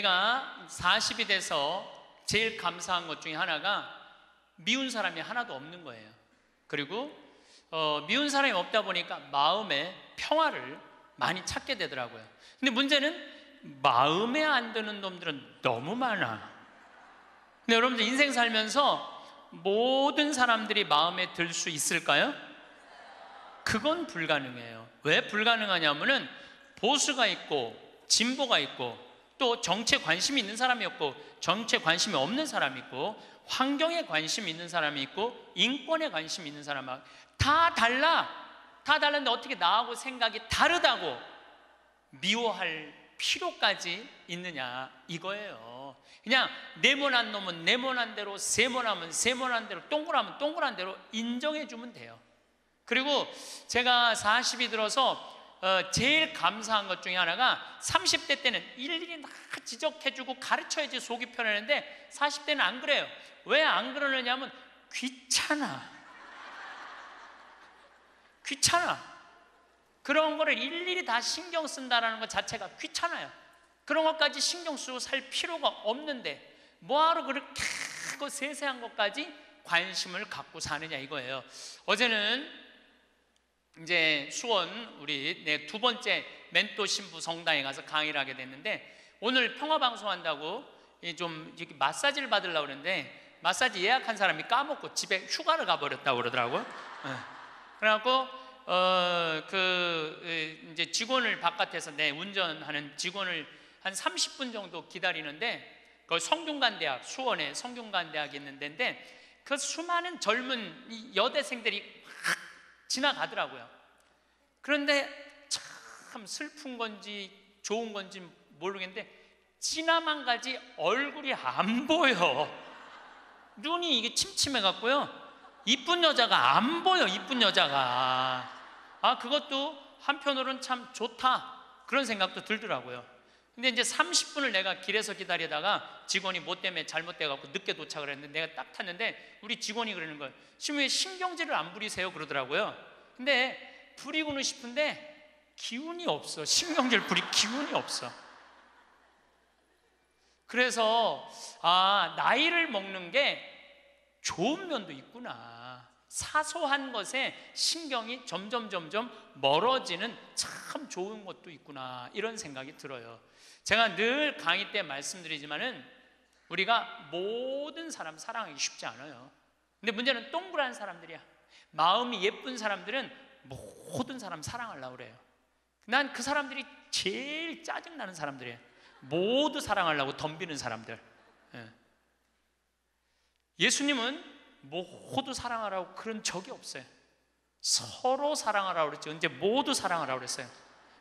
내가 40이 돼서 제일 감사한 것 중에 하나가 미운 사람이 하나도 없는 거예요. 그리고 어, 미운 사람이 없다 보니까 마음의 평화를 많이 찾게 되더라고요. 근데 문제는 마음에 안 드는 놈들은 너무 많아. 근데 여러분들 인생 살면서 모든 사람들이 마음에 들 수 있을까요? 그건 불가능해요. 왜 불가능하냐면은 보수가 있고 진보가 있고 또 정체 관심이 있는 사람이 없고 정체 관심이 없는 사람이 있고 환경에 관심이 있는 사람이 있고 인권에 관심이 있는 사람 다 달라 다 달랐는데 어떻게 나하고 생각이 다르다고 미워할 필요까지 있느냐 이거예요 그냥 네모난 놈은 네모난 대로 세모나면 세모난 대로 동그라면 동그란 대로 인정해 주면 돼요 그리고 제가 40이 들어서 어, 제일 감사한 것 중에 하나가 30대 때는 일일이 다 지적해주고 가르쳐야지 속이 편하는데 40대는 안 그래요. 왜 안 그러느냐 하면 귀찮아. 귀찮아. 그런 거를 일일이 다 신경 쓴다라는 것 자체가 귀찮아요. 그런 것까지 신경 쓰고 살 필요가 없는데 뭐하러 그렇게 세세한 것까지 관심을 갖고 사느냐 이거예요. 어제는 이제 수원 우리 네, 두 번째 멘토 신부 성당에 가서 강의를 하게 됐는데 오늘 평화 방송한다고 좀 이렇게 마사지를 받으려고 그러는데 마사지 예약한 사람이 까먹고 집에 휴가를 가버렸다고 그러더라고요. 예. 그래갖고 어, 그 이제 직원을 바깥에서 내 운전하는 직원을 한 30분 정도 기다리는데 그 성균관대학 수원에 성균관대학 있는 데인데 그 수많은 젊은 여대생들이 지나가더라고요. 그런데 참 슬픈 건지 좋은 건지 모르겠는데 지나만 가지 얼굴이 안 보여. 눈이 이게 침침해 갖고요. 이쁜 여자가 안 보여. 이쁜 여자가. 아, 그것도 한편으로는 참 좋다. 그런 생각도 들더라고요. 근데 이제 30분을 내가 길에서 기다리다가 직원이 뭐 때문에 잘못돼갖고 늦게 도착을 했는데 내가 딱 탔는데 우리 직원이 그러는 거예요. 신부님 신경질을 안 부리세요 그러더라고요. 근데 부리고는 싶은데 기운이 없어. 신경질 부리 기운이 없어. 그래서 아 나이를 먹는 게 좋은 면도 있구나. 사소한 것에 신경이 점점 점점 멀어지는 참 좋은 것도 있구나 이런 생각이 들어요. 제가 늘 강의 때 말씀드리지만은 우리가 모든 사람 사랑하기 쉽지 않아요. 근데 문제는 동그란 사람들이야. 마음이 예쁜 사람들은 모든 사람 사랑하려고 그래요. 난 그 사람들이 제일 짜증나는 사람들이에요. 모두 사랑하려고 덤비는 사람들. 예. 예수님은 모두 뭐 사랑하라고 그런 적이 없어요. 서로 사랑하라고 그랬죠. 이제 모두 사랑하라고 그랬어요.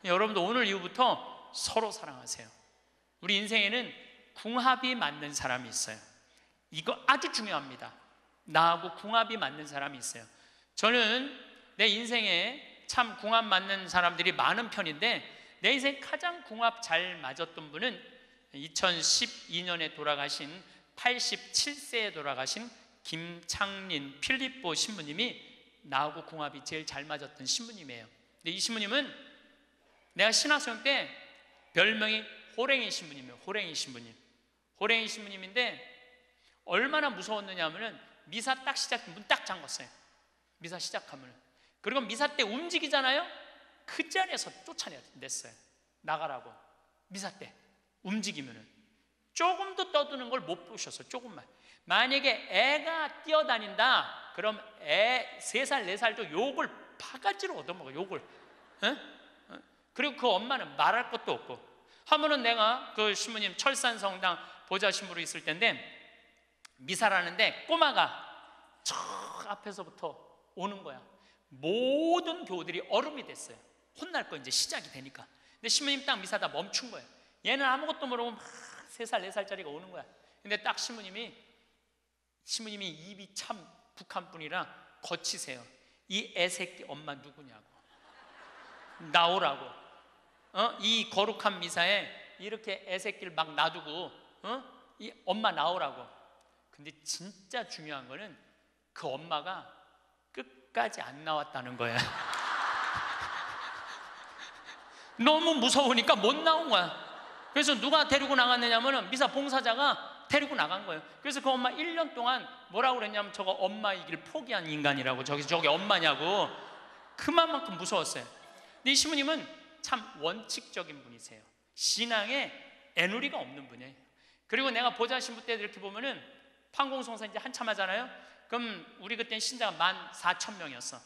여러분도 오늘 이후부터 서로 사랑하세요. 우리 인생에는 궁합이 맞는 사람이 있어요. 이거 아주 중요합니다. 나하고 궁합이 맞는 사람이 있어요. 저는 내 인생에 참 궁합 맞는 사람들이 많은 편인데 내 인생 가장 궁합 잘 맞았던 분은 2012년에 돌아가신 87세에 돌아가신 김창린 필립보 신부님이 나하고 궁합이 제일 잘 맞았던 신부님이에요. 근데 이 신부님은 내가 신화수때 별명이 호랭이 신부님이에요. 호랭이 신부님. 호랭이 신부님인데 얼마나 무서웠느냐 면은 미사 딱 시작 문딱 잠궜어요. 미사 시작하면 그리고 미사 때 움직이잖아요. 그 자리에서 쫓아냈어요. 나가라고. 미사 때 움직이면은 조금도 떠드는 걸 못 보셔서 조금만. 만약에 애가 뛰어다닌다, 그럼 애 3살, 4살도 욕을 바가지로 얻어먹어, 욕을. 에? 그리고 그 엄마는 말할 것도 없고. 하면은 내가 그 신부님 철산성당 보좌신부로 있을 텐데, 미사라는데 꼬마가 저 앞에서부터 오는 거야. 모든 교우들이 얼음이 됐어요. 혼날 거 이제 시작이 되니까. 근데 신부님 딱 미사다 멈춘 거예요. 얘는 아무것도 모르고 막 3살, 4살짜리가 오는 거야. 근데 딱 신부님이 시부님이 입이 참 북한뿐이라 거치세요. 이 애새끼 엄마 누구냐고. 나오라고. 어? 이 거룩한 미사에 이렇게 애새끼를 막 놔두고 어? 이 엄마 나오라고. 근데 진짜 중요한 거는 그 엄마가 끝까지 안 나왔다는 거야. 너무 무서우니까 못 나온 거야. 그래서 누가 데리고 나갔느냐면 미사 봉사자가 데리고 나간 거예요. 그래서 그 엄마 1년 동안 뭐라고 그랬냐면 저거 엄마 이길 포기한 인간이라고 저기 저게 엄마냐고 그만큼 무서웠어요. 근데 이 시부님은 참 원칙적인 분이세요. 신앙에 애누리가 없는 분이에요. 그리고 내가 보좌신부 때 이렇게 보면은 판공성사 이제 한참 하잖아요. 그럼 우리 그때 신자가 만 4천 명이었어.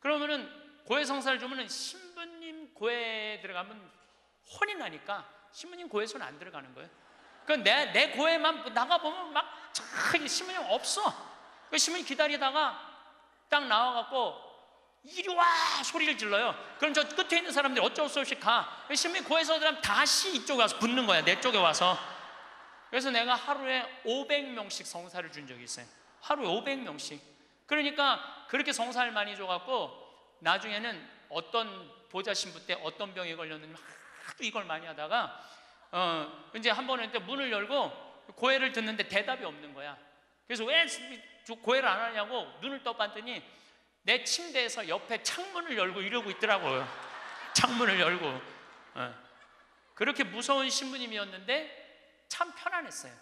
그러면은 고해 성사를 주면은 신부님 고해에 들어가면 혼이 나니까 신부님 고해에서는 안 들어가는 거예요. 그내내 내고해만 나가 보면 막참 신문이 없어. 그 신문이 기다리다가 딱 나와갖고 이리 와 소리를 질러요. 그럼 저 끝에 있는 사람들이 어쩔 수 없이 가. 그 신문고해서 들면 그 다시 이쪽 에 와서 붙는 거야. 내 쪽에 와서. 그래서 내가 하루에 500명씩 성사를 준 적이 있어요. 하루에 500명씩. 그러니까 그렇게 성사를 많이 줘갖고 나중에는 어떤 보좌신부 때 어떤 병에 걸렸는지 막 이걸 많이 하다가 어, 이제 한 번은 문을 열고 고해를 듣는데 대답이 없는 거야. 그래서 왜 고해를 안 하냐고 눈을 떠봤더니 내 침대에서 옆에 창문을 열고 이러고 있더라고요. 창문을 열고. 어. 그렇게 무서운 신부님이었는데 참 편안했어요.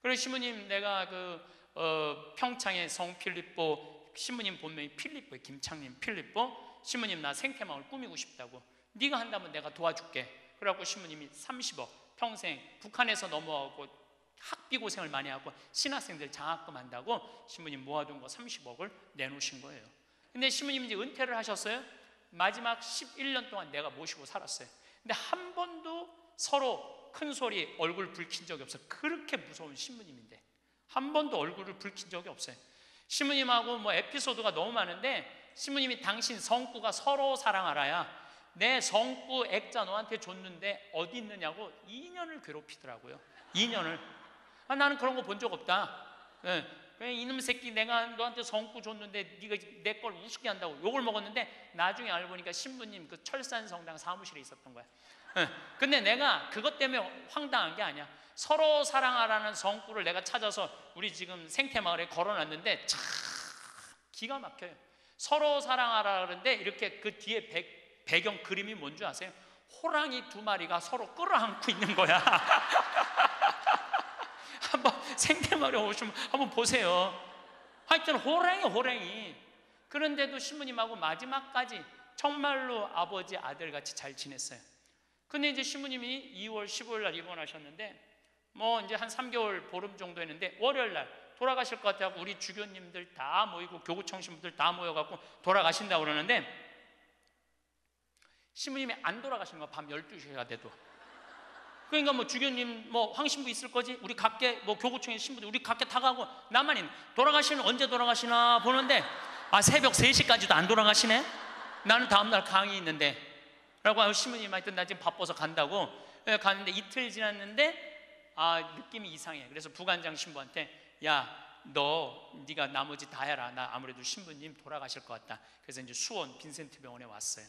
그래서 신부님 내가 그 어, 평창의 성 필립보 신부님 본명이 필립보예 김창님 필립보 신부님 나생태망을 꾸미고 싶다고. 네가 한다면 내가 도와줄게. 그래갖고 신부님이 30억 평생 북한에서 넘어가고 학비 고생을 많이 하고 신학생들 장학금 한다고 신부님 모아둔 거 30억을 내놓으신 거예요. 근데 신부님 이제 은퇴를 하셨어요. 마지막 11년 동안 내가 모시고 살았어요. 근데 한 번도 서로 큰 소리 얼굴 붉힌 적이 없어요. 그렇게 무서운 신부님인데 한 번도 얼굴을 붉힌 적이 없어요. 신부님하고 뭐 에피소드가 너무 많은데 신부님이 당신 성구가 서로 사랑하라야 내 성부 액자 너한테 줬는데 어디 있느냐고 인연을 괴롭히더라고요. 인연을. 아, 나는 그런 거 본 적 없다. 네. 이놈 새끼 내가 너한테 성구 줬는데 네가 내 걸 우습게 한다고 욕을 먹었는데 나중에 알고 보니까 신부님 그 철산 성당 사무실에 있었던 거야. 네. 근데 내가 그것 때문에 황당한 게 아니야. 서로 사랑하라는 성구를 내가 찾아서 우리 지금 생태 마을에 걸어놨는데 참 기가 막혀요. 서로 사랑하라 그러는데 이렇게 그 뒤에 백 배경 그림이 뭔지 아세요? 호랑이 두 마리가 서로 끌어안고 있는 거야. 한번 생태마을에 오시면 한번 보세요. 하여튼 호랑이 호랑이. 그런데도 시부님하고 마지막까지 정말로 아버지 아들같이 잘 지냈어요. 근데 이제 시부님이 2월 15일 날 입원하셨는데 뭐 이제 한 3개월 보름 정도 했는데 월요일 날 돌아가실 것 같아요. 우리 주교님들 다 모이고 교구청신분들 다 모여 갖고 돌아가신다 그러는데 신부님이 안 돌아가시는 거야. 밤 12시가 돼도. 그러니까 뭐 주교님 뭐 황신부 있을 거지 우리 각계 뭐 교구청에 신부들 우리 각계 다 가고 나만 있는 돌아가시는 언제 돌아가시나 보는데 아 새벽 3시까지도 안 돌아가시네 나는 다음날 강의 있는데 라고 하고 신부님 하여튼 나 지금 바빠서 간다고 예, 가는데 이틀 지났는데 아 느낌이 이상해 그래서 부관장 신부한테 야 너 네가 나머지 다 해라 나 아무래도 신부님 돌아가실 것 같다 그래서 이제 수원 빈센트 병원에 왔어요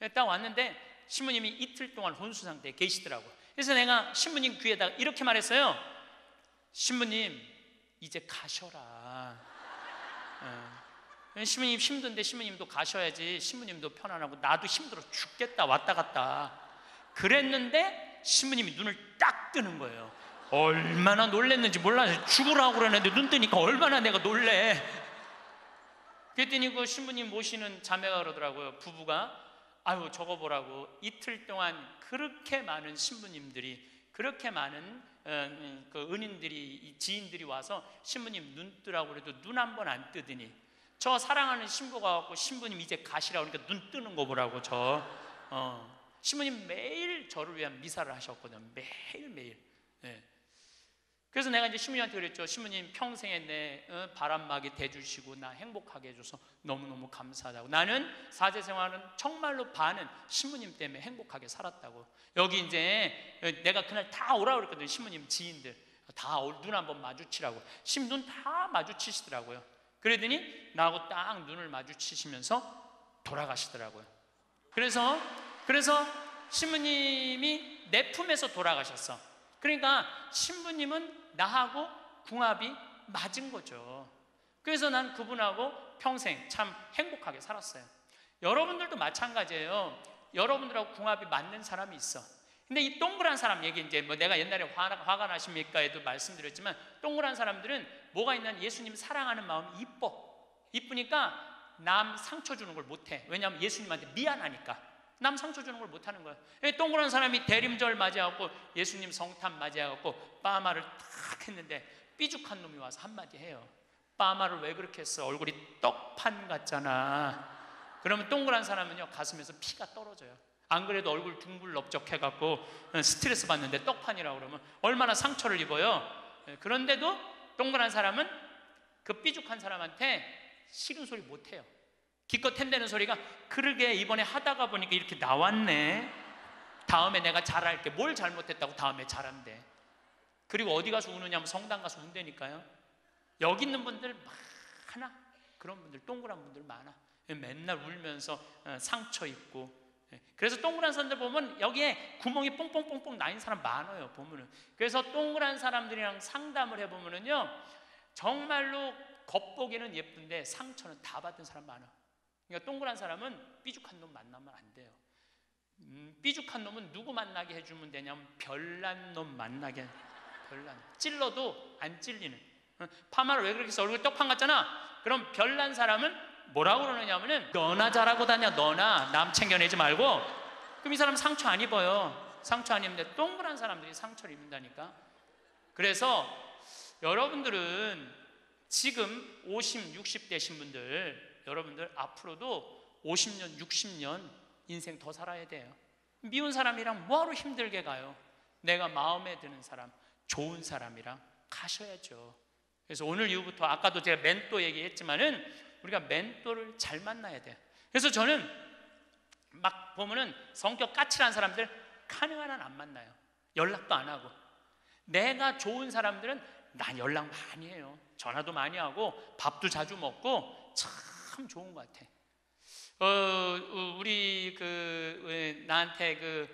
네, 딱 왔는데 신부님이 이틀 동안 혼수 상태에 계시더라고요. 그래서 내가 신부님 귀에다가 이렇게 말했어요. 신부님 이제 가셔라. 네. 신부님 힘든데 신부님도 가셔야지 신부님도 편안하고 나도 힘들어 죽겠다 왔다 갔다 그랬는데 신부님이 눈을 딱 뜨는 거예요 얼마나 놀랬는지 몰라서 죽으라고 그러는데 눈 뜨니까 얼마나 내가 놀래 그랬더니 그 신부님 모시는 자매가 그러더라고요 부부가 아유 저거 보라고 이틀 동안 그렇게 많은 신부님들이 그렇게 많은 어, 그 은인들이 지인들이 와서 신부님 눈 뜨라고 그래도 눈 한 번 안 뜨더니 저 사랑하는 신부가 갖고 신부님 이제 가시라고 그러니까 눈 뜨는 거 보라고 저 어. 신부님 매일 저를 위한 미사를 하셨거든요 매일매일 예. 그래서 내가 이제 신부님한테 그랬죠. 신부님 평생에 내 어, 바람막이 대주시고 나 행복하게 해줘서 너무너무 감사하다고. 나는 사제 생활은 정말로 반은 신부님 때문에 행복하게 살았다고. 여기 이제 어, 내가 그날 다 오라고 그랬거든요. 신부님 지인들. 다 눈 한번 마주치라고. 신눈 다 마주치시더라고요. 그러더니 나하고 딱 눈을 마주치시면서 돌아가시더라고요. 그래서, 그래서 신부님이 내 품에서 돌아가셨어. 그러니까 신부님은 나하고 궁합이 맞은 거죠. 그래서 난 그분하고 평생 참 행복하게 살았어요. 여러분들도 마찬가지예요. 여러분들하고 궁합이 맞는 사람이 있어. 근데 이 동그란 사람 얘기 이제 뭐 내가 옛날에 화, 화가 나십니까에도 말씀드렸지만 동그란 사람들은 뭐가 있냐 예수님 사랑하는 마음이 이뻐. 이쁘니까 남 상처 주는 걸 못해. 왜냐하면 예수님한테 미안하니까. 남 상처 주는 걸 못하는 거야. 예, 동그란 사람이 대림절 맞이하고 예수님 성탄 맞이하고 빠마를 탁 했는데 삐죽한 놈이 와서 한마디 해요. 빠마를 왜 그렇게 했어? 얼굴이 떡판 같잖아. 그러면 동그란 사람은요 가슴에서 피가 떨어져요. 안 그래도 얼굴 둥글넓적해갖고 어, 스트레스 받는데 떡판이라고 그러면 얼마나 상처를 입어요. 예, 그런데도 동그란 사람은 그 삐죽한 사람한테 싫은 소리 못해요. 기껏 템대는 소리가 그러게 이번에 하다가 보니까 이렇게 나왔네. 다음에 내가 잘할게. 뭘 잘못했다고 다음에 잘한대. 그리고 어디 가서 우느냐 면 성당 가서 운대니까요. 여기 있는 분들 많아. 그런 분들 동그란 분들 많아. 맨날 울면서 어, 상처 입고 예. 그래서 동그란 사람들 보면 여기에 구멍이 뽕뽕뽕뽕 나인 사람 많아요 보면은 그래서 동그란 사람들이랑 상담을 해보면은요 정말로 겉보기는 예쁜데 상처는 다 받은 사람 많아 그러니까 동그란 사람은 삐죽한 놈 만나면 안 돼요. 음, 삐죽한 놈은 누구 만나게 해주면 되냐면 별난 놈 만나게 별난 찔러도 안 찔리는 어? 파마를 왜 그렇게 써 얼굴 떡판 같잖아 그럼 별난 사람은 뭐라고 그러느냐면은 너나 잘하고 다녀 너나 남 챙겨내지 말고 그럼 이 사람 상처 안 입어요 상처 안 입는데 동그란 사람들이 상처를 입는다니까 그래서 여러분들은 지금 50, 60 되신 분들 여러분들 앞으로도 50년, 60년 인생 더 살아야 돼요. 미운 사람이랑 뭐하러 힘들게 가요? 내가 마음에 드는 사람, 좋은 사람이랑 가셔야죠. 그래서 오늘 이후부터 아까도 제가 멘토 얘기했지만은 우리가 멘토를 잘 만나야 돼요. 그래서 저는 막 보면은 성격 까칠한 사람들 가능한 한 안 만나요. 연락도 안 하고. 내가 좋은 사람들은 난 연락 많이 해요. 전화도 많이 하고 밥도 자주 먹고 참참 좋은 것 같아. 어, 어 우리 그 나한테 그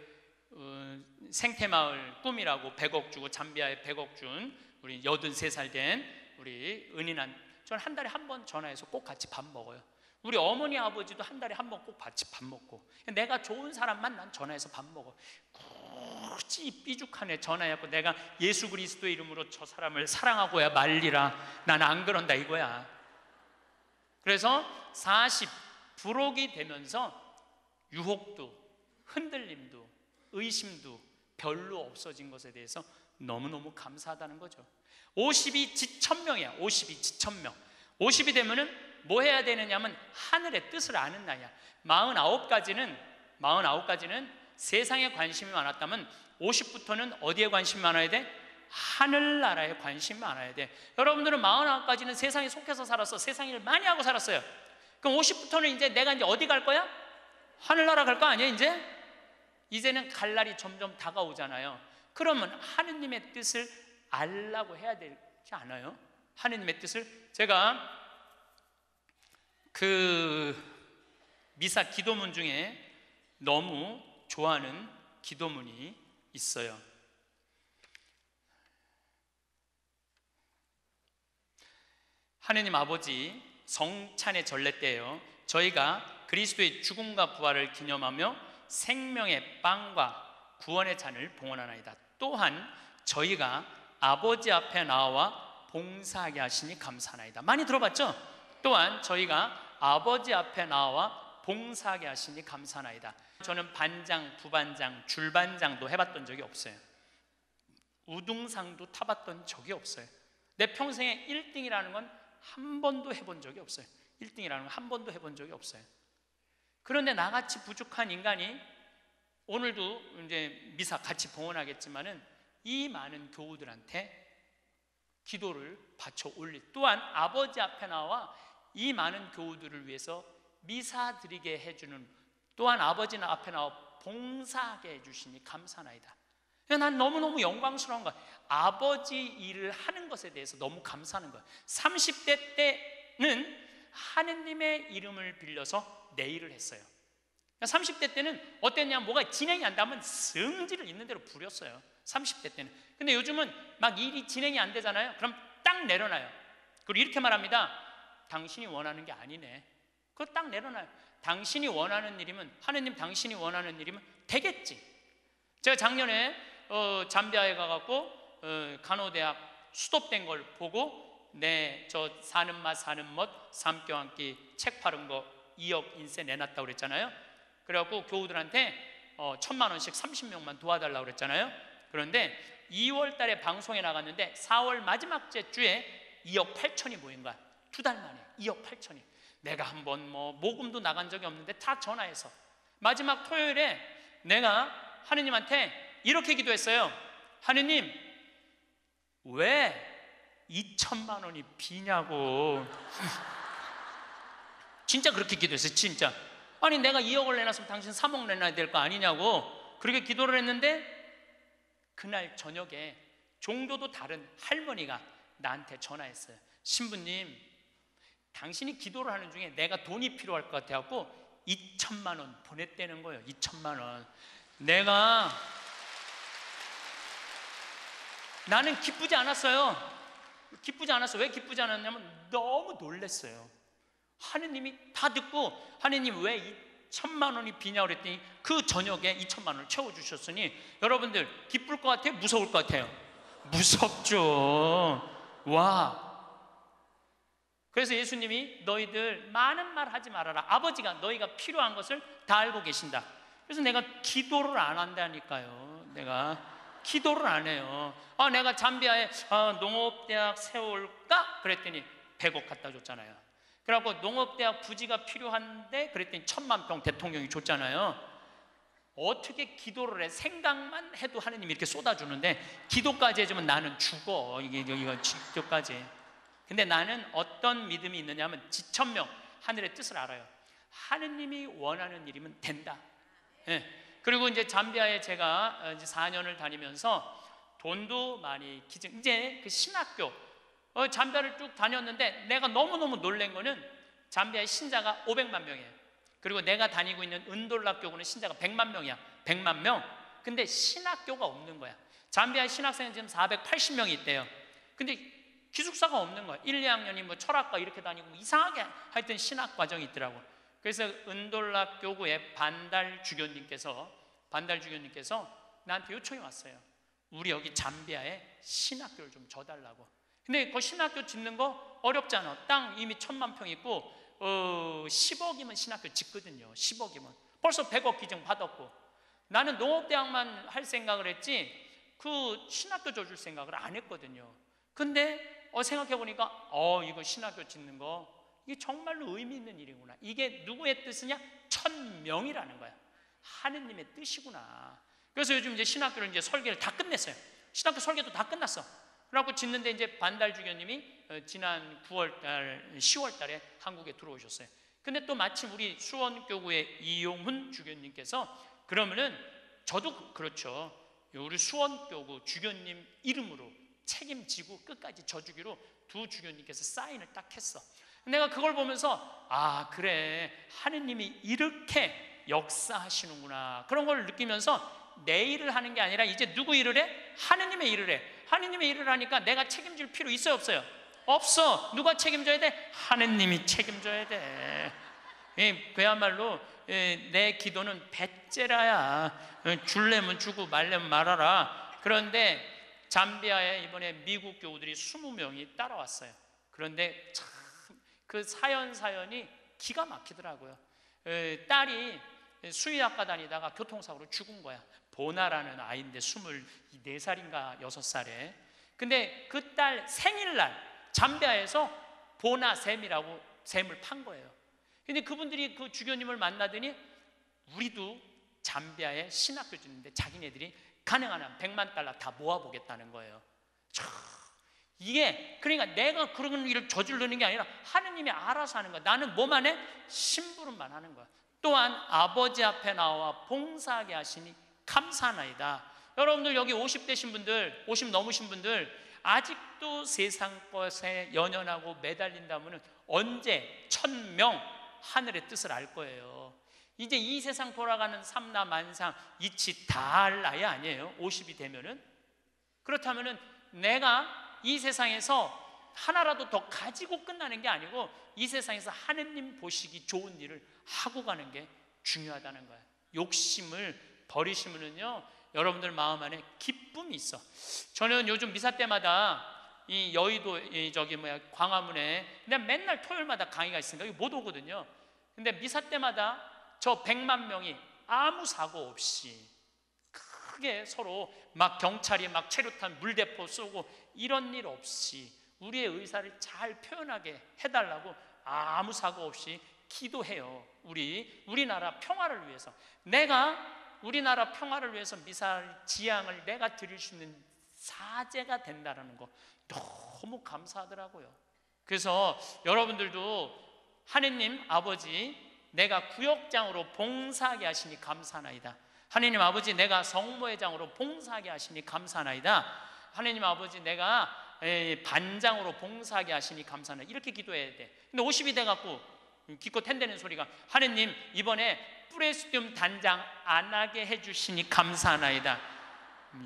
어, 생태마을 꿈이라고 100억 주고 잠비아에 100억 준 우리 83살 된 우리 은인한 저는 한 달에 한 번 전화해서 꼭 같이 밥 먹어요. 우리 어머니 아버지도 한 달에 한 번 꼭 같이 밥 먹고 내가 좋은 사람만 난 전화해서 밥 먹어. 굳이 삐죽하네 전화해갖고 내가 예수 그리스도 이름으로 저 사람을 사랑하고야 말리라. 난 안 그런다 이거야. 그래서 40 불혹이 되면서 유혹도 흔들림도 의심도 별로 없어진 것에 대해서 너무너무 감사하다는 거죠. 50이 지천명이야. 50이 지천명. 50이 되면은 뭐 해야 되느냐면 하늘의 뜻을 아는 나이야. 49까지는 49까지는 세상에 관심이 많았다면 50부터는 어디에 관심이 많아야 돼? 하늘나라에 관심 많아야 돼. 여러분들은 41까지는 세상에 속해서 살았어. 세상 일 많이 하고 살았어요. 그럼 50부터는 이제 내가 이제 어디 갈 거야? 하늘나라 갈 거 아니야, 이제? 이제는 갈 날이 점점 다가오잖아요. 그러면 하느님의 뜻을 알라고 해야 되지 않아요? 하느님의 뜻을 제가 그 미사 기도문 중에 너무 좋아하는 기도문이 있어요. 하느님 아버지 성찬의 전례 때에요. 저희가 그리스도의 죽음과 부활을 기념하며 생명의 빵과 구원의 잔을 봉헌하나이다. 또한 저희가 아버지 앞에 나와 봉사하게 하시니 감사하나이다. 많이 들어봤죠? 또한 저희가 아버지 앞에 나와 봉사하게 하시니 감사하나이다. 저는 반장, 부반장, 줄반장도 해봤던 적이 없어요. 우등상도 타봤던 적이 없어요. 내 평생에 1등이라는 건한 번도 해본 적이 없어요. 1등이라는 한 번도 해본 적이 없어요. 그런데 나같이 부족한 인간이 오늘도 이제 미사 같이 봉헌하겠지만은 이 많은 교우들한테 기도를 바쳐 올리 또한 아버지 앞에 나와 이 많은 교우들을 위해서 미사 드리게 해주는 또한 아버지 앞에 나와 봉사하게 해주시니 감사나이다. 난 너무너무 영광스러운 거야. 아버지 일을 하는 것에 대해서 너무 감사하는 거야. 30대 때는 하느님의 이름을 빌려서 내 일을 했어요. 30대 그러니까 때는 어땠냐 뭐가 진행이 안 되면 승질을 있는 대로 부렸어요. 30대 때는. 근데 요즘은 막 일이 진행이 안 되잖아요. 그럼 딱 내려놔요. 그리고 이렇게 말합니다. 당신이 원하는 게 아니네. 그거 딱 내려놔요. 당신이 원하는 일이면 하느님 당신이 원하는 일이면 되겠지. 제가 작년에 어, 잠비아에 가갖고 어, 간호대학 수도된 걸 보고 내저 네, 사는 맛 사는 멋 삼교 한끼 책 팔은 거 2억 인세 내놨다고 그랬잖아요. 그래갖고 교우들한테 어, 천만 원씩 30명만 도와달라고 그랬잖아요. 그런데 2월 달에 방송에 나갔는데 4월 마지막 째 주에 2억 8천이 모인 거야. 두 달 만에 2억 8천이. 내가 한 번 뭐 모금도 나간 적이 없는데 다 전화해서 마지막 토요일에 내가 하느님한테 이렇게 기도했어요. 하느님, 왜 2천만 원이 비냐고. 진짜 그렇게 기도했어요, 진짜. 아니, 내가 2억을 내놨으면 당신 3억 내놔야 될 거 아니냐고. 그렇게 기도를 했는데, 그날 저녁에 종도도 다른 할머니가 나한테 전화했어요. 신부님, 당신이 기도를 하는 중에 내가 돈이 필요할 것 같아갖고 2천만 원 보냈다는 거예요. 2천만 원. 내가 나는 기쁘지 않았어요. 기쁘지 않았어. 왜 기쁘지 않았냐면 너무 놀랬어요. 하느님이 다 듣고 하느님 왜이 천만 원이 비냐 그랬더니 그 저녁에 이 천만 원을 채워주셨으니 여러분들 기쁠 것 같아요? 무서울 것 같아요? 무섭죠. 와. 그래서 예수님이 너희들 많은 말 하지 말아라. 아버지가 너희가 필요한 것을 다 알고 계신다. 그래서 내가 기도를 안 한다니까요. 내가. 기도를 안 해요. 아, 내가 잠비아에 아, 농업대학 세울까? 그랬더니 100억 갖다 줬잖아요. 그래고 농업대학 부지가 필요한데 그랬더니 천만 평 대통령이 줬잖아요. 어떻게 기도를 해? 생각만 해도 하느님이 이렇게 쏟아주는데 기도까지 해주면 나는 죽어. 이게 여기가 기도까지. 근데 나는 어떤 믿음이 있느냐면 지천명 하늘의 뜻을 알아요. 하느님이 원하는 일이면 된다. 예. 그리고 이제 잠비아에 제가 어, 이제 4년을 다니면서 돈도 많이 기증, 이제 그 신학교, 어, 잠비아를 쭉 다녔는데 내가 너무너무 놀란 거는 잠비아의 신자가 500만 명이에요. 그리고 내가 다니고 있는 은돌락교구는 신자가 100만 명이야. 100만 명. 근데 신학교가 없는 거야. 잠비아 신학생은 지금 480명이 있대요. 근데 기숙사가 없는 거야. 1, 2학년이 뭐 철학과 이렇게 다니고 뭐 이상하게 하여튼 신학 과정이 있더라고. 그래서 은돌라 교구의 반달 주교님께서 반달 주교님께서 나한테 요청이 왔어요. 우리 여기 잠비아에 신학교를 좀 져달라고. 근데 그 신학교 짓는 거 어렵잖아. 땅 이미 천만 평 있고 어, 10억이면 신학교 짓거든요. 10억이면 벌써 100억 기증 받았고 나는 농업대학만 할 생각을 했지 그 신학교 져줄 생각을 안 했거든요. 근데 어, 생각해 보니까 어 이거 신학교 짓는 거 이게 정말로 의미 있는 일이구나. 이게 누구의 뜻이냐? 천명이라는 거야. 하느님의 뜻이구나. 그래서 요즘 이제 신학교를 이제 설계를 다 끝냈어요. 신학교 설계도 다 끝났어. 그래갖고 짓는데 이제 반달 주교님이 어, 지난 9월달, 10월달에 한국에 들어오셨어요. 근데 또 마침 우리 수원교구의 이용훈 주교님께서 그러면은 저도 그, 그렇죠. 우리 수원교구 주교님 이름으로 책임지고 끝까지 져주기로 두 주교님께서 사인을 딱 했어. 내가 그걸 보면서 아 그래 하느님이 이렇게 역사하시는구나 그런 걸 느끼면서 내 일을 하는 게 아니라 이제 누구 일을 해? 하느님의 일을 해 하느님의 일을 하니까 내가 책임질 필요 있어요 없어요? 없어 누가 책임져야 돼? 하느님이 책임져야 돼 예, 그야말로 예, 내 기도는 배째라야 어, 줄래면 주고 말래면 말아라 그런데 잠비아에 이번에 미국 교우들이 20명이 따라왔어요 그런데 참그 사연 사연이 기가 막히더라고요. 에, 딸이 수의학과 다니다가 교통사고로 죽은 거야. 보나라는 아이인데 24살인가 6살에. 근데 그 딸 생일날 잠비아에서 보나샘이라고 샘을 판 거예요. 근데 그분들이 그 주교님을 만나더니 우리도 잠비아에 신학교 주는데 자기네들이 가능한 한 100만 달러 다 모아보겠다는 거예요. 참 이게 그러니까 내가 그런 일을 저질르는 게 아니라 하느님이 알아서 하는 거야. 나는 뭐만 해? 심부름만 하는 거야. 또한 아버지 앞에 나와 봉사하게 하시니 감사나이다. 여러분들 여기 50 되신 분들, 50 넘으신 분들 아직도 세상 것에 연연하고 매달린다면 언제 천명 하늘의 뜻을 알 거예요. 이제 이 세상 돌아가는 삼나 만상 이치 다알 나이 아니에요. 50이 되면은 그렇다면은 내가 이 세상에서 하나라도 더 가지고 끝나는 게 아니고 이 세상에서 하느님 보시기 좋은 일을 하고 가는 게 중요하다는 거예요. 욕심을 버리시면은요, 여러분들 마음 안에 기쁨이 있어. 저는 요즘 미사 때마다 이 여의도 이 저기 뭐야 광화문에 내가 맨날 토요일마다 강의가 있으니까 못 오거든요. 근데 미사 때마다 저1만 명이 아무 사고 없이 크게 서로 막 경찰이 막 체류탄 물대포 쏘고 이런 일 없이 우리의 의사를 잘 표현하게 해달라고 아무 사고 없이 기도해요. 우리 우리나라 평화를 위해서 내가 우리나라 평화를 위해서 미사일 지향을 내가 드릴 수 있는 사제가 된다라는 거 너무 감사하더라고요. 그래서 여러분들도 하느님 아버지 내가 구역장으로 봉사하게 하시니 감사나이다. 하느님 아버지 내가 성모회장으로 봉사하게 하시니 감사나이다. 하느님 아버지 내가 반장으로 봉사하게 하시니 감사나 이렇게 기도해야 돼. 근데 50이 돼 갖고 기껏 텐데는 소리가 하느님 이번에 프레스튬 단장 안 하게 해 주시니 감사나이다.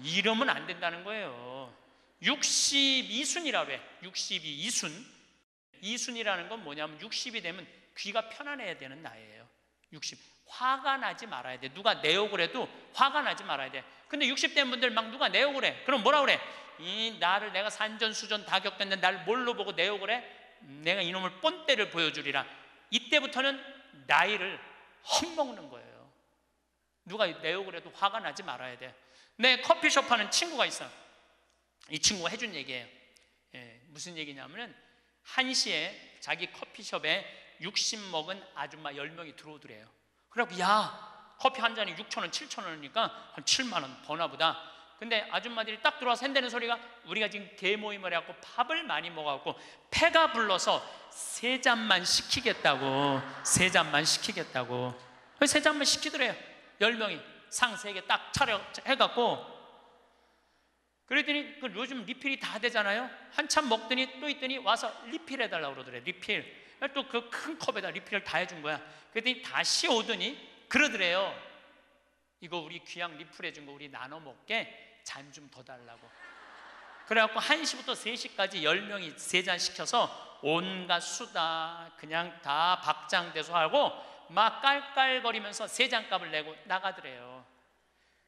이러면 안 된다는 거예요. 62순이라고 해. 62순. 이순이라는 건 뭐냐면 60이 되면 귀가 편안해야 되는 나이예요. 60. 화가 나지 말아야 돼. 누가 내 욕을 해도 화가 나지 말아야 돼. 근데 60대 분들 막 누가 내 욕을 해. 그럼 뭐라 그래? 이 나를 내가 산전수전 다 겪었는데 날 뭘로 보고 내 욕을 해? 내가 이놈을 뻔때를 보여주리라. 이때부터는 나이를 헛먹는 거예요. 누가 내 욕을 해도 화가 나지 말아야 돼. 내 커피숍 하는 친구가 있어. 이 친구가 해준 얘기예요. 예, 무슨 얘기냐면은 1시에 자기 커피숍에 60 먹은 아줌마 10명이 들어오더래요. 그래갖고 야 커피 한 잔이 6천 원, 7천 원이니까 한 7만 원 버나 보다. 근데 아줌마들이 딱 들어와서 샌대는 소리가 우리가 지금 개모임을 해갖고 밥을 많이 먹어갖고 폐가 불러서 세 잔만 시키겠다고 세 잔만 시키겠다고 세 잔만 시키더래요. 10명이 상세개딱 차려 해갖고 그랬더니 그 요즘 리필이 다 되잖아요. 한참 먹더니 또 있더니 와서 리필해달라고 그러더래. 리필. 또그큰 컵에다 리필을 다 해준 거야. 그랬더니 다시 오더니 그러더래요. 이거 우리 귀향 리플해준거 우리 나눠 먹게 잔 좀 더 달라고. 그래갖고 1시부터 3시까지 10명이 세 잔 시켜서 온갖 수다 그냥 다 박장대소 하고 막 깔깔거리면서 세잔 값을 내고 나가더래요.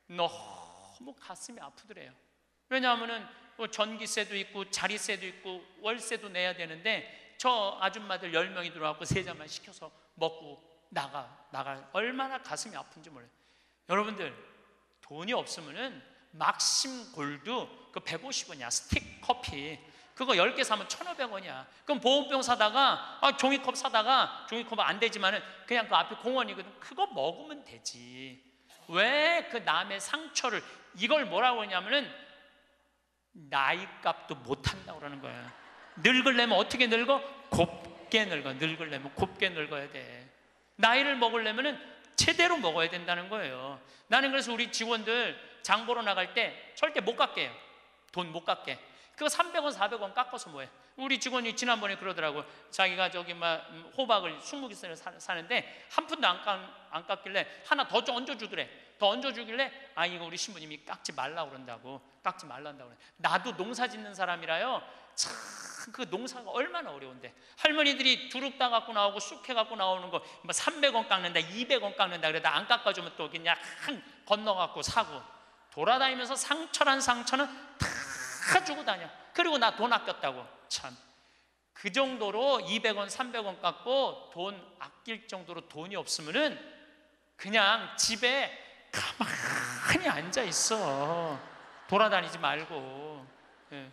너무 가슴이 아프더래요. 왜냐하면 뭐 전기세도 있고 자리세도 있고 월세도 내야 되는데 저 아줌마들 10명이 들어와서 세 잔만 시켜서 먹고 나가, 나가. 얼마나 가슴이 아픈지 몰라요. 여러분들, 돈이 없으면은 막심 골드 그 150원이야. 스틱 커피. 그거 10개 사면 1,500원이야. 그럼 보온병 사다가 아, 종이컵 사다가 종이컵 안 되지만은 그냥 그 앞에 공원이거든. 그거 먹으면 되지. 왜 그 남의 상처를 이걸 뭐라고 하냐면은 나이 값도 못 한다고 그러는 거야. 늙을려면 어떻게 늙어? 곱게 늙어. 늙을려면 곱게 늙어야 돼. 나이를 먹으려면은 제대로 먹어야 된다는 거예요. 나는 그래서 우리 직원들 장 보러 나갈 때 절대 못 깎게 요돈못 깎게. 그거 300원, 400원 깎아서 뭐해? 우리 직원이 지난번에 그러더라고. 자기가 저기 막 호박을 20개씩 사는데 한 푼도 안, 깎, 안 깎길래 하나 더 얹어주더래. 더 얹어주길래 아 이거 우리 신부님이 깎지 말라 고 그런다고 깎지 말란다고 그래. 나도 농사 짓는 사람이라요 참그 농사가 얼마나 어려운데 할머니들이 두릅 따 갖고 나오고 쑥해 갖고 나오는 거뭐 300원 깎는다 200원 깎는다 그러다 안 깎아주면 또 그냥 건너갖고 사고 돌아다니면서 상처란 상처는 다 주고 다녀 그리고 나 돈 아꼈다고 참 그 정도로 200원 300원 깎고 돈 아낄 정도로 돈이 없으면은 그냥 집에 가만히 앉아 있어 돌아다니지 말고 예.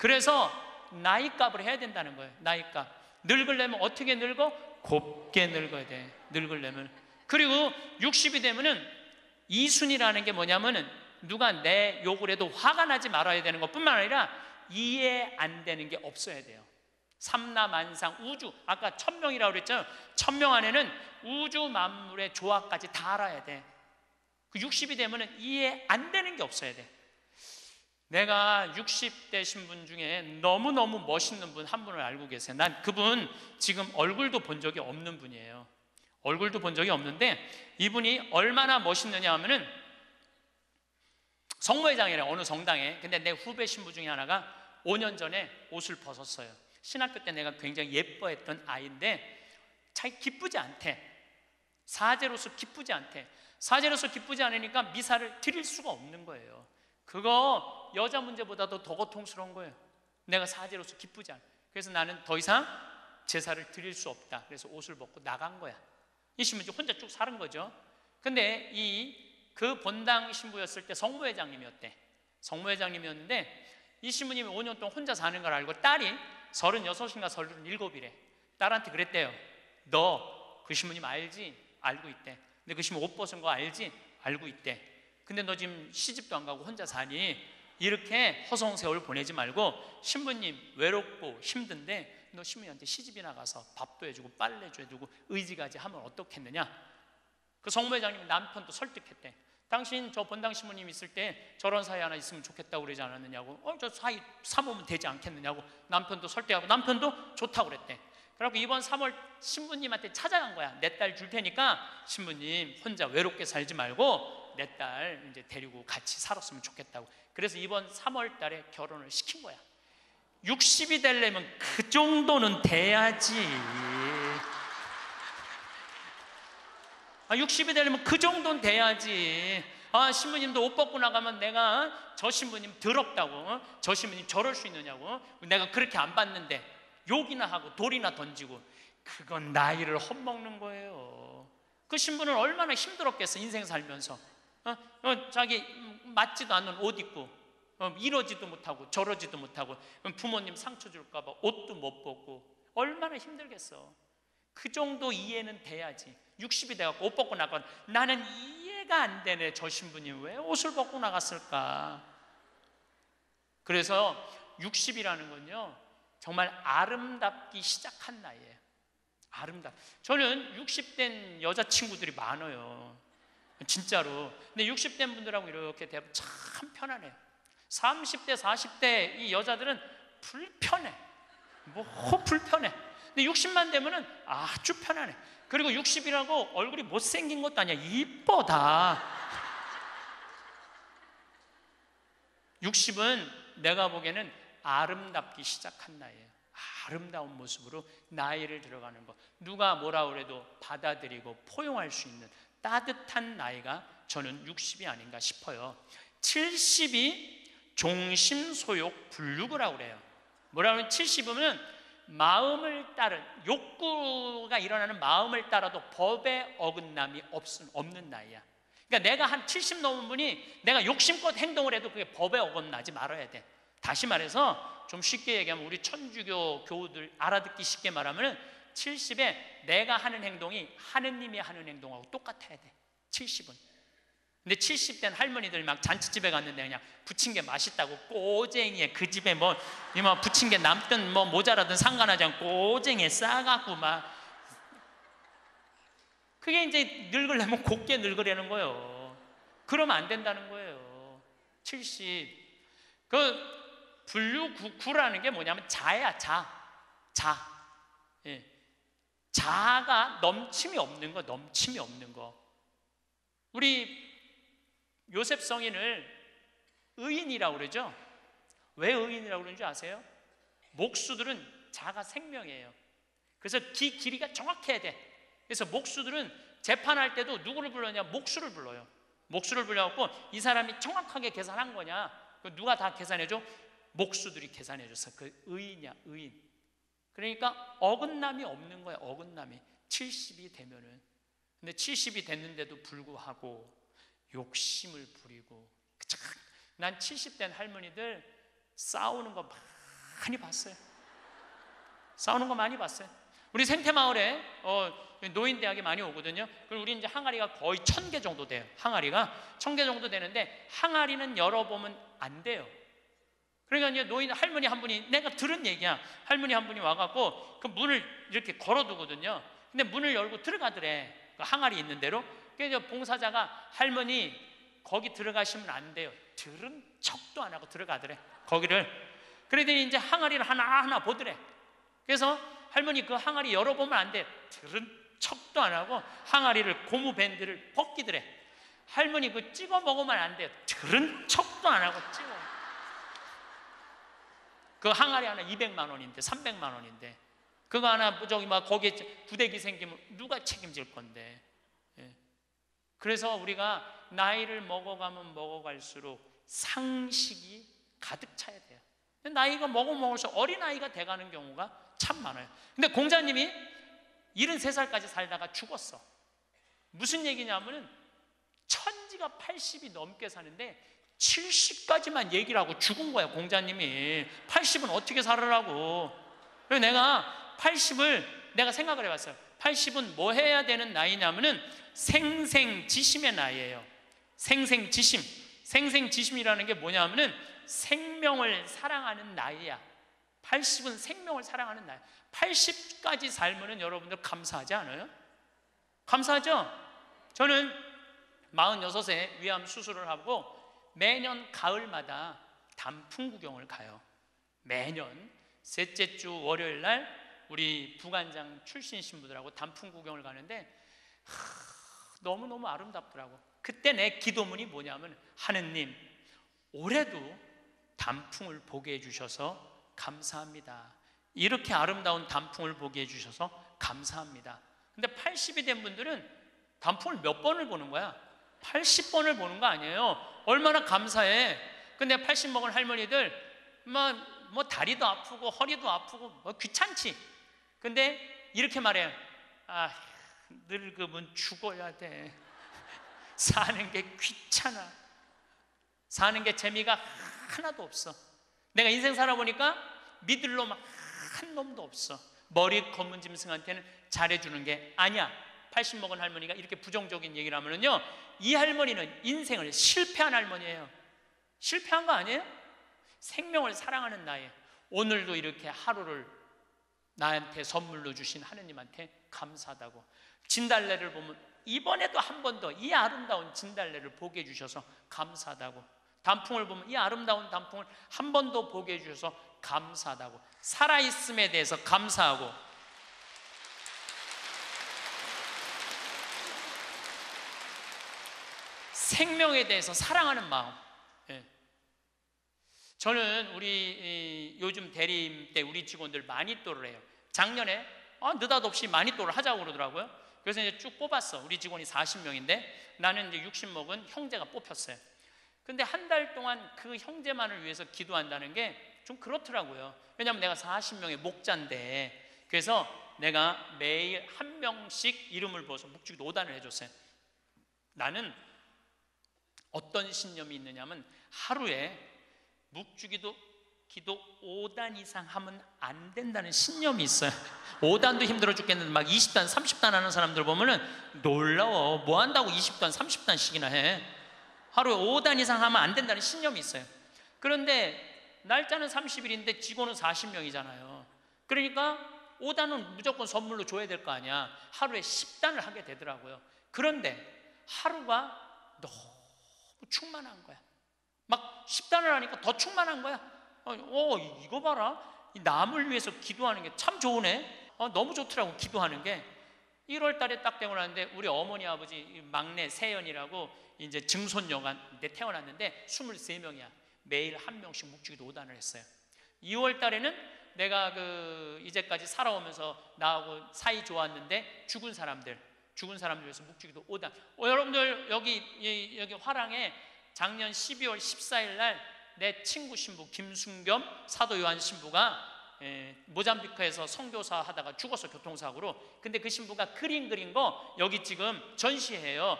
그래서 나이 값을 해야 된다는 거예요. 나이 값. 늙으려면 어떻게 늙어? 곱게 늙어야 돼. 늙으려면. 그리고 60이 되면은 이순이라는 게 뭐냐면은 누가 내 욕을 해도 화가 나지 말아야 되는 것 뿐만 아니라 이해 안 되는 게 없어야 돼요. 삼라만상 우주 아까 천명이라고 그랬잖 천명 안에는 우주 만물의 조화까지 다 알아야 돼. 그 60이 되면 이해 안 되는 게 없어야 돼. 내가 60대 신분 중에 너무너무 멋있는 분 한 분을 알고 계세요. 난 그분 지금 얼굴도 본 적이 없는 분이에요. 얼굴도 본 적이 없는데 이분이 얼마나 멋있느냐 하면은 성모회장이래 어느 성당에. 근데 내 후배 신부 중에 하나가 5년 전에 옷을 벗었어요. 신학교 때 내가 굉장히 예뻐했던 아이인데 잘 기쁘지 않대. 사제로서 기쁘지 않대. 사제로서 기쁘지 않으니까 미사를 드릴 수가 없는 거예요. 그거 여자 문제보다도 더 고통스러운 거예요. 내가 사제로서 기쁘지 않아. 그래서 나는 더 이상 제사를 드릴 수 없다. 그래서 옷을 벗고 나간 거야. 이 신부는 혼자 쭉 사는 거죠. 근데 이 그 본당 신부였을 때 성무회장님이었대. 성무회장님이었는데 이 신부님이 5년 동안 혼자 사는 걸 알고 딸이 36인가 37이래. 딸한테 그랬대요. 너 그 신부님 알지? 알고 있대. 근데 그 신부 옷 벗은 거 알지? 알고 있대. 근데 너 지금 시집도 안 가고 혼자 사니 이렇게 허송 세월 보내지 말고 신부님 외롭고 힘든데 너 신부님한테 시집이나 가서 밥도 해주고 빨래도 해주고 의지가지 하면 어떻겠느냐 그 성모회장님 남편도 설득했대 당신 저 본당 신부님 있을 때 저런 사이 하나 있으면 좋겠다고 그러지 않았느냐고 어 저 사이 삼으면 되지 않겠느냐고 남편도 설득하고 남편도 좋다고 그랬대 그래갖고 이번 3월 신부님한테 찾아간 거야 내 딸 줄 테니까 신부님 혼자 외롭게 살지 말고 내딸 이제 데리고 같이 살았으면 좋겠다고. 그래서 이번 3월 달에 결혼을 시킨 거야. 60이 되려면 그 정도는 돼야지. 아, 60이 되려면 그 정도는 돼야지. 아, 신부님도 옷 벗고 나가면 내가 어? 저 신부님 더럽다고, 어? 저 신부님 저럴 수 있느냐고, 내가 그렇게 안 봤는데 욕이나 하고 돌이나 던지고, 그건 나이를 헛먹는 거예요. 그 신부는 얼마나 힘들었겠어, 인생 살면서. 어? 어, 자기 맞지도 않은 옷 입고 어, 이러지도 못하고 저러지도 못하고 부모님 상처 줄까 봐 옷도 못 벗고 얼마나 힘들겠어. 그 정도 이해는 돼야지. 60이 돼갖고 옷 벗고 나가 나는 이해가 안 되네. 저 신부님 왜 옷을 벗고 나갔을까? 그래서 60이라는 건요. 정말 아름답기 시작한 나이에요. 아름답. 저는 60된 여자친구들이 많아요. 진짜로. 근데 60대 분들하고 이렇게 대면참 편안해요. 30대, 40대 이 여자들은 불편해. 뭐, 불편해. 근데 60만 되면은 아주 편안해. 그리고 60이라고 얼굴이 못생긴 것도 아니야. 이뻐, 다. 60은 내가 보기에는 아름답기 시작한 나이에요. 아름다운 모습으로 나이를 들어가는 것. 누가 뭐라 그래도 받아들이고 포용할 수 있는 따뜻한 나이가 저는 60이 아닌가 싶어요. 70이 종심 소욕 불육이라고 그래요. 뭐라 하면 70이면 마음을 따른 욕구가 일어나는 마음을 따라도 법에 어긋남이 없, 없는 나이야. 그러니까 내가 한 70 넘은 분이 내가 욕심껏 행동을 해도 그게 법에 어긋나지 말아야 돼. 다시 말해서 좀 쉽게 얘기하면 우리 천주교 교우들 알아듣기 쉽게 말하면 70에 내가 하는 행동이 하느님이 하는 행동하고 똑같아야 돼. 70은. 근데 70된 할머니들 막 잔치집에 갔는데 그냥 부친 게 맛있다고 꼬쟁이에 그 집에 뭐, 이만 뭐 부친 게 남든 뭐 모자라든 상관하지 않고 꼬쟁이에 싸갖고 막. 그게 이제 늙으려면 곱게 늙으려는 거예요. 그러면 안 된다는 거예요. 70. 그 분류 구구라는 게 뭐냐면 자야 자. 자. 예. 자아가 넘침이 없는 거, 넘침이 없는 거. 우리 요셉 성인을 의인이라고 그러죠? 왜 의인이라고 그러는 지 아세요? 목수들은 자가 생명이에요. 그래서 기 길이가 정확해야 돼. 그래서 목수들은 재판할 때도 누구를 불러냐? 목수를 불러요. 목수를 불러갖고 이 사람이 정확하게 계산한 거냐? 누가 다 계산해줘? 목수들이 계산해줘서 그 의인이야, 의인. 그러니까 어긋남이 없는 거야. 어긋남이 70이 되면은 근데 70이 됐는데도 불구하고 욕심을 부리고 난 70된 할머니들 싸우는 거 많이 봤어요. 싸우는 거 많이 봤어요. 우리 생태마을에 어, 노인 대학이 많이 오거든요. 그리고 우리 이제 항아리가 거의 천 개 정도 돼요. 항아리가 천 개 정도 되는데 항아리는 열어보면 안 돼요. 그러니까 이제 노인 할머니 한 분이 내가 들은 얘기야. 할머니 한 분이 와갖고 그 문을 이렇게 걸어두거든요. 근데 문을 열고 들어가더래. 그 항아리 있는 대로. 그래서 봉사자가 할머니 거기 들어가시면 안 돼요. 들은 척도 안 하고 들어가더래. 거기를. 그랬더니 이제 항아리를 하나하나 보더래. 그래서 할머니 그 항아리 열어보면 안 돼. 들은 척도 안 하고 항아리를 고무밴드를 벗기더래. 할머니 그 찍어 먹으면 안 돼요. 들은 척도 안 하고 찍어. 그 항아리 하나 200만 원인데 300만 원인데 그거 하나 저기 막 거기에 부대기 생기면 누가 책임질 건데 예. 그래서 우리가 나이를 먹어가면 먹어갈수록 상식이 가득 차야 돼요 나이가 먹어 먹을수록 어린아이가 돼가는 경우가 참 많아요 근데 공자님이 73살까지 살다가 죽었어 무슨 얘기냐면 천지가 80이 넘게 사는데 70까지만 얘기를 하고 죽은 거야, 공자님이. 80은 어떻게 살으라고. 그래서 내가 80을 내가 생각을 해봤어요. 80은 뭐 해야 되는 나이냐면은 생생지심의 나이예요. 생생지심. 생생지심이라는 게 뭐냐면은 생명을 사랑하는 나이야. 80은 생명을 사랑하는 나이. 80까지 살면은 여러분들 감사하지 않아요? 감사하죠? 저는 46에 위암 수술을 하고 매년 가을마다 단풍 구경을 가요. 매년 셋째 주 월요일 날 우리 부관장 출신 신부들하고 단풍 구경을 가는데 너무너무 아름답더라고. 그때 내 기도문이 뭐냐면 하느님 올해도 단풍을 보게 해 주셔서 감사합니다. 이렇게 아름다운 단풍을 보게 해 주셔서 감사합니다. 근데 80이 된 분들은 단풍을 몇 번을 보는 거야? 80번을 보는 거 아니에요. 얼마나 감사해. 근데 그 80 먹은 할머니들, 뭐, 뭐 다리도 아프고 허리도 아프고 뭐 귀찮지. 근데 이렇게 말해요. 아, 늙으면 죽어야 돼. 사는 게 귀찮아. 사는 게 재미가 하나도 없어. 내가 인생 살아보니까 믿을 놈 한 놈도 없어. 머리 검은 짐승한테는 잘해주는 게 아니야. 80 먹은 할머니가 이렇게 부정적인 얘기를 하면은요, 이 할머니는 인생을 실패한 할머니예요. 실패한 거 아니에요? 생명을 사랑하는 나의 오늘도 이렇게 하루를 나한테 선물로 주신 하느님한테 감사하다고 진달래를 보면 이번에도 한 번 더 이 아름다운 진달래를 보게 해주셔서 감사하다고 단풍을 보면 이 아름다운 단풍을 한 번 더 보게 해주셔서 감사하다고 살아있음에 대해서 감사하고 생명에 대해서 사랑하는 마음. 예. 저는 우리 요즘 대림 때 우리 직원들 많이 또를 해요. 작년에 아, 느닷없이 많이 또를 하자고 그러더라고요. 그래서 이제 쭉 뽑았어. 우리 직원이 40명인데 나는 이제 60 먹은 형제가 뽑혔어요. 근데 한 달 동안 그 형제만을 위해서 기도한다는 게 좀 그렇더라고요. 왜냐하면 내가 40명의 목자인데 그래서 내가 매일 한 명씩 이름을 부어서 묵직 노단을 해줬어요. 나는 어떤 신념이 있느냐면 하루에 묵주기도 기도 5단 이상 하면 안 된다는 신념이 있어요. 5단도 힘들어 죽겠는데 막 20단, 30단 하는 사람들 보면은 놀라워. 뭐 한다고 20단, 30단씩이나 해. 하루에 5단 이상 하면 안 된다는 신념이 있어요. 그런데 날짜는 30일인데 직원은 40명이잖아요. 그러니까 5단은 무조건 선물로 줘야 될 거 아니야. 하루에 10단을 하게 되더라고요. 그런데 하루가 너무 뭐 충만한 거야. 막1단을 하니까 더 충만한 거야. 어, 어 이거 봐라. 남을 위해서 기도하는 게 참 좋으네. 어, 너무 좋더라고, 기도하는 게. 1월 달에 딱 태어났는데 우리 어머니 아버지 막내 세연이라고 이제 증손녀가 태어났는데 23명이야. 매일 한 명씩 묵주기도 단을 했어요. 2월 달에는 내가 그 이제까지 살아오면서 나하고 사이 좋았는데 죽은 사람들 죽은 사람 중에서 묵주기도 5단. 어, 여러분들 여기 여기 화랑에 작년 12월 14일 날 내 친구 신부 김순겸 사도 요한 신부가 에, 예, 모잠비크에서 선교사 하다가 죽어 교통사고로. 근데 그 신부가 그림 그린 거 여기 지금 전시해요.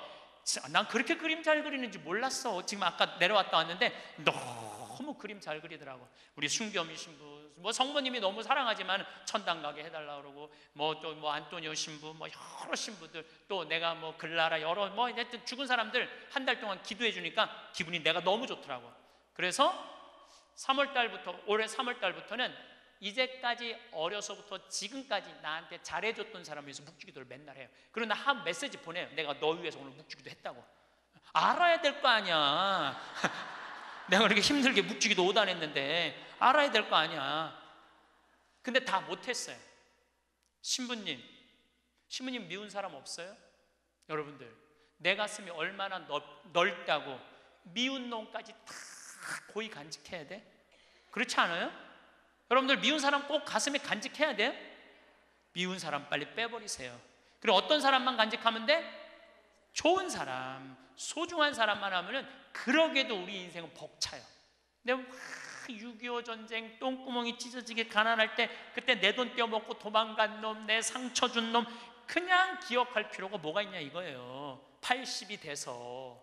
난 그렇게 그림 잘 그리는지 몰랐어. 지금 아까 내려왔다 왔는데 너무 너무 그림 잘 그리더라고. 우리 순겸이 신부, 뭐 성모님이 너무 사랑하지만 천당 가게 해달라 그러고, 뭐 또 뭐 안토니오 신부, 뭐 여러 신부들, 또 내가 뭐 글라라 여러 뭐 하여튼 죽은 사람들 한 달 동안 기도해 주니까 기분이 내가 너무 좋더라고. 그래서 3월 달부터 올해 3월 달부터는 이제까지 어려서부터 지금까지 나한테 잘해줬던 사람 위서 묵주기도를 맨날 해요. 그러나 한 메시지 보내요. 내가 너 위해서 오늘 묵주기도 했다고. 알아야 될 거 아니야. 내가 그렇게 힘들게 묵주기도 오단했는데 알아야 될 거 아니야. 근데 다 못했어요. 신부님, 신부님 미운 사람 없어요? 여러분들, 내 가슴이 얼마나 넓, 다고 미운 놈까지 다 고이 간직해야 돼? 그렇지 않아요? 여러분들 미운 사람 꼭 가슴에 간직해야 돼요? 미운 사람 빨리 빼버리세요. 그리고 어떤 사람만 간직하면 돼? 좋은 사람, 소중한 사람만 하면은 그러게도 우리 인생은 벅차요. 근데 6.25 전쟁 똥구멍이 찢어지게 가난할 때 그때 내 돈 떼어먹고 도망간 놈, 내 상처 준 놈, 그냥 기억할 필요가 뭐가 있냐 이거예요. 80이 돼서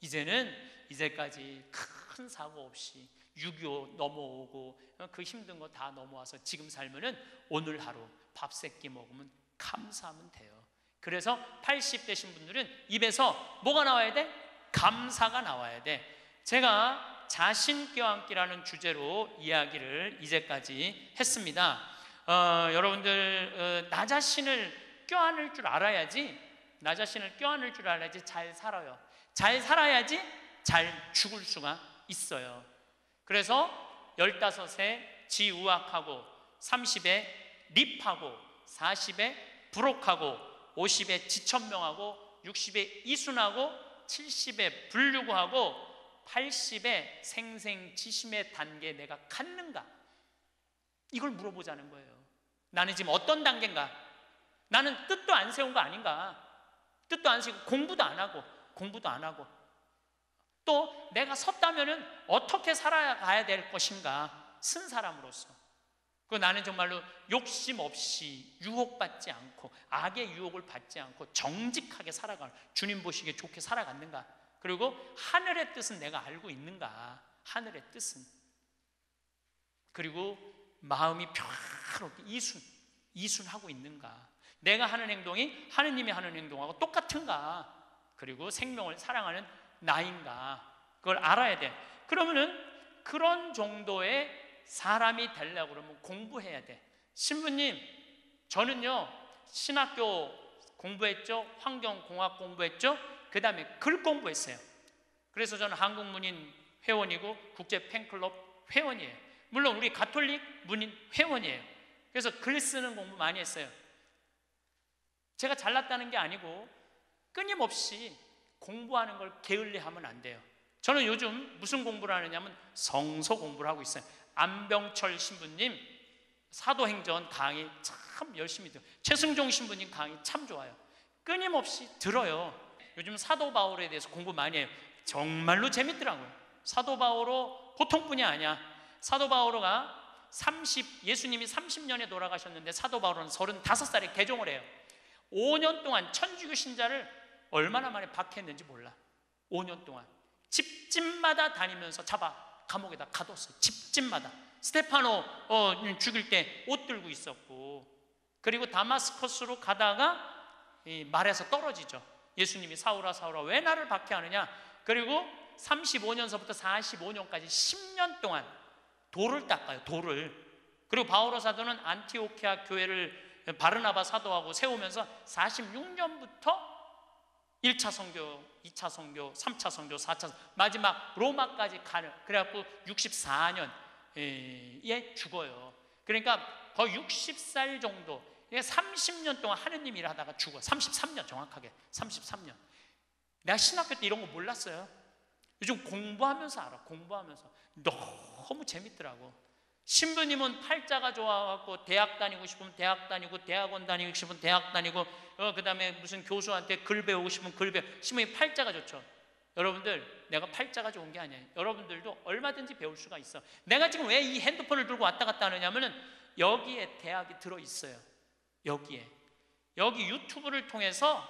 이제는 이제까지 큰 사고 없이 6.25 넘어오고 그 힘든 거 다 넘어와서 지금 살면은 오늘 하루 밥세끼 먹으면 감사하면 돼요. 그래서 80 되신 분들은 입에서 뭐가 나와야 돼? 감사가 나와야 돼. 제가 자신 껴안기라는 주제로 이야기를 이제까지 했습니다. 어, 여러분들 어, 나 자신을 껴안을 줄 알아야지 나 자신을 껴안을 줄 알아야지 잘 살아요. 잘 살아야지 잘 죽을 수가 있어요. 그래서 15에 지우학하고 30에 립하고 40에 부록하고 50에 지천명하고 60에 이순하고 70에 불류고하고 80에 생생지심의 단계 내가 갔는가? 이걸 물어보자는 거예요. 나는 지금 어떤 단계인가? 나는 뜻도 안 세운 거 아닌가? 뜻도 안 세우고 공부도 안 하고 공부도 안 하고 또 내가 섰다면 어떻게 살아가야 될 것인가? 쓴 사람으로서 그 나는 정말로 욕심 없이 유혹받지 않고 악의 유혹을 받지 않고 정직하게 살아가 주님 보시기에 좋게 살아갔는가? 그리고 하늘의 뜻은 내가 알고 있는가? 하늘의 뜻은 그리고 마음이 평화롭게 이순 이순하고 있는가? 내가 하는 행동이 하느님이 하는 행동하고 똑같은가? 그리고 생명을 사랑하는 나인가? 그걸 알아야 돼. 그러면은 그런 정도의 사람이 되려고 그러면 공부해야 돼. 신부님, 저는요, 신학교 공부했죠? 환경공학 공부했죠? 그 다음에 글 공부했어요. 그래서 저는 한국문인 회원이고 국제 팬클럽 회원이에요. 물론 우리 가톨릭 문인 회원이에요. 그래서 글 쓰는 공부 많이 했어요. 제가 잘났다는 게 아니고 끊임없이 공부하는 걸 게을리하면 안 돼요. 저는 요즘 무슨 공부를 하느냐면 하 성서 공부를 하고 있어요. 안병철 신부님 사도행전 강의 참 열심히 들어요. 최승종 신부님 강의 참 좋아요. 끊임없이 들어요. 요즘 사도 바울에 대해서 공부 많이 해요. 정말로 재밌더라고요. 사도 바울로 보통뿐이 아니야. 사도 바울로가 30 예수님이 30년에 돌아가셨는데 사도 바울은 35살에 개종을 해요. 5년 동안 천주교 신자를 얼마나 많이 박했는지 몰라. 5년 동안 집집마다 다니면서 잡아 감옥에다 가뒀어요. 집집마다. 스테파노 어, 죽일 때 옷 들고 있었고 그리고 다마스커스로 가다가 말에서 떨어지죠. 예수님이 사우라사우라왜 나를 박해하느냐? 그리고 35년서부터 45년까지 10년 동안 돌을 닦아요. 돌을. 그리고 바오로 사도는 안티오키아 교회를 바르나바 사도하고 세우면서 46년부터 1차 성교, 2차 성교, 3차 성교, 4차 마지막 로마까지 가는 그래갖고 64년에 예, 예, 죽어요. 그러니까 거의 60살 정도 30년 예, 동안 하느님 일 하다가 죽어 33년 정확하게 33년 내가 신학교 때 이런 거 몰랐어요 요즘 공부하면서 알아 공부하면서 너무 재밌더라고 신부님은 팔자가 좋아갖고 대학 다니고 싶으면 대학 다니고 대학원 다니고 싶으면 대학 다니고 어, 그 다음에 무슨 교수한테 글 배우고 싶으면 글 배우 신부님 팔자가 좋죠 여러분들 내가 팔자가 좋은 게 아니에요 여러분들도 얼마든지 배울 수가 있어 내가 지금 왜 이 핸드폰을 들고 왔다 갔다 하느냐면은 여기에 대학이 들어있어요 여기에 여기 유튜브를 통해서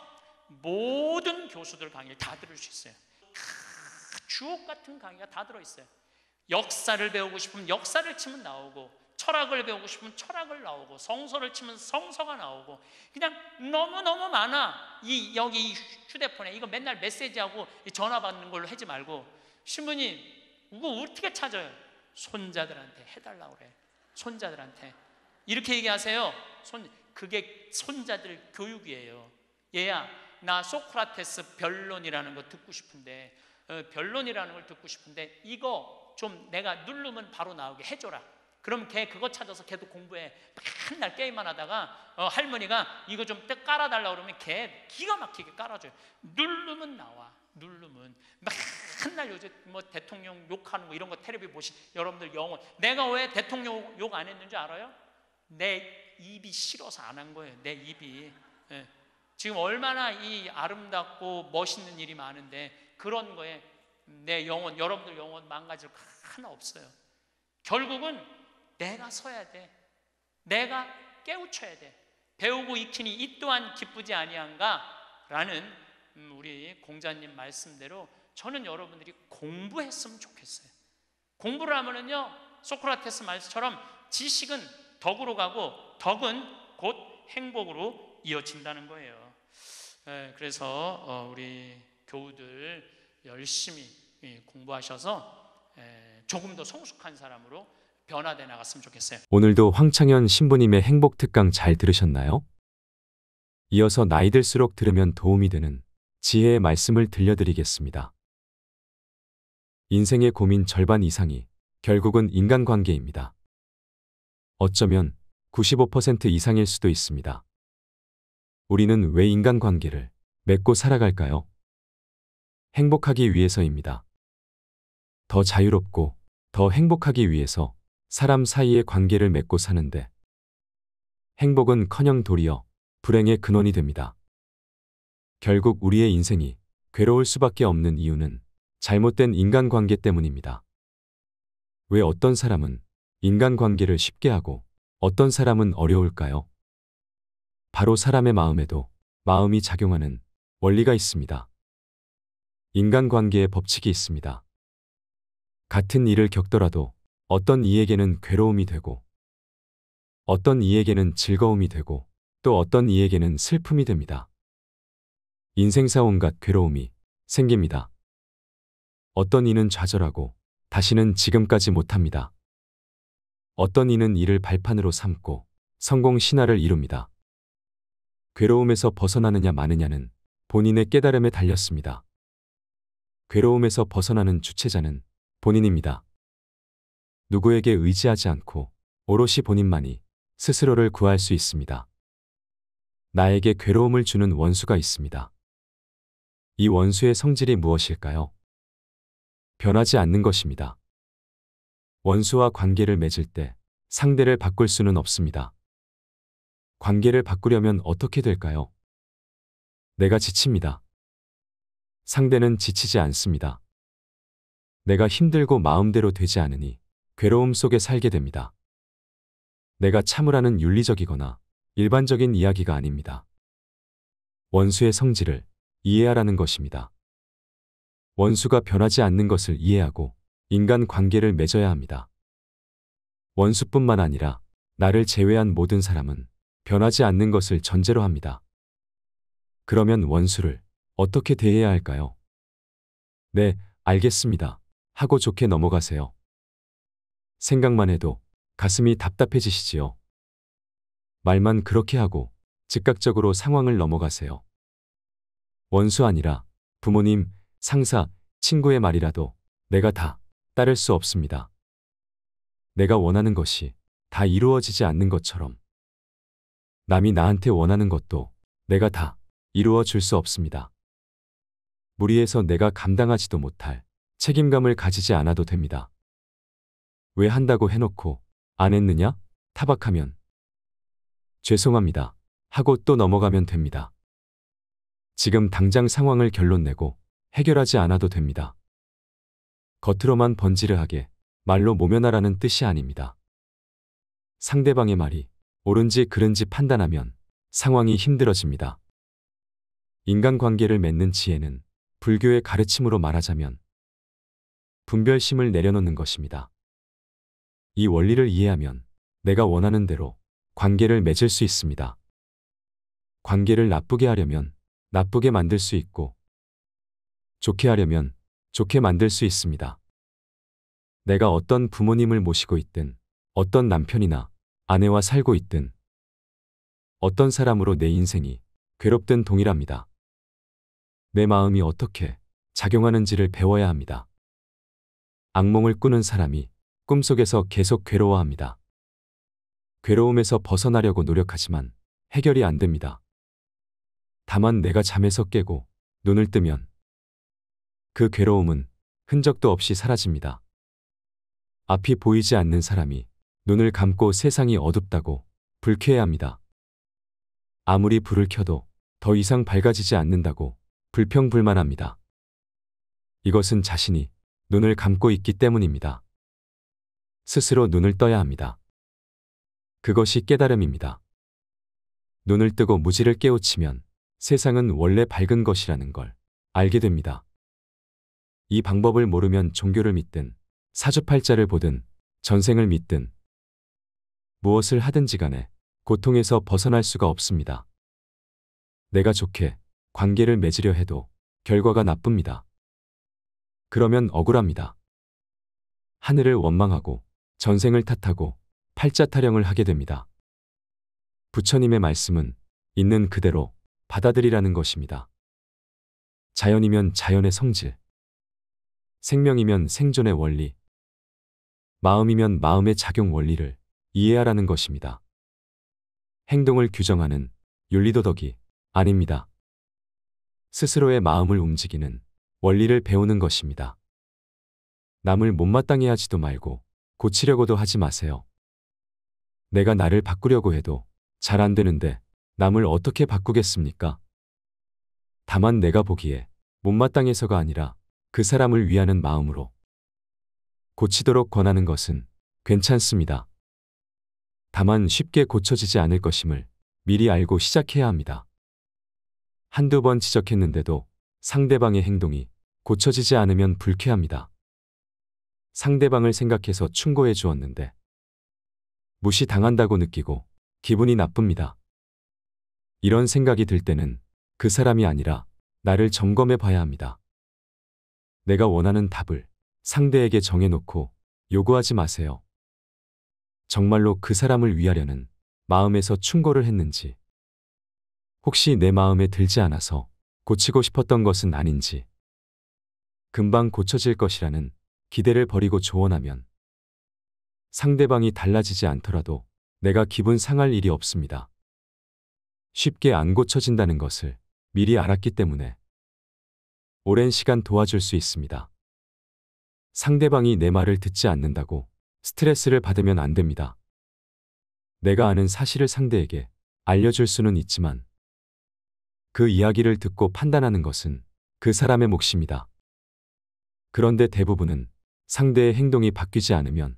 모든 교수들 강의를 다 들을 수 있어요 주옥 같은 강의가 다 들어있어요 역사를 배우고 싶으면 역사를 치면 나오고 철학을 배우고 싶으면 철학을 나오고 성서를 치면 성서가 나오고 그냥 너무너무 많아 이 여기 이 휴대폰에 이거 맨날 메시지하고 전화 받는 걸로 하지 말고 신부님 이거 어떻게 찾아요? 손자들한테 해달라고 그래 손자들한테 이렇게 얘기하세요 손 그게 손자들 교육이에요 얘야 나 소크라테스 변론이라는 거 듣고 싶은데 어, 변론이라는 걸 듣고 싶은데 이거 좀 내가 누르면 바로 나오게 해줘라. 그럼 걔 그거 찾아서 걔도 공부해. 맨날 게임만 하다가 어, 할머니가 이거 좀 깔아달라 그러면 걔 기가 막히게 깔아줘요. 누르면 나와. 누르면 맨날 요새뭐 대통령 욕하는 거 이런 거 테레비 보시 여러분들 영혼 내가 왜 대통령 욕 안 했는지 알아요? 내 입이 싫어서 안 한 거예요. 내 입이 예. 지금 얼마나 이 아름답고 멋있는 일이 많은데 그런 거에 내 영혼, 여러분들 영혼 망가질 거 하나 없어요. 결국은 내가 서야 돼. 내가 깨우쳐야 돼. 배우고 익히니 이 또한 기쁘지 아니한가? 라는 음, 우리 공자님 말씀대로 저는 여러분들이 공부했으면 좋겠어요. 공부를 하면은요, 소크라테스 말처럼 지식은 덕으로 가고 덕은 곧 행복으로 이어진다는 거예요. 그래서 어, 우리 교우들 열심히 예, 공부하셔서 예, 조금 더 성숙한 사람으로 변화돼 나갔으면 좋겠어요. 오늘도 황창현 신부님의 행복 특강 잘 들으셨나요? 이어서 나이 들수록 들으면 도움이 되는 지혜의 말씀을 들려드리겠습니다. 인생의 고민 절반 이상이 결국은 인간관계입니다. 어쩌면 95% 이상일 수도 있습니다. 우리는 왜 인간관계를 맺고 살아갈까요? 행복하기 위해서입니다. 더 자유롭고 더 행복하기 위해서 사람 사이의 관계를 맺고 사는데 행복은 커녕 도리어 불행의 근원이 됩니다. 결국 우리의 인생이 괴로울 수밖에 없는 이유는 잘못된 인간관계 때문입니다. 왜 어떤 사람은 인간관계를 쉽게 하고 어떤 사람은 어려울까요? 바로 사람의 마음에도 마음이 작용하는 원리가 있습니다. 인간관계의 법칙이 있습니다. 같은 일을 겪더라도 어떤 이에게는 괴로움이 되고 어떤 이에게는 즐거움이 되고 또 어떤 이에게는 슬픔이 됩니다. 인생사 온갖 괴로움이 생깁니다. 어떤 이는 좌절하고 다시는 지금까지 못합니다. 어떤 이는 이를 발판으로 삼고 성공 신화를 이룹니다. 괴로움에서 벗어나느냐 마느냐는 본인의 깨달음에 달렸습니다. 괴로움에서 벗어나는 주체자는 본인입니다. 누구에게 의지하지 않고 오롯이 본인만이 스스로를 구할 수 있습니다. 나에게 괴로움을 주는 원수가 있습니다. 이 원수의 성질이 무엇일까요? 변하지 않는 것입니다. 원수와 관계를 맺을 때 상대를 바꿀 수는 없습니다. 관계를 바꾸려면 어떻게 될까요? 내가 지칩니다. 상대는 지치지 않습니다. 내가 힘들고 마음대로 되지 않으니 괴로움 속에 살게 됩니다. 내가 참으라는 윤리적이거나 일반적인 이야기가 아닙니다. 원수의 성질을 이해하라는 것입니다. 원수가 변하지 않는 것을 이해하고 인간 관계를 맺어야 합니다. 원수뿐만 아니라 나를 제외한 모든 사람은 변하지 않는 것을 전제로 합니다. 그러면 원수를 어떻게 대해야 할까요? 네, 알겠습니다. 하고 좋게 넘어가세요. 생각만 해도 가슴이 답답해지시지요. 말만 그렇게 하고 즉각적으로 상황을 넘어가세요. 원수 아니라 부모님, 상사, 친구의 말이라도 내가 다 따를 수 없습니다. 내가 원하는 것이 다 이루어지지 않는 것처럼 남이 나한테 원하는 것도 내가 다 이루어 줄 수 없습니다. 무리해서 내가 감당하지도 못할 책임감을 가지지 않아도 됩니다. 왜 한다고 해놓고 안 했느냐? 타박하면 죄송합니다. 하고 또 넘어가면 됩니다. 지금 당장 상황을 결론 내고 해결하지 않아도 됩니다. 겉으로만 번지르하게 말로 모면하라는 뜻이 아닙니다. 상대방의 말이 옳은지 그른지 판단하면 상황이 힘들어집니다. 인간관계를 맺는 지혜는 불교의 가르침으로 말하자면 분별심을 내려놓는 것입니다. 이 원리를 이해하면 내가 원하는 대로 관계를 맺을 수 있습니다. 관계를 나쁘게 하려면 나쁘게 만들 수 있고 좋게 하려면 좋게 만들 수 있습니다. 내가 어떤 부모님을 모시고 있든 어떤 남편이나 아내와 살고 있든 어떤 사람으로 내 인생이 괴롭든 동일합니다. 내 마음이 어떻게 작용하는지를 배워야 합니다. 악몽을 꾸는 사람이 꿈속에서 계속 괴로워합니다. 괴로움에서 벗어나려고 노력하지만 해결이 안 됩니다. 다만 내가 잠에서 깨고 눈을 뜨면 그 괴로움은 흔적도 없이 사라집니다. 앞이 보이지 않는 사람이 눈을 감고 세상이 어둡다고 불쾌해합니다. 아무리 불을 켜도 더 이상 밝아지지 않는다고 불평불만합니다. 이것은 자신이 눈을 감고 있기 때문입니다. 스스로 눈을 떠야 합니다. 그것이 깨달음입니다. 눈을 뜨고 무지를 깨우치면 세상은 원래 밝은 것이라는 걸 알게 됩니다. 이 방법을 모르면 종교를 믿든 사주팔자를 보든 전생을 믿든 무엇을 하든지 간에 고통에서 벗어날 수가 없습니다. 내가 좋게 관계를 맺으려 해도 결과가 나쁩니다. 그러면 억울합니다. 하늘을 원망하고 전생을 탓하고 팔자 타령을 하게 됩니다. 부처님의 말씀은 있는 그대로 받아들이라는 것입니다. 자연이면 자연의 성질, 생명이면 생존의 원리, 마음이면 마음의 작용 원리를 이해하라는 것입니다. 행동을 규정하는 윤리도덕이 아닙니다. 스스로의 마음을 움직이는 원리를 배우는 것입니다. 남을 못마땅해 하지도 말고 고치려고도 하지 마세요. 내가 나를 바꾸려고 해도 잘 안 되는데 남을 어떻게 바꾸겠습니까? 다만 내가 보기에 못마땅해서가 아니라 그 사람을 위하는 마음으로 고치도록 권하는 것은 괜찮습니다. 다만 쉽게 고쳐지지 않을 것임을 미리 알고 시작해야 합니다. 한두 번 지적했는데도 상대방의 행동이 고쳐지지 않으면 불쾌합니다. 상대방을 생각해서 충고해 주었는데 무시당한다고 느끼고 기분이 나쁩니다. 이런 생각이 들 때는 그 사람이 아니라 나를 점검해 봐야 합니다. 내가 원하는 답을 상대에게 정해놓고 요구하지 마세요. 정말로 그 사람을 위하려는 마음에서 충고를 했는지 혹시 내 마음에 들지 않아서 고치고 싶었던 것은 아닌지 금방 고쳐질 것이라는 기대를 버리고 조언하면 상대방이 달라지지 않더라도 내가 기분 상할 일이 없습니다. 쉽게 안 고쳐진다는 것을 미리 알았기 때문에 오랜 시간 도와줄 수 있습니다. 상대방이 내 말을 듣지 않는다고 스트레스를 받으면 안 됩니다. 내가 아는 사실을 상대에게 알려줄 수는 있지만 그 이야기를 듣고 판단하는 것은 그 사람의 몫입니다. 그런데 대부분은 상대의 행동이 바뀌지 않으면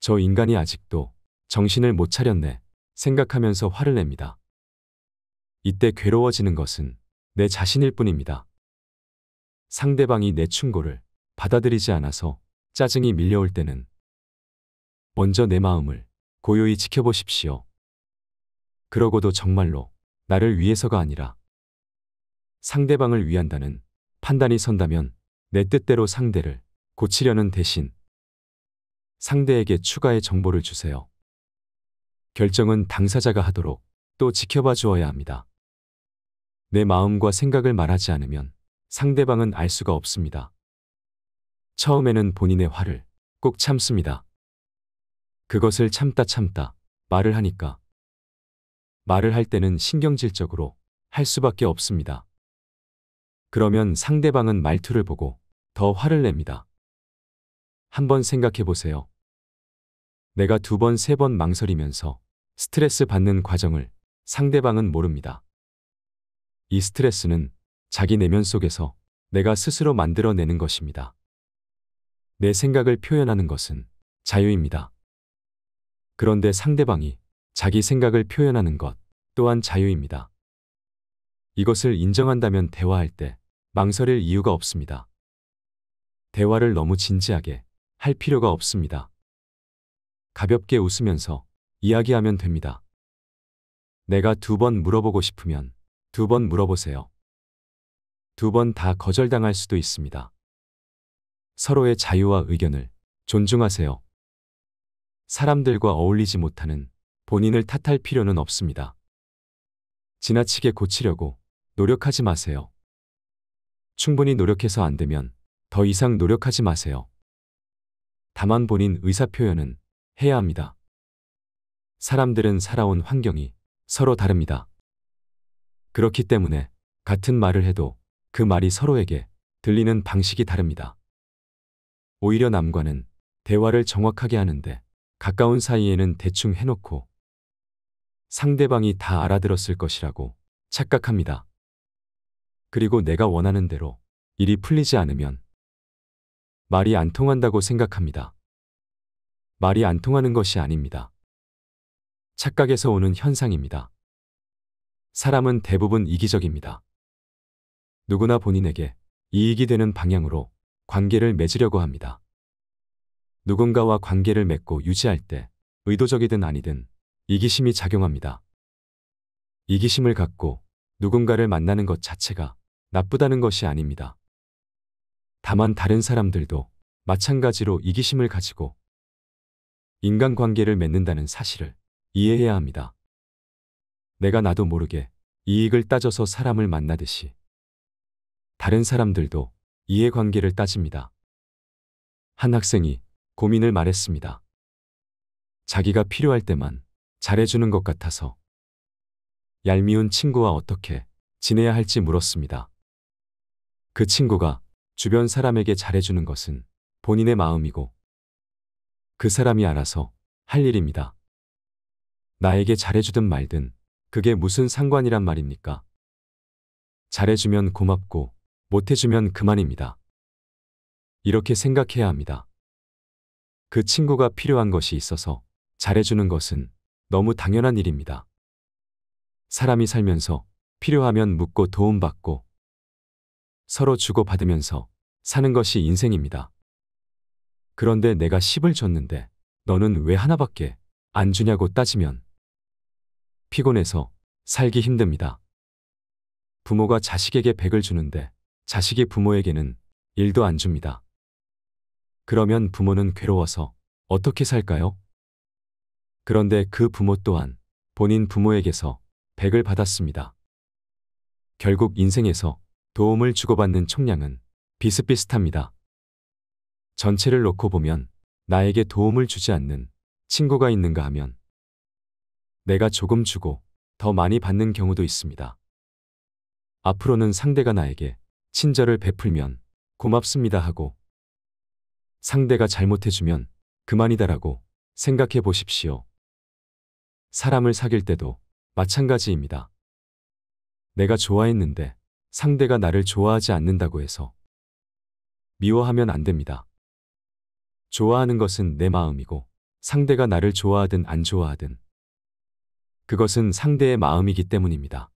저 인간이 아직도 정신을 못 차렸네 생각하면서 화를 냅니다. 이때 괴로워지는 것은 내 자신일 뿐입니다. 상대방이 내 충고를 받아들이지 않아서 짜증이 밀려올 때는 먼저 내 마음을 고요히 지켜보십시오. 그러고도 정말로 나를 위해서가 아니라 상대방을 위한다는 판단이 선다면 내 뜻대로 상대를 고치려는 대신 상대에게 추가의 정보를 주세요. 결정은 당사자가 하도록 또 지켜봐 주어야 합니다. 내 마음과 생각을 말하지 않으면 상대방은 알 수가 없습니다. 처음에는 본인의 화를 꼭 참습니다. 그것을 참다 참다 말을 하니까 말을 할 때는 신경질적으로 할 수밖에 없습니다. 그러면 상대방은 말투를 보고 더 화를 냅니다. 한번 생각해 보세요. 내가 두 번, 세 번 망설이면서 스트레스 받는 과정을 상대방은 모릅니다. 이 스트레스는 자기 내면 속에서 내가 스스로 만들어내는 것입니다. 내 생각을 표현하는 것은 자유입니다. 그런데 상대방이 자기 생각을 표현하는 것 또한 자유입니다. 이것을 인정한다면 대화할 때 망설일 이유가 없습니다. 대화를 너무 진지하게 할 필요가 없습니다. 가볍게 웃으면서 이야기하면 됩니다. 내가 두 번 물어보고 싶으면 두 번 물어보세요. 두 번 다 거절당할 수도 있습니다. 서로의 자유와 의견을 존중하세요. 사람들과 어울리지 못하는 본인을 탓할 필요는 없습니다. 지나치게 고치려고 노력하지 마세요. 충분히 노력해서 안 되면 더 이상 노력하지 마세요. 다만 본인 의사표현은 해야 합니다. 사람들은 살아온 환경이 서로 다릅니다. 그렇기 때문에 같은 말을 해도 그 말이 서로에게 들리는 방식이 다릅니다. 오히려 남과는 대화를 정확하게 하는데 가까운 사이에는 대충 해놓고 상대방이 다 알아들었을 것이라고 착각합니다. 그리고 내가 원하는 대로 일이 풀리지 않으면 말이 안 통한다고 생각합니다. 말이 안 통하는 것이 아닙니다. 착각에서 오는 현상입니다. 사람은 대부분 이기적입니다. 누구나 본인에게 이익이 되는 방향으로 관계를 맺으려고 합니다. 누군가와 관계를 맺고 유지할 때 의도적이든 아니든 이기심이 작용합니다. 이기심을 갖고 누군가를 만나는 것 자체가 나쁘다는 것이 아닙니다. 다만 다른 사람들도 마찬가지로 이기심을 가지고 인간관계를 맺는다는 사실을 이해해야 합니다. 내가 나도 모르게 이익을 따져서 사람을 만나듯이 다른 사람들도 이해관계를 따집니다. 한 학생이 고민을 말했습니다. 자기가 필요할 때만 잘해주는 것 같아서 얄미운 친구와 어떻게 지내야 할지 물었습니다. 그 친구가 주변 사람에게 잘해주는 것은 본인의 마음이고 그 사람이 알아서 할 일입니다. 나에게 잘해주든 말든 그게 무슨 상관이란 말입니까? 잘해주면 고맙고 못해주면 그만입니다. 이렇게 생각해야 합니다. 그 친구가 필요한 것이 있어서 잘해주는 것은 너무 당연한 일입니다. 사람이 살면서 필요하면 묻고 도움받고 서로 주고받으면서 사는 것이 인생입니다. 그런데 내가 10을 줬는데 너는 왜 하나밖에 안 주냐고 따지면 피곤해서 살기 힘듭니다. 부모가 자식에게 100을 주는데 자식이 부모에게는 1도 안 줍니다. 그러면 부모는 괴로워서 어떻게 살까요? 그런데 그 부모 또한 본인 부모에게서 백을 받았습니다. 결국 인생에서 도움을 주고받는 총량은 비슷비슷합니다. 전체를 놓고 보면 나에게 도움을 주지 않는 친구가 있는가 하면 내가 조금 주고 더 많이 받는 경우도 있습니다. 앞으로는 상대가 나에게 친절을 베풀면 고맙습니다 하고 상대가 잘못해주면 그만이다라고 생각해 보십시오. 사람을 사귈 때도 마찬가지입니다. 내가 좋아했는데 상대가 나를 좋아하지 않는다고 해서 미워하면 안 됩니다. 좋아하는 것은 내 마음이고 상대가 나를 좋아하든 안 좋아하든 그것은 상대의 마음이기 때문입니다.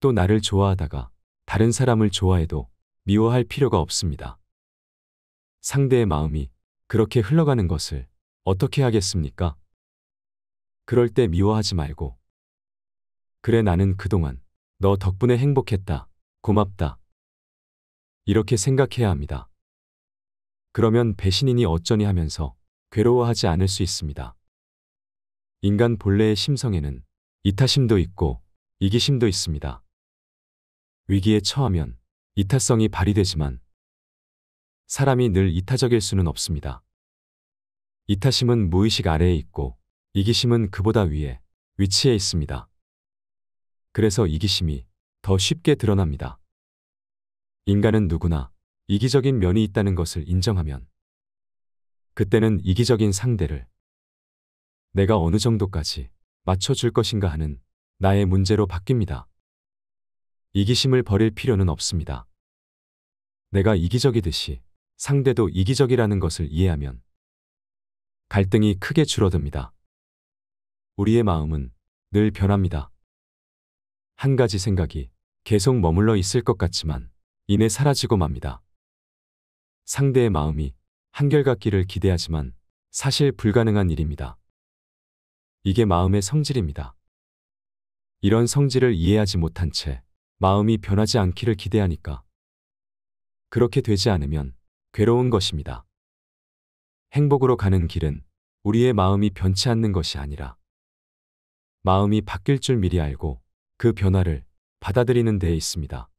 또 나를 좋아하다가 다른 사람을 좋아해도 미워할 필요가 없습니다. 상대의 마음이 그렇게 흘러가는 것을 어떻게 하겠습니까? 그럴 때 미워하지 말고. 그래 나는 그동안 너 덕분에 행복했다. 고맙다. 이렇게 생각해야 합니다. 그러면 배신인이 어쩌니 하면서 괴로워하지 않을 수 있습니다. 인간 본래의 심성에는 이타심도 있고 이기심도 있습니다. 위기에 처하면 이타성이 발휘되지만 사람이 늘 이타적일 수는 없습니다. 이타심은 무의식 아래에 있고 이기심은 그보다 위에 위치해 있습니다. 그래서 이기심이 더 쉽게 드러납니다. 인간은 누구나 이기적인 면이 있다는 것을 인정하면 그때는 이기적인 상대를 내가 어느 정도까지 맞춰줄 것인가 하는 나의 문제로 바뀝니다. 이기심을 버릴 필요는 없습니다. 내가 이기적이듯이 상대도 이기적이라는 것을 이해하면 갈등이 크게 줄어듭니다. 우리의 마음은 늘 변합니다. 한 가지 생각이 계속 머물러 있을 것 같지만 이내 사라지고 맙니다. 상대의 마음이 한결같기를 기대하지만 사실 불가능한 일입니다. 이게 마음의 성질입니다. 이런 성질을 이해하지 못한 채 마음이 변하지 않기를 기대하니까 그렇게 되지 않으면 괴로운 것입니다. 행복으로 가는 길은 우리의 마음이 변치 않는 것이 아니라 마음이 바뀔 줄 미리 알고 그 변화를 받아들이는 데에 있습니다.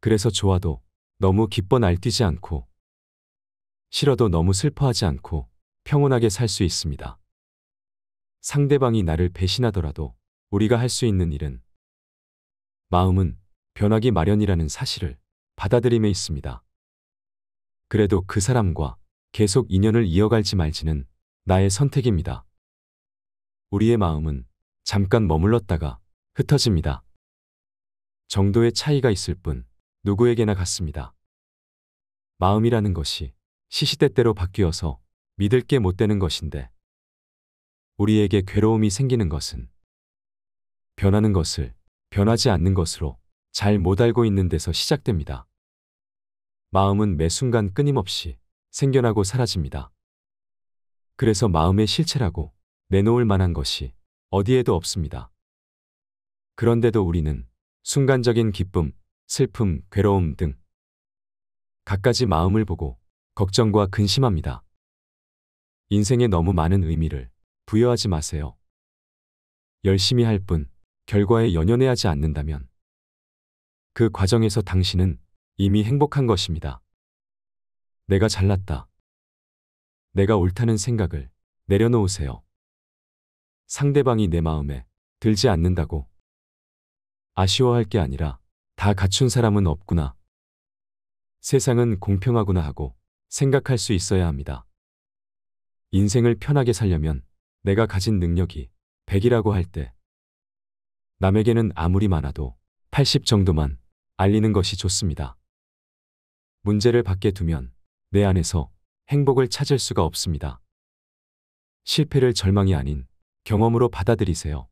그래서 좋아도 너무 기뻐 날뛰지 않고 싫어도 너무 슬퍼하지 않고 평온하게 살 수 있습니다. 상대방이 나를 배신하더라도 우리가 할 수 있는 일은 마음은 변하기 마련이라는 사실을 받아들임에 있습니다. 그래도 그 사람과 계속 인연을 이어갈지 말지는 나의 선택입니다. 우리의 마음은 잠깐 머물렀다가 흩어집니다. 정도의 차이가 있을 뿐 누구에게나 같습니다. 마음이라는 것이 시시때때로 바뀌어서 믿을 게 못 되는 것인데 우리에게 괴로움이 생기는 것은 변하는 것을 변하지 않는 것으로 잘 못 알고 있는 데서 시작됩니다. 마음은 매 순간 끊임없이 생겨나고 사라집니다. 그래서 마음의 실체라고 내놓을 만한 것이 어디에도 없습니다. 그런데도 우리는 순간적인 기쁨, 슬픔, 괴로움 등 갖가지 마음을 보고 걱정과 근심합니다. 인생에 너무 많은 의미를 부여하지 마세요. 열심히 할 뿐 결과에 연연해 하지 않는다면 그 과정에서 당신은 이미 행복한 것입니다. 내가 잘났다. 내가 옳다는 생각을 내려놓으세요. 상대방이 내 마음에 들지 않는다고 아쉬워할 게 아니라 다 갖춘 사람은 없구나. 세상은 공평하구나 하고 생각할 수 있어야 합니다. 인생을 편하게 살려면 내가 가진 능력이 100이라고 할 때 남에게는 아무리 많아도 80 정도만 알리는 것이 좋습니다. 문제를 밖에 두면 내 안에서 행복을 찾을 수가 없습니다. 실패를 절망이 아닌 경험으로 받아들이세요.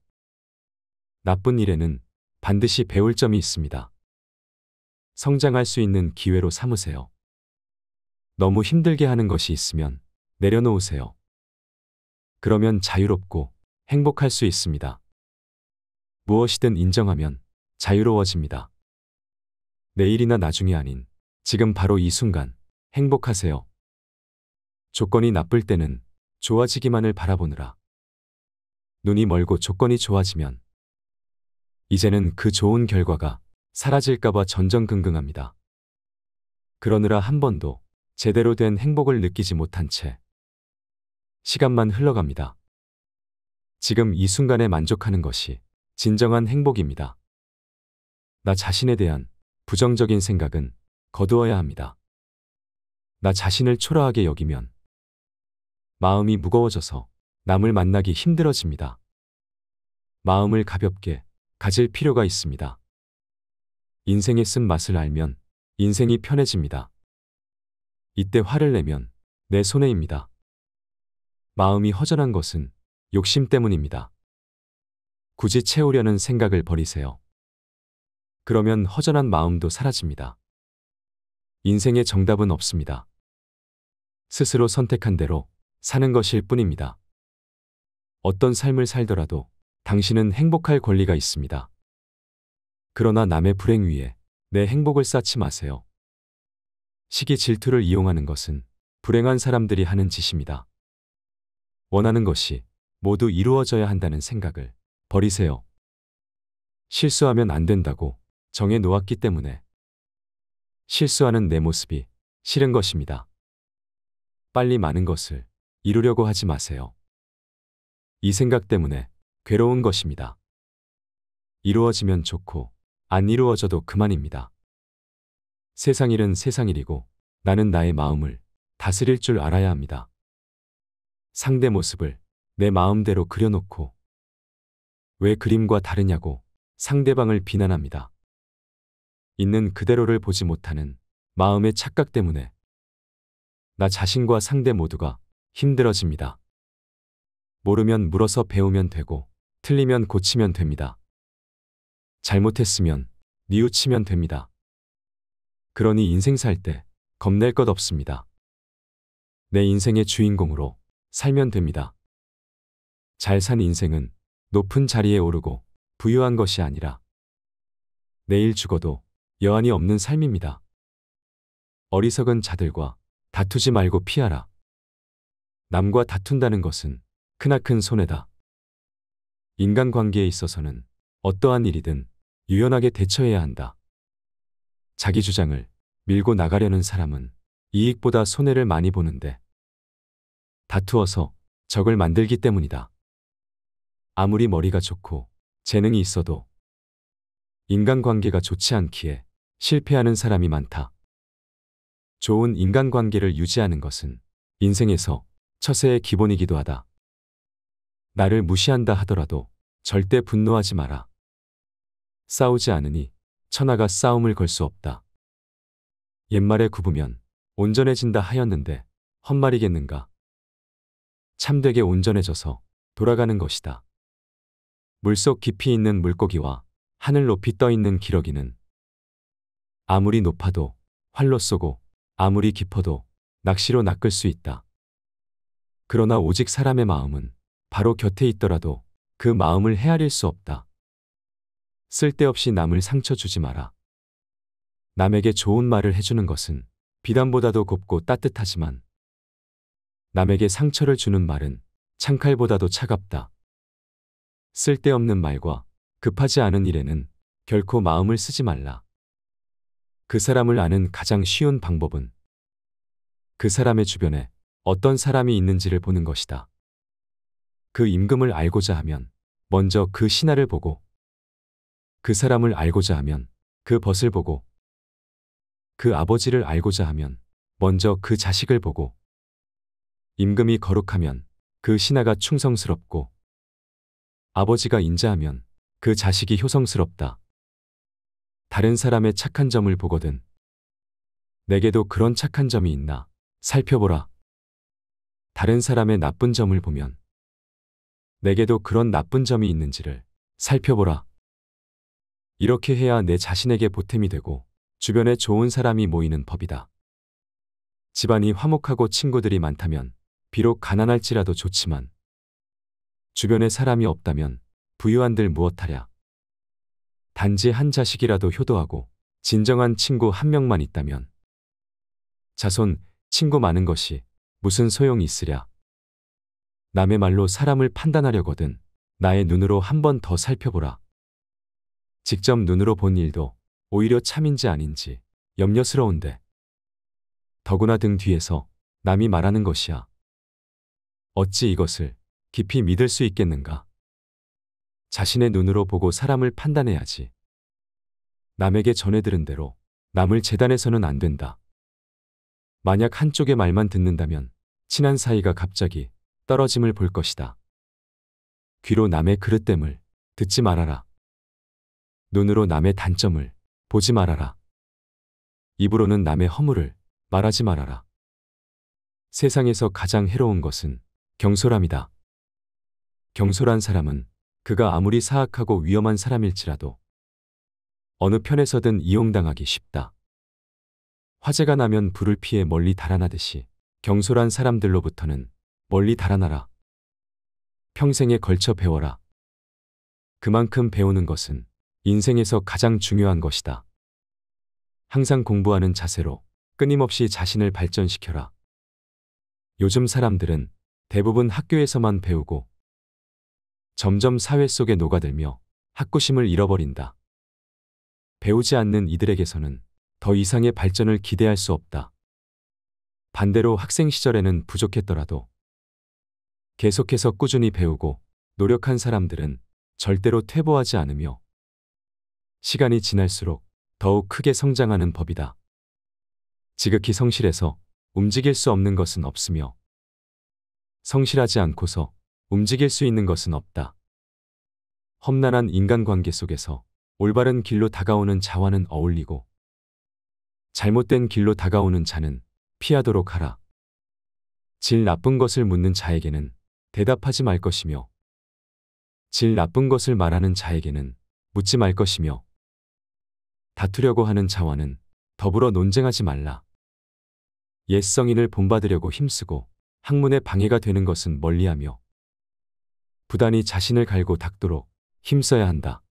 나쁜 일에는 반드시 배울 점이 있습니다. 성장할 수 있는 기회로 삼으세요. 너무 힘들게 하는 것이 있으면 내려놓으세요. 그러면 자유롭고 행복할 수 있습니다. 무엇이든 인정하면 자유로워집니다. 내일이나 나중이 아닌 지금 바로 이 순간 행복하세요. 조건이 나쁠 때는 좋아지기만을 바라보느라 눈이 멀고 조건이 좋아지면 이제는 그 좋은 결과가 사라질까봐 전전긍긍합니다. 그러느라 한 번도 제대로 된 행복을 느끼지 못한 채 시간만 흘러갑니다. 지금 이 순간에 만족하는 것이 진정한 행복입니다. 나 자신에 대한 부정적인 생각은 거두어야 합니다. 나 자신을 초라하게 여기면 마음이 무거워져서 남을 만나기 힘들어집니다. 마음을 가볍게 가질 필요가 있습니다. 인생의 쓴 맛을 알면 인생이 편해집니다. 이때 화를 내면 내 손해입니다. 마음이 허전한 것은 욕심 때문입니다. 굳이 채우려는 생각을 버리세요. 그러면 허전한 마음도 사라집니다. 인생의 정답은 없습니다. 스스로 선택한 대로 사는 것일 뿐입니다. 어떤 삶을 살더라도 당신은 행복할 권리가 있습니다. 그러나 남의 불행 위에 내 행복을 쌓지 마세요. 시기 질투를 이용하는 것은 불행한 사람들이 하는 짓입니다. 원하는 것이 모두 이루어져야 한다는 생각을 버리세요. 실수하면 안 된다고 정해 놓았기 때문에 실수하는 내 모습이 싫은 것입니다. 빨리 많은 것을 이루려고 하지 마세요. 이 생각 때문에 괴로운 것입니다. 이루어지면 좋고 안 이루어져도 그만입니다. 세상 일은 세상 일이고 나는 나의 마음을 다스릴 줄 알아야 합니다. 상대 모습을 내 마음대로 그려놓고 왜 그림과 다르냐고 상대방을 비난합니다. 있는 그대로를 보지 못하는 마음의 착각 때문에 나 자신과 상대 모두가 힘들어집니다. 모르면 물어서 배우면 되고 틀리면 고치면 됩니다. 잘못했으면 뉘우치면 됩니다. 그러니 인생 살 때 겁낼 것 없습니다. 내 인생의 주인공으로 살면 됩니다. 잘 산 인생은 높은 자리에 오르고 부유한 것이 아니라 내일 죽어도 여한이 없는 삶입니다. 어리석은 자들과 다투지 말고 피하라. 남과 다툰다는 것은 크나큰 손해다. 인간관계에 있어서는 어떠한 일이든 유연하게 대처해야 한다. 자기 주장을 밀고 나가려는 사람은 이익보다 손해를 많이 보는데 다투어서 적을 만들기 때문이다. 아무리 머리가 좋고 재능이 있어도 인간관계가 좋지 않기에 실패하는 사람이 많다. 좋은 인간관계를 유지하는 것은 인생에서 처세의 기본이기도 하다. 나를 무시한다 하더라도 절대 분노하지 마라. 싸우지 않으니 천하가 싸움을 걸 수 없다. 옛말에 굽으면 온전해진다 하였는데 헛말이겠는가. 참되게 온전해져서 돌아가는 것이다. 물속 깊이 있는 물고기와 하늘 높이 떠 있는 기러기는 아무리 높아도 활로 쏘고 아무리 깊어도 낚시로 낚을 수 있다. 그러나 오직 사람의 마음은 바로 곁에 있더라도 그 마음을 헤아릴 수 없다. 쓸데없이 남을 상처 주지 마라. 남에게 좋은 말을 해주는 것은 비단보다도 곱고 따뜻하지만 남에게 상처를 주는 말은 창칼보다도 차갑다. 쓸데없는 말과 급하지 않은 일에는 결코 마음을 쓰지 말라. 그 사람을 아는 가장 쉬운 방법은 그 사람의 주변에 어떤 사람이 있는지를 보는 것이다. 그 임금을 알고자 하면 먼저 그 신하를 보고 그 사람을 알고자 하면 그 벗을 보고 그 아버지를 알고자 하면 먼저 그 자식을 보고 임금이 거룩하면 그 신하가 충성스럽고 아버지가 인자하면 그 자식이 효성스럽다. 다른 사람의 착한 점을 보거든 내게도 그런 착한 점이 있나 살펴보라. 다른 사람의 나쁜 점을 보면 내게도 그런 나쁜 점이 있는지를 살펴보라. 이렇게 해야 내 자신에게 보탬이 되고 주변에 좋은 사람이 모이는 법이다. 집안이 화목하고 친구들이 많다면 비록 가난할지라도 좋지만 주변에 사람이 없다면 부유한들 무엇하랴. 단지 한 자식이라도 효도하고 진정한 친구 한 명만 있다면 자손, 친구 많은 것이 무슨 소용이 있으랴. 남의 말로 사람을 판단하려거든 나의 눈으로 한 번 더 살펴보라. 직접 눈으로 본 일도 오히려 참인지 아닌지 염려스러운데 더구나 등 뒤에서 남이 말하는 것이야. 어찌 이것을 깊이 믿을 수 있겠는가? 자신의 눈으로 보고 사람을 판단해야지. 남에게 전해들은 대로 남을 재단해서는 안 된다. 만약 한쪽의 말만 듣는다면 친한 사이가 갑자기 떨어짐을 볼 것이다. 귀로 남의 그릇됨을 듣지 말아라. 눈으로 남의 단점을 보지 말아라. 입으로는 남의 허물을 말하지 말아라. 세상에서 가장 해로운 것은 경솔함이다. 경솔한 사람은 그가 아무리 사악하고 위험한 사람일지라도 어느 편에서든 이용당하기 쉽다. 화재가 나면 불을 피해 멀리 달아나듯이 경솔한 사람들로부터는 멀리 달아나라. 평생에 걸쳐 배워라. 그만큼 배우는 것은 인생에서 가장 중요한 것이다. 항상 공부하는 자세로 끊임없이 자신을 발전시켜라. 요즘 사람들은 대부분 학교에서만 배우고 점점 사회 속에 녹아들며 학구심을 잃어버린다. 배우지 않는 이들에게서는 더 이상의 발전을 기대할 수 없다. 반대로 학생 시절에는 부족했더라도 계속해서 꾸준히 배우고 노력한 사람들은 절대로 퇴보하지 않으며 시간이 지날수록 더욱 크게 성장하는 법이다. 지극히 성실해서 움직일 수 없는 것은 없으며 성실하지 않고서 움직일 수 있는 것은 없다. 험난한 인간관계 속에서 올바른 길로 다가오는 자와는 어울리고 잘못된 길로 다가오는 자는 피하도록 하라. 질 나쁜 것을 묻는 자에게는 대답하지 말 것이며 질 나쁜 것을 말하는 자에게는 묻지 말 것이며 다투려고 하는 자와는 더불어 논쟁하지 말라. 옛 성인을 본받으려고 힘쓰고 학문에 방해가 되는 것은 멀리하며 부단히 자신을 갈고 닦도록 힘써야 한다.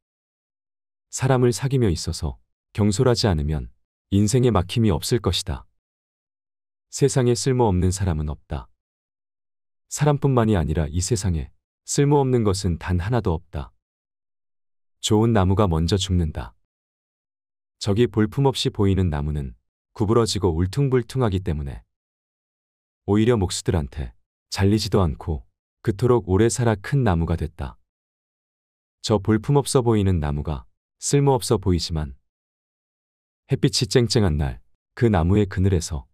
사람을 사귀며 있어서 경솔하지 않으면 인생에 막힘이 없을 것이다. 세상에 쓸모없는 사람은 없다. 사람뿐만이 아니라 이 세상에 쓸모없는 것은 단 하나도 없다. 좋은 나무가 먼저 죽는다. 저기 볼품없이 보이는 나무는 구부러지고 울퉁불퉁하기 때문에 오히려 목수들한테 잘리지도 않고 그토록 오래 살아 큰 나무가 됐다. 저 볼품없어 보이는 나무가 쓸모없어 보이지만 햇빛이 쨍쨍한 날 그 나무의 그늘에서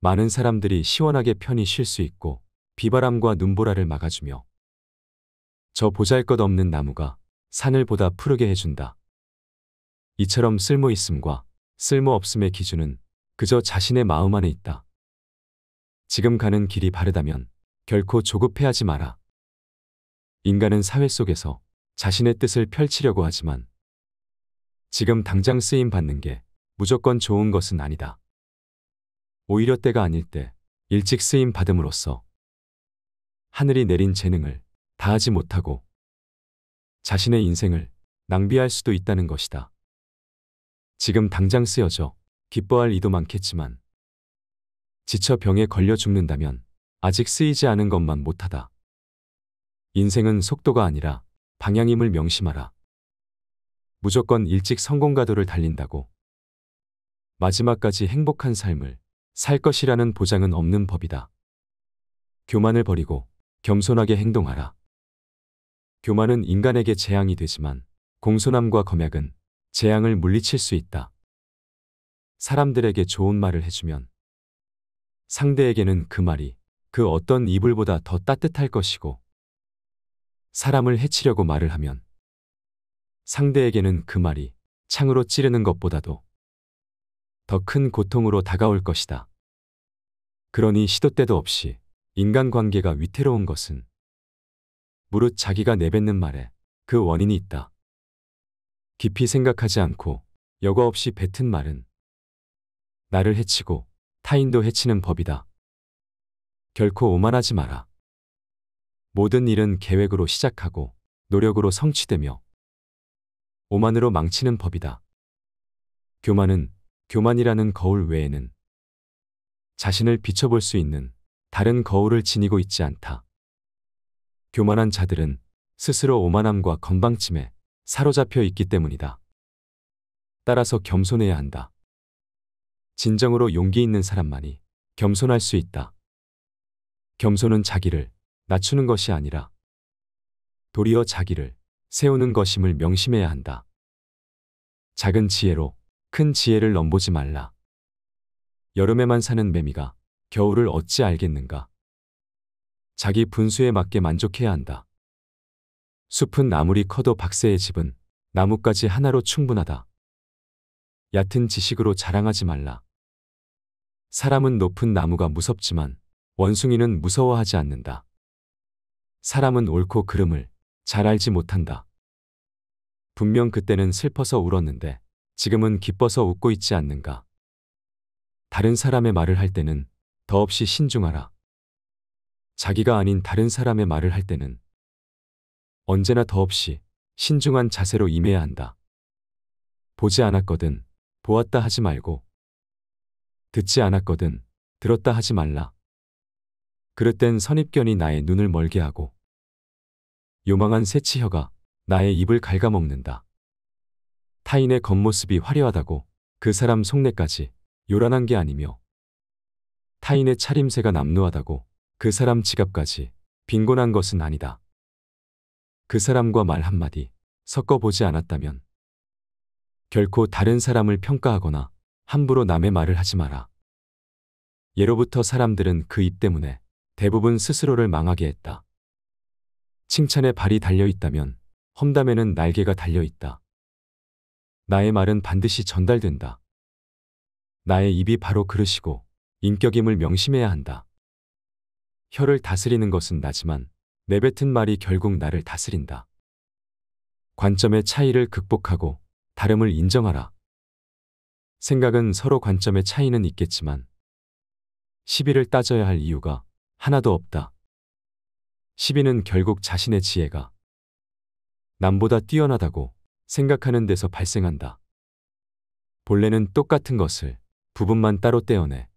많은 사람들이 시원하게 편히 쉴 수 있고 비바람과 눈보라를 막아주며 저 보잘것없는 나무가 산을 보다 푸르게 해준다. 이처럼 쓸모있음과 쓸모없음의 기준은 그저 자신의 마음 안에 있다. 지금 가는 길이 바르다면 결코 조급해하지 마라. 인간은 사회 속에서 자신의 뜻을 펼치려고 하지만 지금 당장 쓰임 받는 게 무조건 좋은 것은 아니다. 오히려 때가 아닐 때 일찍 쓰임 받음으로써 하늘이 내린 재능을 다하지 못하고 자신의 인생을 낭비할 수도 있다는 것이다. 지금 당장 쓰여져 기뻐할 이도 많겠지만 지쳐 병에 걸려 죽는다면 아직 쓰이지 않은 것만 못하다. 인생은 속도가 아니라 방향임을 명심하라. 무조건 일찍 성공가도를 달린다고 마지막까지 행복한 삶을 살 것이라는 보장은 없는 법이다. 교만을 버리고 겸손하게 행동하라. 교만은 인간에게 재앙이 되지만 공손함과 검약은 재앙을 물리칠 수 있다. 사람들에게 좋은 말을 해주면 상대에게는 그 말이 그 어떤 이불보다 더 따뜻할 것이고 사람을 해치려고 말을 하면 상대에게는 그 말이 창으로 찌르는 것보다도 더 큰 고통으로 다가올 것이다. 그러니 시도 때도 없이 인간관계가 위태로운 것은 무릇 자기가 내뱉는 말에 그 원인이 있다. 깊이 생각하지 않고 여과 없이 뱉은 말은 나를 해치고 타인도 해치는 법이다. 결코 오만하지 마라. 모든 일은 계획으로 시작하고 노력으로 성취되며 오만으로 망치는 법이다. 교만은 교만이라는 거울 외에는 자신을 비춰볼 수 있는 다른 거울을 지니고 있지 않다. 교만한 자들은 스스로 오만함과 건방짐에 사로잡혀 있기 때문이다. 따라서 겸손해야 한다. 진정으로 용기 있는 사람만이 겸손할 수 있다. 겸손은 자기를 낮추는 것이 아니라 도리어 자기를 세우는 것임을 명심해야 한다. 작은 지혜로 큰 지혜를 넘보지 말라. 여름에만 사는 매미가 겨울을 어찌 알겠는가. 자기 분수에 맞게 만족해야 한다. 숲은 아무리 커도 박세의 집은 나뭇가지 하나로 충분하다. 얕은 지식으로 자랑하지 말라. 사람은 높은 나무가 무섭지만 원숭이는 무서워하지 않는다. 사람은 옳고 그름을 잘 알지 못한다. 분명 그때는 슬퍼서 울었는데 지금은 기뻐서 웃고 있지 않는가. 다른 사람의 말을 할 때는 더없이 신중하라. 자기가 아닌 다른 사람의 말을 할 때는 언제나 더없이 신중한 자세로 임해야 한다. 보지 않았거든 보았다 하지 말고 듣지 않았거든 들었다 하지 말라. 그릇된 선입견이 나의 눈을 멀게 하고 요망한 새치혀가 나의 입을 갉아먹는다. 타인의 겉모습이 화려하다고 그 사람 속내까지 요란한 게 아니며 타인의 차림새가 남루하다고 그 사람 지갑까지 빈곤한 것은 아니다. 그 사람과 말 한마디 섞어보지 않았다면 결코 다른 사람을 평가하거나 함부로 남의 말을 하지 마라. 예로부터 사람들은 그 입 때문에 대부분 스스로를 망하게 했다. 칭찬에 발이 달려 있다면 험담에는 날개가 달려 있다. 나의 말은 반드시 전달된다. 나의 입이 바로 그릇이고 인격임을 명심해야 한다. 혀를 다스리는 것은 나지만 내뱉은 말이 결국 나를 다스린다. 관점의 차이를 극복하고 다름을 인정하라. 생각은 서로 관점의 차이는 있겠지만 시비를 따져야 할 이유가 하나도 없다. 시비는 결국 자신의 지혜가 남보다 뛰어나다고 생각하는 데서 발생한다. 본래는 똑같은 것을 부분만 따로 떼어내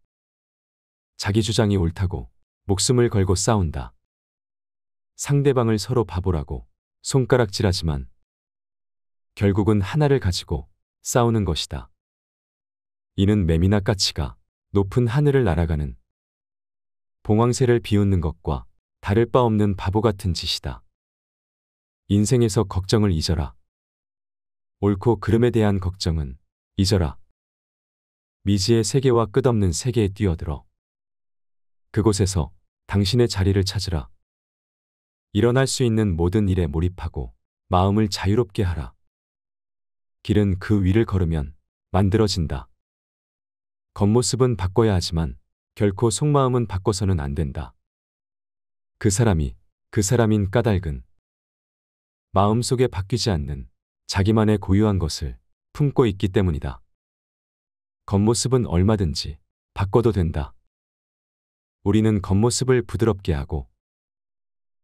자기 주장이 옳다고 목숨을 걸고 싸운다. 상대방을 서로 바보라고 손가락질하지만 결국은 하나를 가지고 싸우는 것이다. 이는 매미나 까치가 높은 하늘을 날아가는 봉황새를 비웃는 것과 다를 바 없는 바보 같은 짓이다. 인생에서 걱정을 잊어라. 옳고 그름에 대한 걱정은 잊어라. 미지의 세계와 끝없는 세계에 뛰어들어 그곳에서 당신의 자리를 찾으라. 일어날 수 있는 모든 일에 몰입하고 마음을 자유롭게 하라. 길은 그 위를 걸으면 만들어진다. 겉모습은 바꿔야 하지만 결코 속마음은 바꿔서는 안 된다. 그 사람이 그 사람인 까닭은 마음속에 바뀌지 않는 자기만의 고유한 것을 품고 있기 때문이다. 겉모습은 얼마든지 바꿔도 된다. 우리는 겉모습을 부드럽게 하고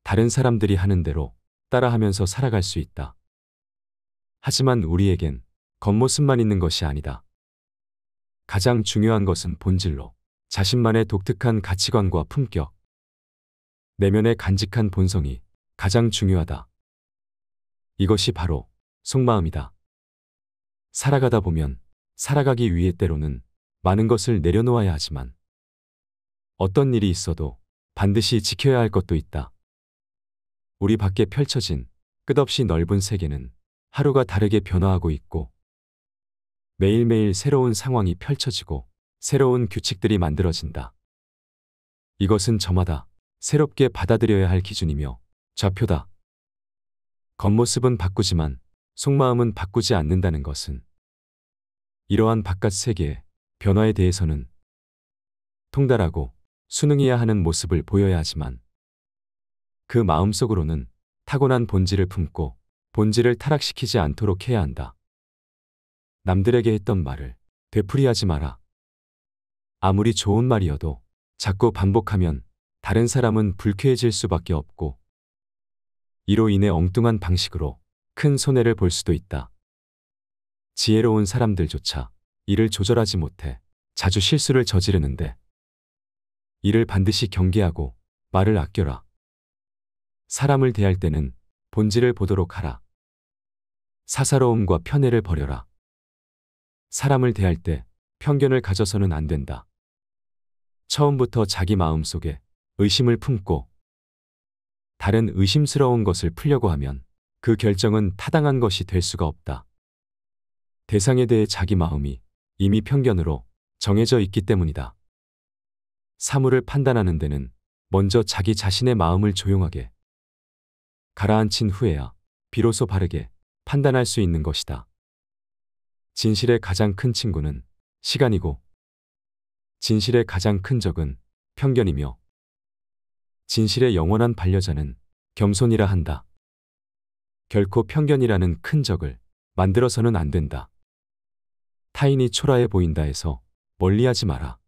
다른 사람들이 하는 대로 따라하면서 살아갈 수 있다. 하지만 우리에겐 겉모습만 있는 것이 아니다. 가장 중요한 것은 본질로 자신만의 독특한 가치관과 품격, 내면의 간직한 본성이 가장 중요하다. 이것이 바로 속마음이다. 살아가다 보면 살아가기 위해 때로는 많은 것을 내려놓아야 하지만 어떤 일이 있어도 반드시 지켜야 할 것도 있다. 우리 밖에 펼쳐진 끝없이 넓은 세계는 하루가 다르게 변화하고 있고 매일매일 새로운 상황이 펼쳐지고 새로운 규칙들이 만들어진다. 이것은 저마다 새롭게 받아들여야 할 기준이며 좌표다. 겉모습은 바꾸지만 속마음은 바꾸지 않는다는 것은 이러한 바깥 세계의 변화에 대해서는 통달하고 수능이야 하는 모습을 보여야 하지만 그 마음속으로는 타고난 본질을 품고 본질을 타락시키지 않도록 해야 한다. 남들에게 했던 말을 되풀이하지 마라. 아무리 좋은 말이어도 자꾸 반복하면 다른 사람은 불쾌해질 수밖에 없고 이로 인해 엉뚱한 방식으로 큰 손해를 볼 수도 있다. 지혜로운 사람들조차 이를 조절하지 못해 자주 실수를 저지르는데 이를 반드시 경계하고 말을 아껴라. 사람을 대할 때는 본질을 보도록 하라. 사사로움과 편애를 버려라. 사람을 대할 때 편견을 가져서는 안 된다. 처음부터 자기 마음 속에 의심을 품고 다른 의심스러운 것을 풀려고 하면 그 결정은 타당한 것이 될 수가 없다. 대상에 대해 자기 마음이 이미 편견으로 정해져 있기 때문이다. 사물을 판단하는 데는 먼저 자기 자신의 마음을 조용하게 가라앉힌 후에야 비로소 바르게 판단할 수 있는 것이다. 진실의 가장 큰 친구는 시간이고 진실의 가장 큰 적은 편견이며 진실의 영원한 반려자는 겸손이라 한다. 결코 편견이라는 큰 적을 만들어서는 안 된다. 타인이 초라해 보인다 해서 멀리하지 마라.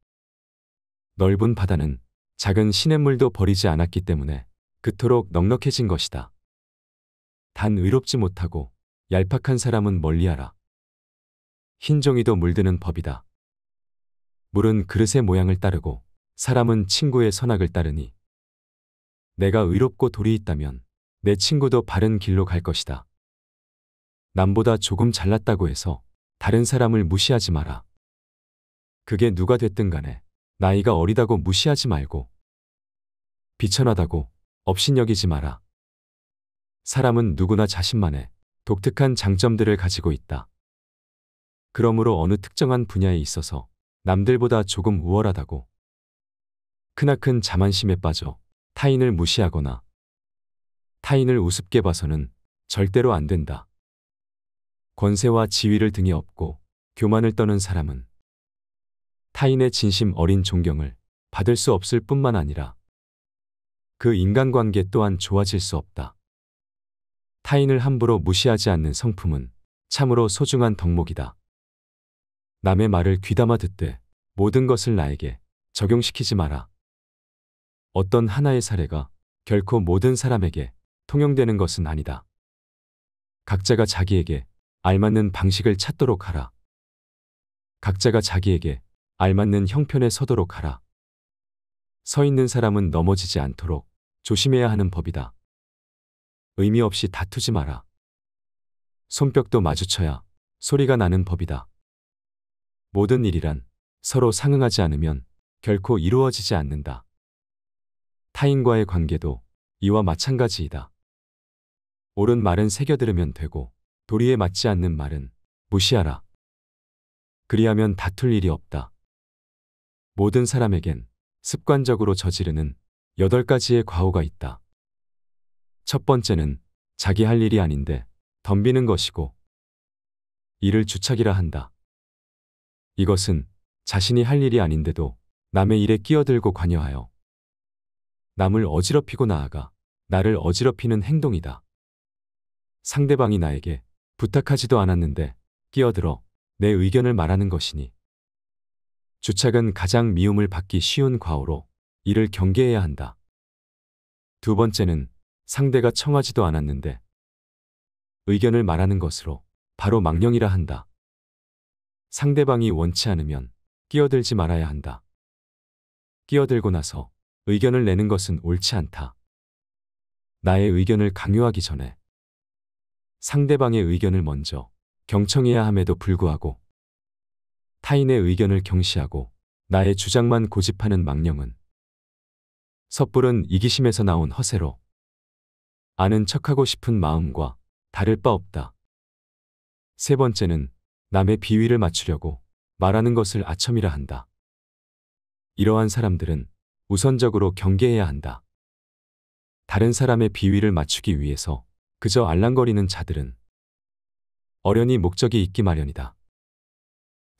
넓은 바다는 작은 시냇물도 버리지 않았기 때문에 그토록 넉넉해진 것이다. 단 의롭지 못하고 얄팍한 사람은 멀리하라. 흰종이도 물드는 법이다. 물은 그릇의 모양을 따르고 사람은 친구의 선악을 따르니 내가 의롭고 돌이 있다면 내 친구도 바른 길로 갈 것이다. 남보다 조금 잘났다고 해서 다른 사람을 무시하지 마라. 그게 누가 됐든 간에 나이가 어리다고 무시하지 말고 비천하다고 업신여기지 마라. 사람은 누구나 자신만의 독특한 장점들을 가지고 있다. 그러므로 어느 특정한 분야에 있어서 남들보다 조금 우월하다고 크나큰 자만심에 빠져 타인을 무시하거나 타인을 우습게 봐서는 절대로 안 된다. 권세와 지위를 등에 업고 교만을 떠는 사람은 타인의 진심 어린 존경을 받을 수 없을 뿐만 아니라 그 인간관계 또한 좋아질 수 없다. 타인을 함부로 무시하지 않는 성품은 참으로 소중한 덕목이다. 남의 말을 귀담아 듣되 모든 것을 나에게 적용시키지 마라. 어떤 하나의 사례가 결코 모든 사람에게 통용되는 것은 아니다. 각자가 자기에게 알맞는 방식을 찾도록 하라. 각자가 자기에게 알맞는 형편에 서도록 하라. 서 있는 사람은 넘어지지 않도록 조심해야 하는 법이다. 의미 없이 다투지 마라. 손뼉도 마주쳐야 소리가 나는 법이다. 모든 일이란 서로 상응하지 않으면 결코 이루어지지 않는다. 타인과의 관계도 이와 마찬가지이다. 옳은 말은 새겨들으면 되고 도리에 맞지 않는 말은 무시하라. 그리하면 다툴 일이 없다. 모든 사람에겐 습관적으로 저지르는 8가지의 과오가 있다. 첫 번째는 자기 할 일이 아닌데 덤비는 것이고 이를 주착이라 한다. 이것은 자신이 할 일이 아닌데도 남의 일에 끼어들고 관여하여 남을 어지럽히고 나아가 나를 어지럽히는 행동이다. 상대방이 나에게 부탁하지도 않았는데 끼어들어 내 의견을 말하는 것이니 주착은 가장 미움을 받기 쉬운 과오로 이를 경계해야 한다. 두 번째는 상대가 청하지도 않았는데 의견을 말하는 것으로 바로 망령이라 한다. 상대방이 원치 않으면 끼어들지 말아야 한다. 끼어들고 나서 의견을 내는 것은 옳지 않다. 나의 의견을 강요하기 전에 상대방의 의견을 먼저 경청해야 함에도 불구하고 타인의 의견을 경시하고 나의 주장만 고집하는 망령은 섣부른 이기심에서 나온 허세로 아는 척하고 싶은 마음과 다를 바 없다. 세 번째는 남의 비위를 맞추려고 말하는 것을 아첨이라 한다. 이러한 사람들은 우선적으로 경계해야 한다. 다른 사람의 비위를 맞추기 위해서 그저 알랑거리는 자들은 어련히 목적이 있기 마련이다.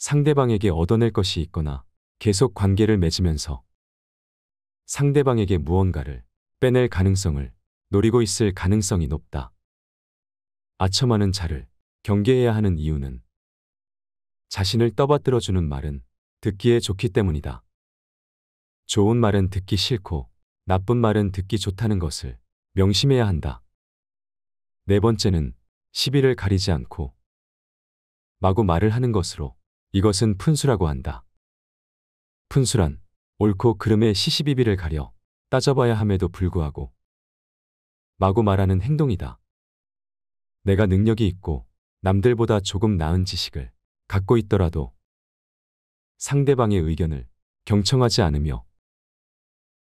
상대방에게 얻어낼 것이 있거나 계속 관계를 맺으면서 상대방에게 무언가를 빼낼 가능성을 노리고 있을 가능성이 높다. 아첨하는 자를 경계해야 하는 이유는 자신을 떠받들어주는 말은 듣기에 좋기 때문이다. 좋은 말은 듣기 싫고 나쁜 말은 듣기 좋다는 것을 명심해야 한다. 네 번째는 시비를 가리지 않고 마구 말을 하는 것으로 이것은 푼수라고 한다. 푼수란 옳고 그름의 시시비비를 가려 따져봐야 함에도 불구하고 마구 말하는 행동이다. 내가 능력이 있고 남들보다 조금 나은 지식을 갖고 있더라도 상대방의 의견을 경청하지 않으며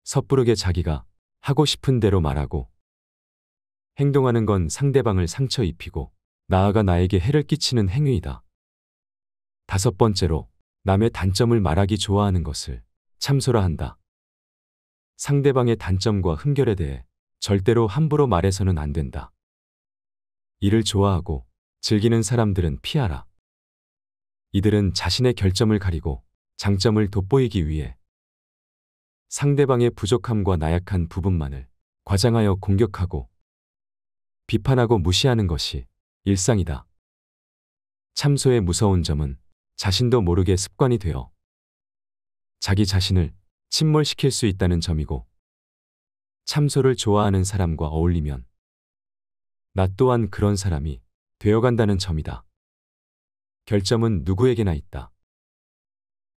섣부르게 자기가 하고 싶은 대로 말하고 행동하는 건 상대방을 상처 입히고 나아가 나에게 해를 끼치는 행위이다. 다섯 번째로 남의 단점을 말하기 좋아하는 것을 참소라 한다. 상대방의 단점과 흠결에 대해 절대로 함부로 말해서는 안 된다. 이를 좋아하고 즐기는 사람들은 피하라. 이들은 자신의 결점을 가리고 장점을 돋보이기 위해 상대방의 부족함과 나약한 부분만을 과장하여 공격하고 비판하고 무시하는 것이 일상이다. 참소의 무서운 점은 자신도 모르게 습관이 되어 자기 자신을 침몰시킬 수 있다는 점이고 참소를 좋아하는 사람과 어울리면 나 또한 그런 사람이 되어간다는 점이다. 결점은 누구에게나 있다.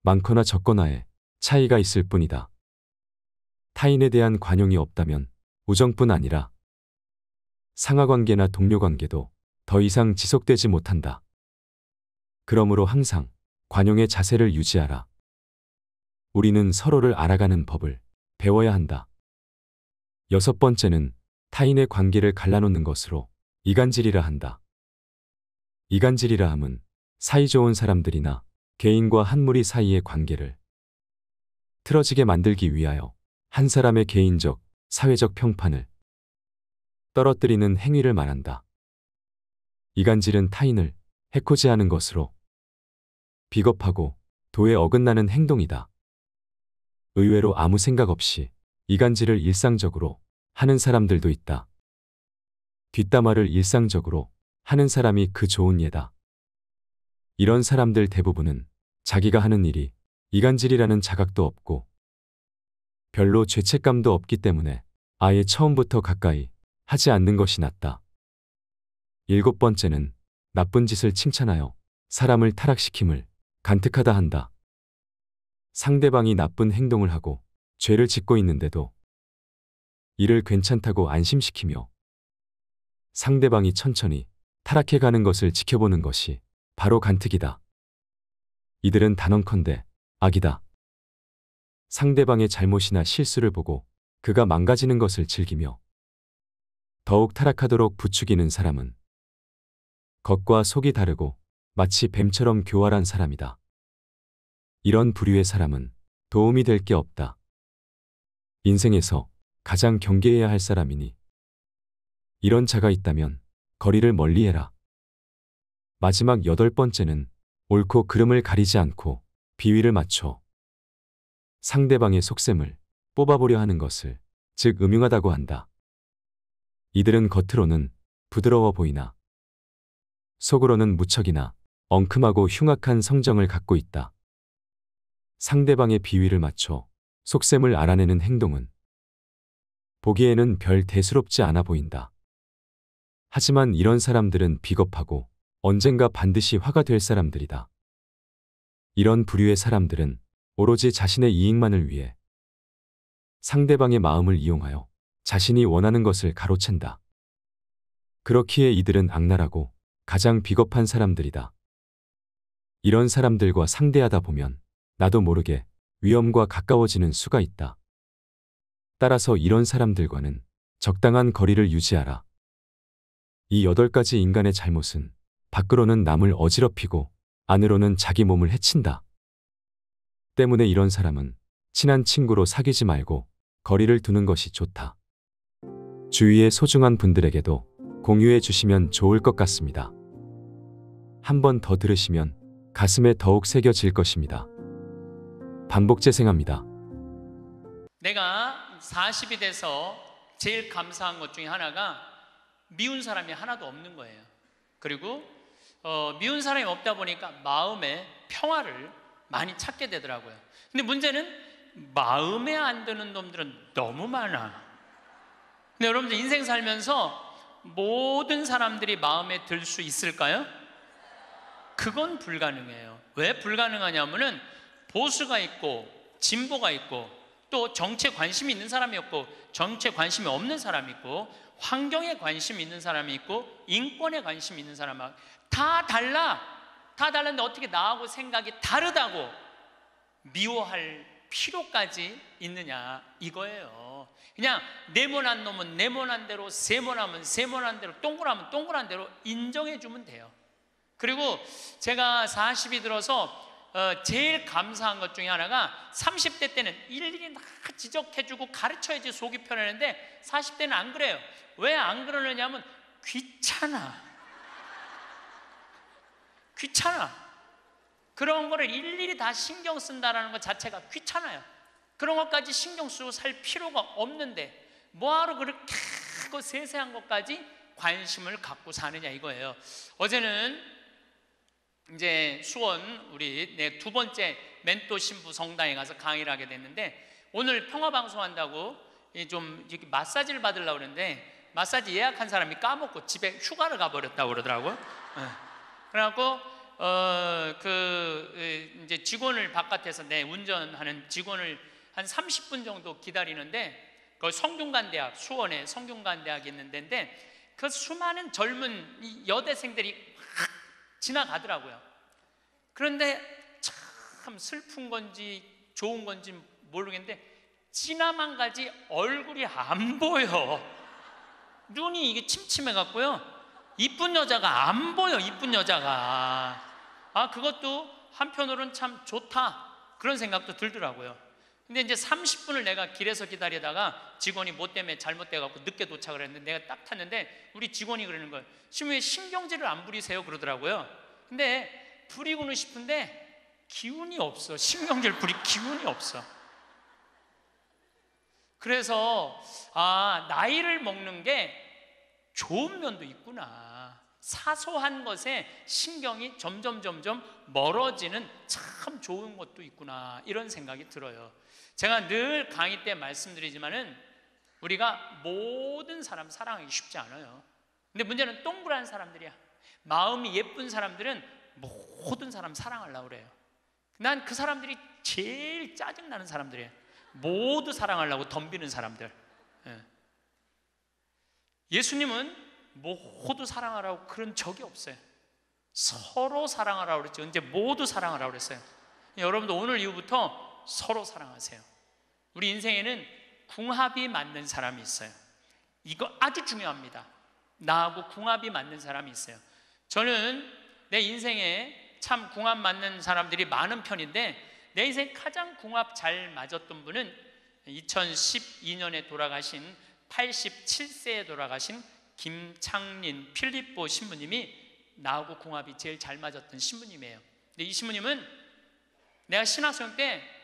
많거나 적거나에 차이가 있을 뿐이다. 타인에 대한 관용이 없다면 우정뿐 아니라 상하관계나 동료관계도 더 이상 지속되지 못한다. 그러므로 항상 관용의 자세를 유지하라. 우리는 서로를 알아가는 법을 배워야 한다. 여섯 번째는 타인의 관계를 갈라놓는 것으로 이간질이라 한다. 이간질이라 함은 사이좋은 사람들이나 개인과 한무리 사이의 관계를 틀어지게 만들기 위하여 한 사람의 개인적, 사회적 평판을 떨어뜨리는 행위를 말한다. 이간질은 타인을 해코지하는 것으로 비겁하고 도에 어긋나는 행동이다. 의외로 아무 생각 없이 이간질을 일상적으로 하는 사람들도 있다. 뒷담화를 일상적으로 하는 사람이 그 좋은 예다. 이런 사람들 대부분은 자기가 하는 일이 이간질이라는 자각도 없고 별로 죄책감도 없기 때문에 아예 처음부터 가까이 하지 않는 것이 낫다. 일곱 번째는 나쁜 짓을 칭찬하여 사람을 타락시킴을 간특하다 한다. 상대방이 나쁜 행동을 하고 죄를 짓고 있는데도 이를 괜찮다고 안심시키며 상대방이 천천히 타락해 가는 것을 지켜보는 것이 바로 간특이다. 이들은 단언컨대 악이다. 상대방의 잘못이나 실수를 보고 그가 망가지는 것을 즐기며 더욱 타락하도록 부추기는 사람은 겉과 속이 다르고 마치 뱀처럼 교활한 사람이다. 이런 부류의 사람은 도움이 될 게 없다. 인생에서 가장 경계해야 할 사람이니 이런 자가 있다면 거리를 멀리해라. 마지막 여덟 번째는 옳고 그름을 가리지 않고 비위를 맞춰 상대방의 속셈을 뽑아보려 하는 것을 즉 음흉하다고 한다. 이들은 겉으로는 부드러워 보이나 속으로는 무척이나 엉큼하고 흉악한 성정을 갖고 있다. 상대방의 비위를 맞춰 속셈을 알아내는 행동은 보기에는 별 대수롭지 않아 보인다. 하지만 이런 사람들은 비겁하고 언젠가 반드시 화가 될 사람들이다. 이런 부류의 사람들은 오로지 자신의 이익만을 위해 상대방의 마음을 이용하여 자신이 원하는 것을 가로챈다. 그렇기에 이들은 악랄하고 가장 비겁한 사람들이다. 이런 사람들과 상대하다 보면 나도 모르게 위험과 가까워지는 수가 있다. 따라서 이런 사람들과는 적당한 거리를 유지하라. 이 여덟 가지 인간의 잘못은 밖으로는 남을 어지럽히고 안으로는 자기 몸을 해친다. 때문에 이런 사람은 친한 친구로 사귀지 말고 거리를 두는 것이 좋다. 주위의 소중한 분들에게도 공유해 주시면 좋을 것 같습니다. 한 번 더 들으시면 가슴에 더욱 새겨질 것입니다. 반복 재생합니다. 내가 40이 돼서 제일 감사한 것 중에 하나가 미운 사람이 하나도 없는 거예요. 그리고 어, 미운 사람이 없다 보니까 마음의 평화를 많이 찾게 되더라고요. 근데 문제는 마음에 안 드는 놈들은 너무 많아. 근데 여러분들 인생 살면서 모든 사람들이 마음에 들 수 있을까요? 그건 불가능해요. 왜 불가능하냐면은 보수가 있고 진보가 있고 또 정치에 관심이 있는 사람이 없고 정치에 관심이 없는 사람이 있고 환경에 관심이 있는 사람이 있고 인권에 관심이 있는 사람 있고 다 달라 다 달랐는데 어떻게 나하고 생각이 다르다고 미워할 필요까지 있느냐 이거예요 그냥 네모난 놈은 네모난 대로 세모나면 세모난 대로 동그라면 동그란 대로 인정해 주면 돼요 그리고 제가 40이 들어서 어, 제일 감사한 것 중에 하나가 30대 때는 일일이 다 지적해주고 가르쳐야지 속이 편하는데 40대는 안 그래요. 왜 안 그러느냐 하면 귀찮아. 귀찮아. 그런 거를 일일이 다 신경 쓴다라는 것 자체가 귀찮아요. 그런 것까지 신경 쓰고 살 필요가 없는데 뭐하러 그렇게 세세한 것까지 관심을 갖고 사느냐 이거예요. 어제는 이제 수원 우리 네, 두 번째 멘토 신부 성당에 가서 강의를 하게 됐는데 오늘 평화 방송한다고 좀 이렇게 마사지를 받으려고 그러는데 마사지 예약한 사람이 까먹고 집에 휴가를 가버렸다고 그러더라고. 예. 그래갖고 어, 그 이제 직원을 바깥에서 내 운전하는 직원을 한 30분 정도 기다리는데 그 성균관 대학 수원에 성균관 대학 있는 데인데 그 수많은 젊은 여대생들이 지나가더라고요. 그런데 참 슬픈 건지 좋은 건지 모르겠는데 지나만 가지 얼굴이 안 보여. 눈이 이게 침침해 갖고요. 이쁜 여자가 안 보여. 이쁜 여자가. 아, 그것도 한편으로는 참 좋다. 그런 생각도 들더라고요. 근데 이제 30분을 내가 길에서 기다리다가 직원이 뭐 때문에 잘못돼 갖고 늦게 도착을 했는데 내가 딱 탔는데 우리 직원이 그러는 거예요. 신부님 신경질을 안 부리세요 그러더라고요. 근데 부리고는 싶은데 기운이 없어. 신경질 부리 기운이 없어. 그래서 아 나이를 먹는 게 좋은 면도 있구나. 사소한 것에 신경이 점점 점점 멀어지는 참 좋은 것도 있구나 이런 생각이 들어요. 제가 늘 강의 때 말씀드리지만은 우리가 모든 사람 사랑하기 쉽지 않아요. 근데 문제는 동그란 사람들이야. 마음이 예쁜 사람들은 모든 사람 사랑하려고 그래요. 난 그 사람들이 제일 짜증나는 사람들이에요. 모두 사랑하려고 덤비는 사람들. 예. 예수님은 모두 사랑하라고 그런 적이 없어요. 서로 사랑하라고 그랬죠. 이제 모두 사랑하라고 그랬어요. 여러분도 오늘 이후부터 서로 사랑하세요. 우리 인생에는 궁합이 맞는 사람이 있어요. 이거 아주 중요합니다. 나하고 궁합이 맞는 사람이 있어요. 저는 내 인생에 참 궁합 맞는 사람들이 많은 편인데 내 인생 가장 궁합 잘 맞았던 분은 2012년에 돌아가신 87세에 돌아가신 김창린 필립보 신부님이 나하고 궁합이 제일 잘 맞았던 신부님이에요. 근데 이 신부님은 내가 신화수때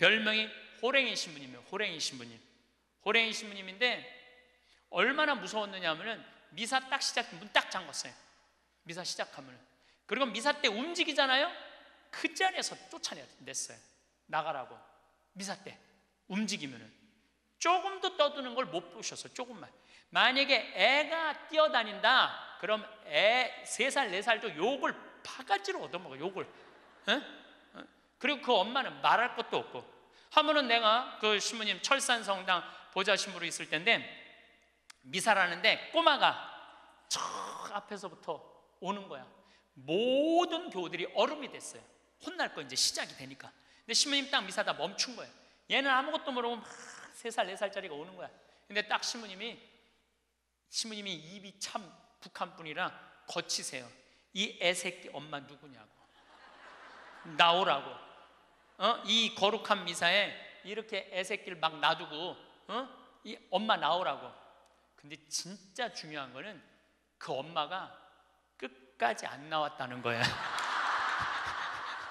별명이 호랭이 신부님이에요. 호랭이 신부님. 호랭이 신부님인데 얼마나 무서웠느냐 면은 미사 딱 시작 문딱 잠궜어요. 미사 시작하면 그리고 미사 때 움직이잖아요. 그 자리에서 쫓아냈어요. 나가라고. 미사 때 움직이면은 조금도 떠드는 걸 못 보셔서 조금만. 만약에 애가 뛰어다닌다. 그럼 애 세살 네살도 욕을 바가지로 얻어먹어. 욕을. 응? 그리고 그 엄마는 말할 것도 없고 하면은 내가 그 신부님 철산 성당 보좌 신부로 있을 때데 미사라는데 꼬마가 저 앞에서부터 오는 거야. 모든 교우들이 얼음이 됐어요. 혼날 거 이제 시작이 되니까. 근데 신부님 딱 미사다 멈춘 거예요. 얘는 아무것도 모르고 막 3살, 4살짜리가 오는 거야. 근데 딱 신부님이 신부님이 입이 참 북한 분이라 거치세요. 이 애새끼 엄마 누구냐고. 나오라고. 어? 이 거룩한 미사에 이렇게 애새끼를 막 놔두고 어? 이 엄마 나오라고 근데 진짜 중요한 거는 그 엄마가 끝까지 안 나왔다는 거야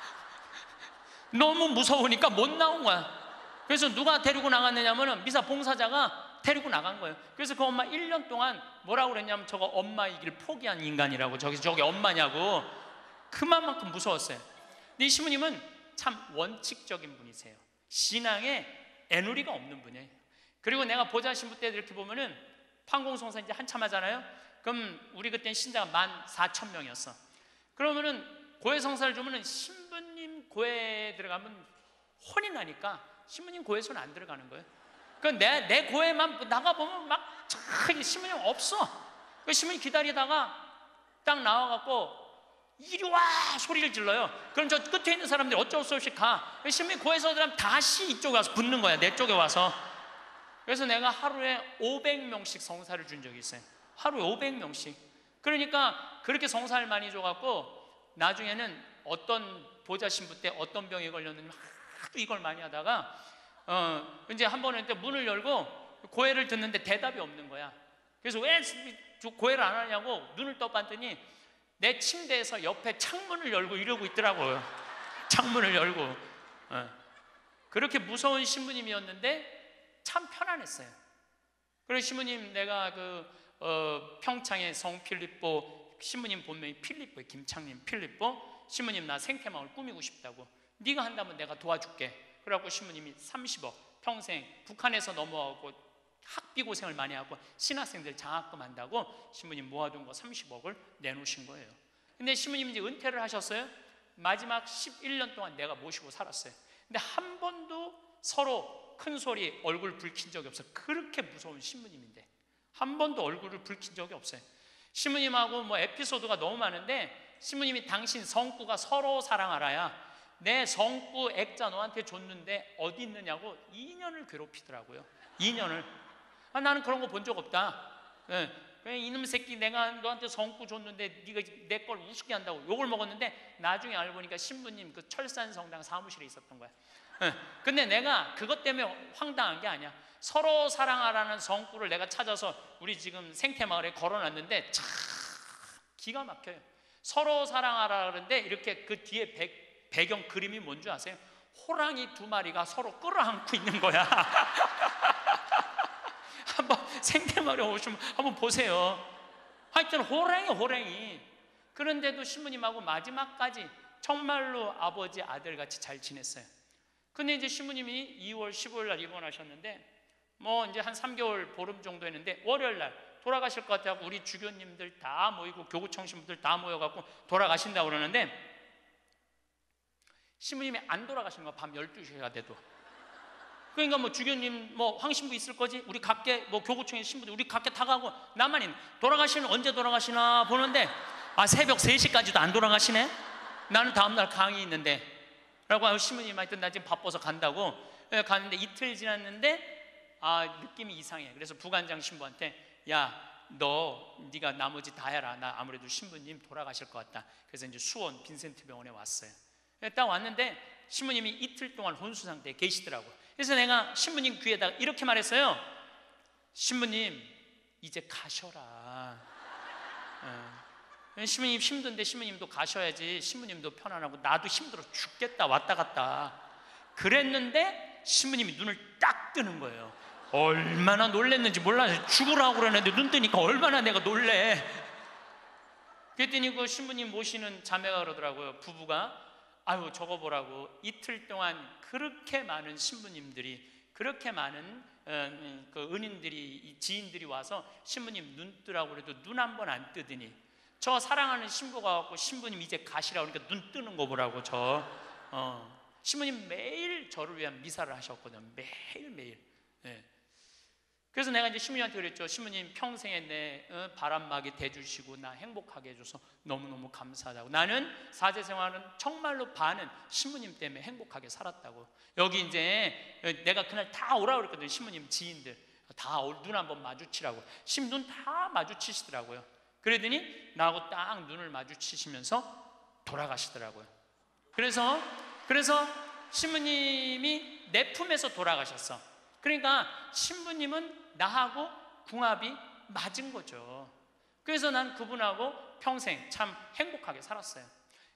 너무 무서우니까 못 나온 거야 그래서 누가 데리고 나갔느냐면 하 미사 봉사자가 데리고 나간 거예요 그래서 그 엄마 1년 동안 뭐라고 그랬냐면 저거 엄마이길 포기한 인간이라고 저기 저게 엄마냐고 그만큼 무서웠어요 근데 이 시부님은 참 원칙적인 분이세요. 신앙에 애누리가 없는 분이에요. 그리고 내가 보좌신부 때 이렇게 보면은 판공송사 이제 한참 하잖아요. 그럼 우리 그땐 신자가 만 사천 명이었어. 그러면은 고해 성사를 주면은 신부님 고해에 들어가면 혼이 나니까 신부님 고해서는 안 들어가는 거예요. 그 내내 내 고해만 나가 보면 막 신부님 없어. 그 신부님 기다리다가 딱 나와갖고 이리 와! 소리를 질러요. 그럼 저 끝에 있는 사람들이 어쩔 수 없이 가. 열 심히 고해서 그 사람 다시 이쪽에 와서 붙는 거야. 내 쪽에 와서. 그래서 내가 하루에 500명씩 성사를 준 적이 있어요. 하루에 500명씩. 그러니까 그렇게 성사를 많이 줘갖고 나중에는 어떤 보좌신부 때 어떤 병에 걸렸는지 하도 이걸 많이 하다가 어, 이제 한 번은 때 문을 열고 고해를 듣는데 대답이 없는 거야. 그래서 왜 고해를 안 하냐고 눈을 떠봤더니 내 침대에서 옆에 창문을 열고 이러고 있더라고요. 창문을 열고. 예. 그렇게 무서운 신부님이었는데 참 편안했어요. 그래서 신부님 내가 그 어, 평창의 성 필립보 신부님 본명이 필립보 김창님 필립보 신부님 나 생태마을 꾸미고 싶다고. 네가 한다면 내가 도와줄게. 그래갖고 신부님이 30억 평생 북한에서 넘어오고 학비 고생을 많이 하고 신학생들 장학금 한다고 신부님 모아둔 거 30억을 내놓으신 거예요. 근데 신부님 이제 은퇴를 하셨어요. 마지막 11년 동안 내가 모시고 살았어요. 근데 한 번도 서로 큰 소리 얼굴 붉힌 적이 없어요. 그렇게 무서운 신부님인데 한 번도 얼굴을 붉힌 적이 없어요. 신부님하고 뭐 에피소드가 너무 많은데 신부님이 당신 성구가 서로 사랑하라야 내 성구 액자 너한테 줬는데 어디 있느냐고 2년을 괴롭히더라고요. 2년을 아, 나는 그런 거 본 적 없다. 예, 이놈 새끼 내가 너한테 성구 줬는데 네가 내 걸 우습게 한다고 욕을 먹었는데 나중에 알고 보니까 신부님 그 철산 성당 사무실에 있었던 거야. 예, 근데 내가 그것 때문에 황당한 게 아니야. 서로 사랑하라는 성구를 내가 찾아서 우리 지금 생태마을에 걸어놨는데 참 기가 막혀요. 서로 사랑하라 그러는데 이렇게 그 뒤에 배, 배경 그림이 뭔 줄 아세요? 호랑이 두 마리가 서로 끌어안고 있는 거야. 한번 생태마을에 오시면 한번 보세요. 하여튼 호랑이 호랑이. 그런데도 신부님하고 마지막까지 정말로 아버지 아들같이 잘 지냈어요. 근데 이제 신부님이 2월 15일 날 입원하셨는데 뭐 이제 한 3개월 보름 정도 했는데 월요일 날 돌아가실 것 같아요. 우리 주교님들 다 모이고 교구청 신부들 다 모여 갖고 돌아가신다 그러는데 신부님이 안돌아가시 거밤 12시가 돼도 그러니까 뭐 주교님, 뭐 황신부 있을 거지? 우리 각계, 뭐 교구청에 신부들, 우리 각계 다 가고 나만 있는. 돌아가시는 언제 돌아가시나 보는데, 아, 새벽 3시까지도 안 돌아가시네? 나는 다음날 강의 있는데. 라고 하고 신부님 하여튼 나 지금 바빠서 간다고. 갔는데 예, 이틀 지났는데, 아, 느낌이 이상해. 그래서 부관장 신부한테, 야, 너 네가 나머지 다 해라. 나 아무래도 신부님 돌아가실 것 같다. 그래서 이제 수원 빈센트 병원에 왔어요. 예, 딱 왔는데 신부님이 이틀 동안 혼수 상태에 계시더라고요. 그래서 내가 신부님 귀에다가 이렇게 말했어요. 신부님, 이제 가셔라. 네. 신부님 힘든데 신부님도 가셔야지 신부님도 편안하고 나도 힘들어 죽겠다 왔다 갔다 그랬는데 신부님이 눈을 딱 뜨는 거예요 얼마나 놀랬는지 몰라서 죽으라고 그러는데 눈 뜨니까 얼마나 내가 놀래 그랬더니 그 신부님 모시는 자매가 그러더라고요 부부가 아유 저거 보라고 이틀 동안 그렇게 많은 신부님들이 그렇게 많은 어, 그 은인들이 지인들이 와서 신부님 눈 뜨라고 그래도 눈 한 번 안 뜨더니 저 사랑하는 신부가 갖고 신부님 이제 가시라고 그러니까 눈 뜨는 거 보라고 저 어. 신부님 매일 저를 위한 미사를 하셨거든요 매일매일 예. 그래서 내가 이제 신부님한테 그랬죠. 신부님 평생에 내 어, 바람막이 대주시고 나 행복하게 해줘서 너무너무 감사하다고. 나는 사제 생활은 정말로 반은 신부님 때문에 행복하게 살았다고. 여기 이제 어, 내가 그날 다 오라고 그랬거든요. 신부님 지인들. 다 눈 한번 마주치라고. 신눈 다 마주치시더라고요. 그러더니 나하고 딱 눈을 마주치시면서 돌아가시더라고요. 그래서, 그래서 신부님이 내 품에서 돌아가셨어. 그러니까 신부님은 나하고 궁합이 맞은 거죠. 그래서 난 그분하고 평생 참 행복하게 살았어요.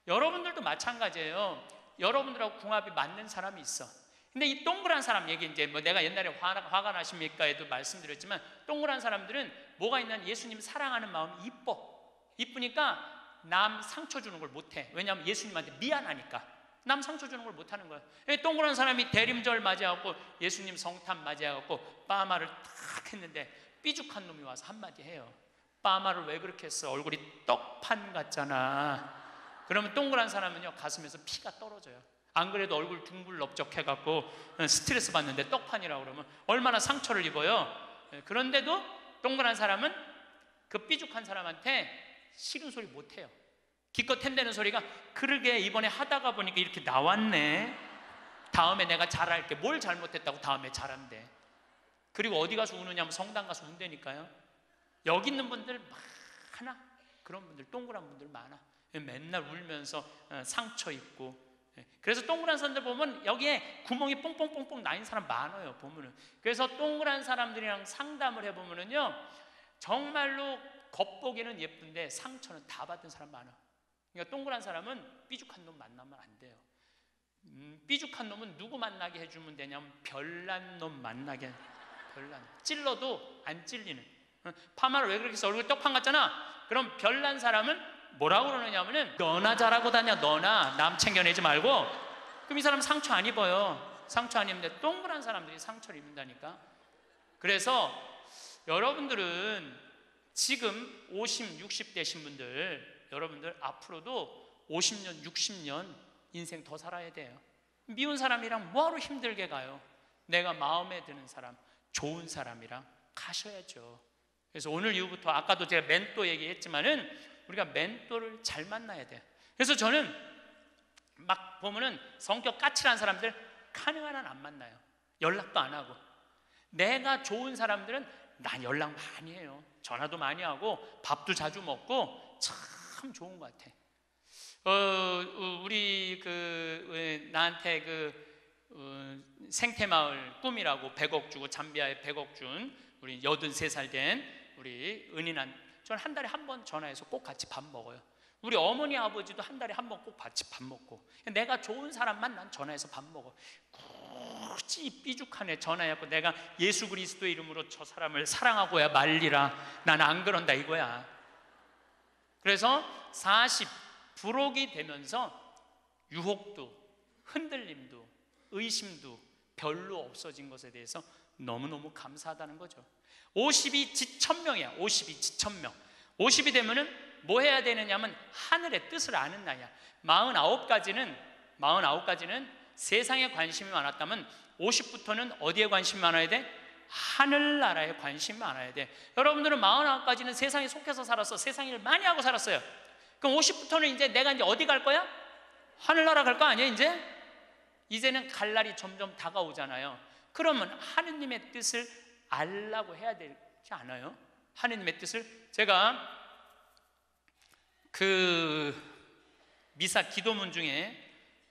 여러분들도 마찬가지예요. 여러분들하고 궁합이 맞는 사람이 있어. 근데 이 동그란 사람 얘기 이제 뭐 내가 옛날에 화, 화가 나십니까에도 말씀드렸지만 동그란 사람들은 뭐가 있냐 예수님 사랑하는 마음이 이뻐. 이쁘니까 남 상처 주는 걸 못해. 왜냐하면 예수님한테 미안하니까. 남 상처 주는 걸 못하는 거야. 예, 동그란 사람이 대림절 맞이하고 예수님 성탄 맞이하고 빠마를 탁 했는데 삐죽한 놈이 와서 한마디 해요. 빠마를 왜 그렇게 했어? 얼굴이 떡판 같잖아. 그러면 동그란 사람은요 가슴에서 피가 떨어져요. 안 그래도 얼굴 둥글 넓적해갖고 어, 스트레스 받는데 떡판이라고 그러면 얼마나 상처를 입어요. 예, 그런데도 동그란 사람은 그 삐죽한 사람한테 싫은 소리 못해요. 기껏 텐데는 소리가 그러게 이번에 하다가 보니까 이렇게 나왔네. 다음에 내가 잘할게. 뭘 잘못했다고 다음에 잘한대. 그리고 어디 가서 우느냐 면 성당 가서 운대니까요. 여기 있는 분들 많아. 그런 분들 동그란 분들 많아. 맨날 울면서 어, 상처 입고 예. 그래서 동그란 사람들 보면 여기에 구멍이 뽕뽕뽕뽕 나인 사람 많아요 보면은 그래서 동그란 사람들이랑 상담을 해보면은요 정말로 겉보기는 예쁜데 상처는 다 받은 사람 많아 그러니까 동그란 사람은 삐죽한 놈 만나면 안 돼요. 음, 삐죽한 놈은 누구 만나게 해주면 되냐면 별난 놈 만나게 별난 찔러도 안 찔리는 어? 파마를 왜 그렇게 써 얼굴 떡판 같잖아 그럼 별난 사람은 뭐라고 그러느냐면은 너나 잘하고 다녀 너나 남 챙겨내지 말고 그럼 이 사람 상처 안 입어요 상처 안 입는데 동그란 사람들이 상처를 입는다니까 그래서 여러분들은 지금 50, 60 되신 분들 여러분들 앞으로도 50년, 60년 인생 더 살아야 돼요. 미운 사람이랑 뭐하러 힘들게 가요? 내가 마음에 드는 사람, 좋은 사람이랑 가셔야죠. 그래서 오늘 이후부터 아까도 제가 멘토 얘기했지만은 우리가 멘토를 잘 만나야 돼요. 그래서 저는 막 보면은 성격 까칠한 사람들 가능한 한 안 만나요. 연락도 안 하고. 내가 좋은 사람들은 난 연락 많이 해요. 전화도 많이 하고 밥도 자주 먹고 참참 좋은 것 같아. 어, 어 우리 그 나한테 그 어, 생태마을 꿈이라고 100억 주고 잠비아에 100억 준 우리 83살 된 우리 은인한 저는 한 달에 한 번 전화해서 꼭 같이 밥 먹어요. 우리 어머니 아버지도 한 달에 한 번 꼭 같이 밥 먹고 내가 좋은 사람만 난 전화해서 밥 먹어. 굳이 삐죽하네 전화해갖고 내가 예수 그리스도 이름으로 저 사람을 사랑하고야 말리라. 난 안 그런다 이거야. 그래서 40 불혹이 되면서 유혹도 흔들림도 의심도 별로 없어진 것에 대해서 너무너무 감사하다는 거죠. 50이 지천명이야. 50이 지천명. 50이 되면은 뭐 해야 되느냐면 하늘의 뜻을 아는 나이야. 49까지는 49까지는 세상에 관심이 많았다면 50부터는 어디에 관심이 많아야 돼? 하늘나라에 관심 많아야 돼. 여러분들은 41까지는 세상에 속해서 살았어. 세상 일 많이 하고 살았어요. 그럼 50부터는 이제 내가 이제 어디 갈 거야? 하늘나라 갈 거 아니야, 이제? 이제는 갈 날이 점점 다가오잖아요. 그러면 하느님의 뜻을 알라고 해야 되지 않아요? 하느님의 뜻을 제가 그 미사 기도문 중에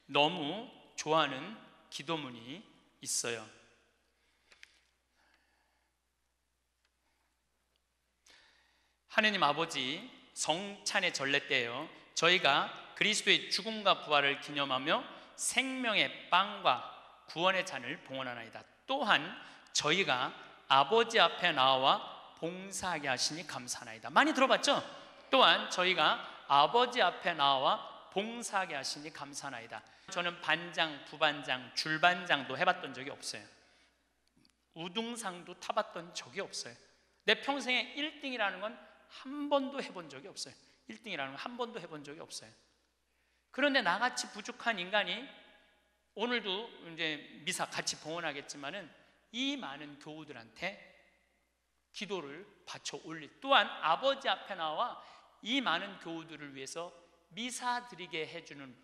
너무 좋아하는 기도문이 있어요. 하느님 아버지 성찬의 전례 때요 저희가 그리스도의 죽음과 부활을 기념하며 생명의 빵과 구원의 잔을 봉헌하나이다 또한 저희가 아버지 앞에 나와 봉사하게 하시니 감사하나이다 많이 들어봤죠? 또한 저희가 아버지 앞에 나와 봉사하게 하시니 감사하나이다 저는 반장, 부반장, 줄반장도 해봤던 적이 없어요 우등상도 타봤던 적이 없어요 내 평생에 1등이라는 건한 번도 해본 적이 없어요. 1등이라는 한 번도 해본 적이 없어요. 그런데 나같이 부족한 인간이 오늘도 이제 미사 같이 봉헌하겠지만은 이 많은 교우들한테 기도를 바쳐 올리 또한 아버지 앞에 나와 이 많은 교우들을 위해서 미사 드리게 해주는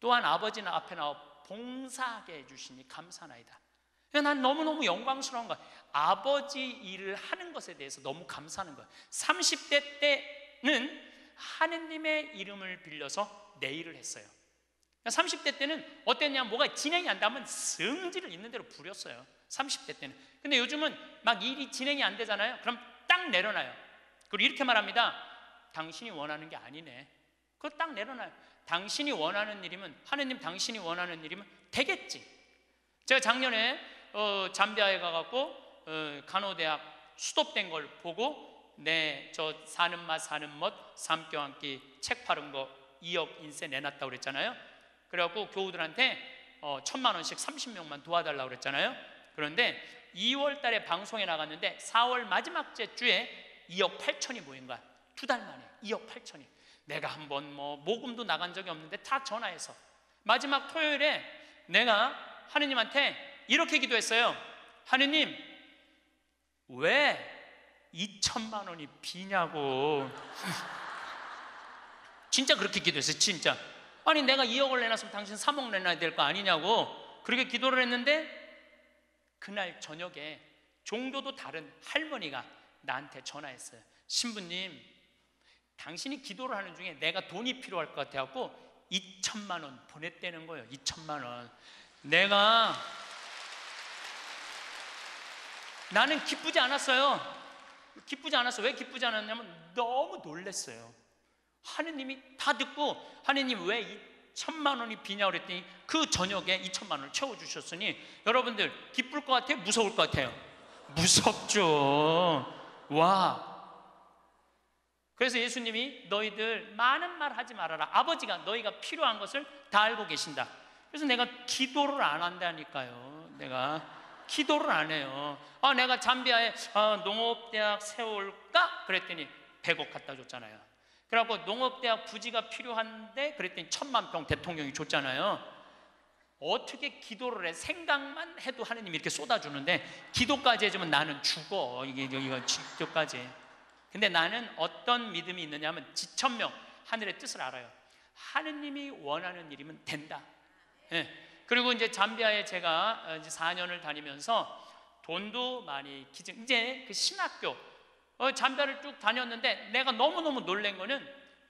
또한 아버지 앞에 나와 봉사하게 해주시니 감사나이다. 난 너무너무 영광스러운 거야. 아버지 일을 하는 것에 대해서 너무 감사하는 거야. 30대 때는 하느님의 이름을 빌려서 내 일을 했어요. 30대 그러니까 때는 어땠냐 뭐가 진행이 안 되면 승질을 있는 대로 부렸어요. 30대 때는. 근데 요즘은 막 일이 진행이 안 되잖아요. 그럼 딱 내려놔요. 그리고 이렇게 말합니다. 당신이 원하는 게 아니네. 그거 딱 내려놔요. 당신이 원하는 일이면 하느님 당신이 원하는 일이면 되겠지. 제가 작년에 어, 잠비아에 가갖고 어, 간호대학 수독된 걸 보고 내저 네, 사는 맛 사는 멋 삼교 한끼 책 팔은 거 2억 인세 내놨다고 그랬잖아요. 그래갖고 교우들한테 어, 천만 원씩 30명만 도와달라고 그랬잖아요. 그런데 2월 달에 방송에 나갔는데 4월 마지막 째 주에 2억 8천이 모인 거야. 두 달 만에 2억 8천이. 내가 한번 뭐 모금도 나간 적이 없는데 다 전화해서 마지막 토요일에 내가 하느님한테 이렇게 기도했어요. 하느님, 왜 2천만 원이 비냐고. 진짜 그렇게 기도했어요, 진짜. 아니, 내가 2억을 내놨으면 당신 3억 내놔야 될 거 아니냐고. 그렇게 기도를 했는데, 그날 저녁에 종도도 다른 할머니가 나한테 전화했어요. 신부님, 당신이 기도를 하는 중에 내가 돈이 필요할 것 같아갖고 2천만 원 보냈다는 거예요. 2천만 원. 내가 나는 기쁘지 않았어요. 기쁘지 않았어. 왜 기쁘지 않았냐면 너무 놀랬어요. 하느님이 다 듣고 하느님 왜이 천만 원이 비냐 그랬더니 그 저녁에 이 천만 원을 채워주셨으니 여러분들 기쁠 것 같아요? 무서울 것 같아요? 무섭죠. 와. 그래서 예수님이 너희들 많은 말 하지 말아라. 아버지가 너희가 필요한 것을 다 알고 계신다. 그래서 내가 기도를 안 한다니까요. 내가. 기도를 안 해요. 아, 내가 잠비아에 아, 농업대학 세울까? 그랬더니 100억 갖다 줬잖아요. 그래고 농업대학 부지가 필요한데 그랬더니 천만 평 대통령이 줬잖아요. 어떻게 기도를 해? 생각만 해도 하느님이 이렇게 쏟아주는데 기도까지 해주면 나는 죽어. 이게 여기가 기도까지. 근데 나는 어떤 믿음이 있느냐면 지천명 하늘의 뜻을 알아요. 하느님이 원하는 일이면 된다. 예. 그리고 이제 잠비아에 제가 어, 이제 4년을 다니면서 돈도 많이 기증, 이제 그 신학교, 어, 잠비아를 쭉 다녔는데 내가 너무너무 놀란 거는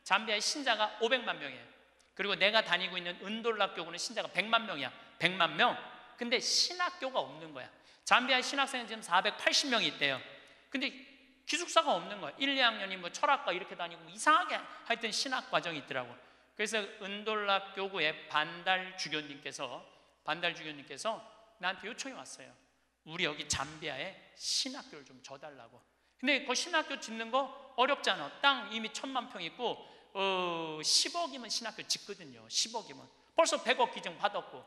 잠비아의 신자가 500만 명이에요. 그리고 내가 다니고 있는 은돌락교구는 신자가 100만 명이야. 100만 명. 근데 신학교가 없는 거야. 잠비아 신학생은 지금 480명이 있대요. 근데 기숙사가 없는 거야. 1, 2학년이 뭐 철학과 이렇게 다니고 뭐 이상하게 하여튼 신학 과정이 있더라고. 그래서 은돌라 교구의 반달 주교님께서 반달 주교님께서 나한테 요청이 왔어요. 우리 여기 잠비아에 신학교를 좀 져달라고. 근데 그 신학교 짓는 거 어렵잖아. 땅 이미 천만 평 있고 어, 10억이면 신학교 짓거든요. 10억이면 벌써 100억 기증 받았고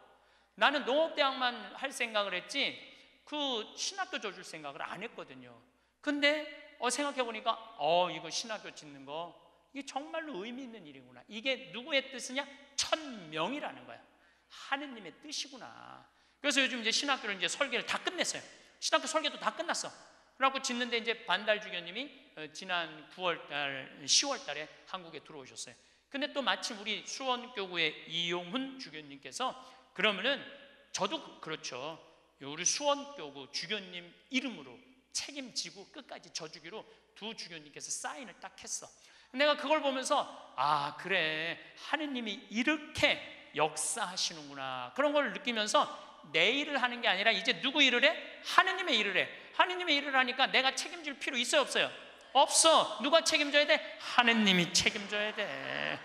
나는 농업대학만 할 생각을 했지 그 신학교 져줄 생각을 안 했거든요. 근데 어, 생각해 보니까 어 이거 신학교 짓는 거 이게 정말로 의미 있는 일이구나. 이게 누구의 뜻이냐? 천명이라는 거야. 하느님의 뜻이구나. 그래서 요즘 이제 신학교를 이제 설계를 다 끝냈어요. 신학교 설계도 다 끝났어. 그래갖고 짓는데 이제 반달 주교님이 어, 지난 9월달, 10월달에 한국에 들어오셨어요. 근데 또 마침 우리 수원교구의 이용훈 주교님께서 그러면은 저도 그, 그렇죠. 우리 수원교구 주교님 이름으로 책임지고 끝까지 져주기로 두 주교님께서 사인을 딱 했어. 내가 그걸 보면서 아 그래 하느님이 이렇게 역사하시는구나 그런 걸 느끼면서 내 일을 하는 게 아니라 이제 누구 일을 해? 하느님의 일을 해 하느님의 일을 하니까 내가 책임질 필요 있어요 없어요? 없어 누가 책임져야 돼? 하느님이 책임져야 돼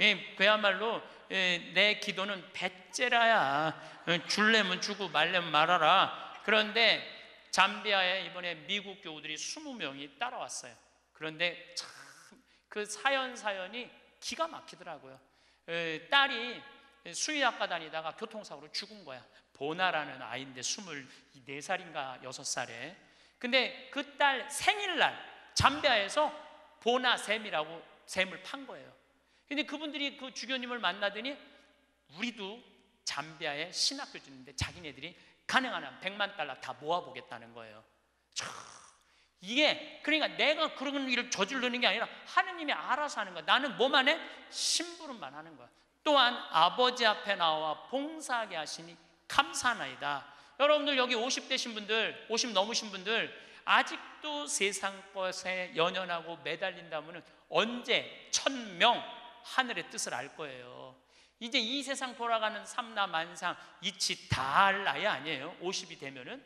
예, 그야말로 예, 내 기도는 배째라야 어, 줄래면 주고 말래면 말아라 그런데 잠비아에 이번에 미국 교우들이 20명이 따라왔어요 그런데 참그 사연 사연이 기가 막히더라고요. 딸이 수의학과 다니다가 교통사고로 죽은 거야. 보나라는 아이인데 24살인가 6살에. 근데 그 딸 생일날 잠비아에서 보나 샘이라고 샘을 판 거예요. 근데 그분들이 그 주교님을 만나더니 우리도 잠비아에 신학교 주는데 자기네들이 가능한 한 100만 달러 다 모아보겠다는 거예요. 참 이게 그러니까 내가 그런 일을 저질르는 게 아니라 하느님이 알아서 하는 거야. 나는 뭐만 해? 심부름만 하는 거야. 또한 아버지 앞에 나와 봉사하게 하시니 감사나이다. 여러분들 여기 50 되신 분들, 50 넘으신 분들 아직도 세상 것에 연연하고 매달린다면 언제 천명 하늘의 뜻을 알 거예요. 이제 이 세상 돌아가는 삼나 만상 이치 다알 나이 아니에요. 50이 되면은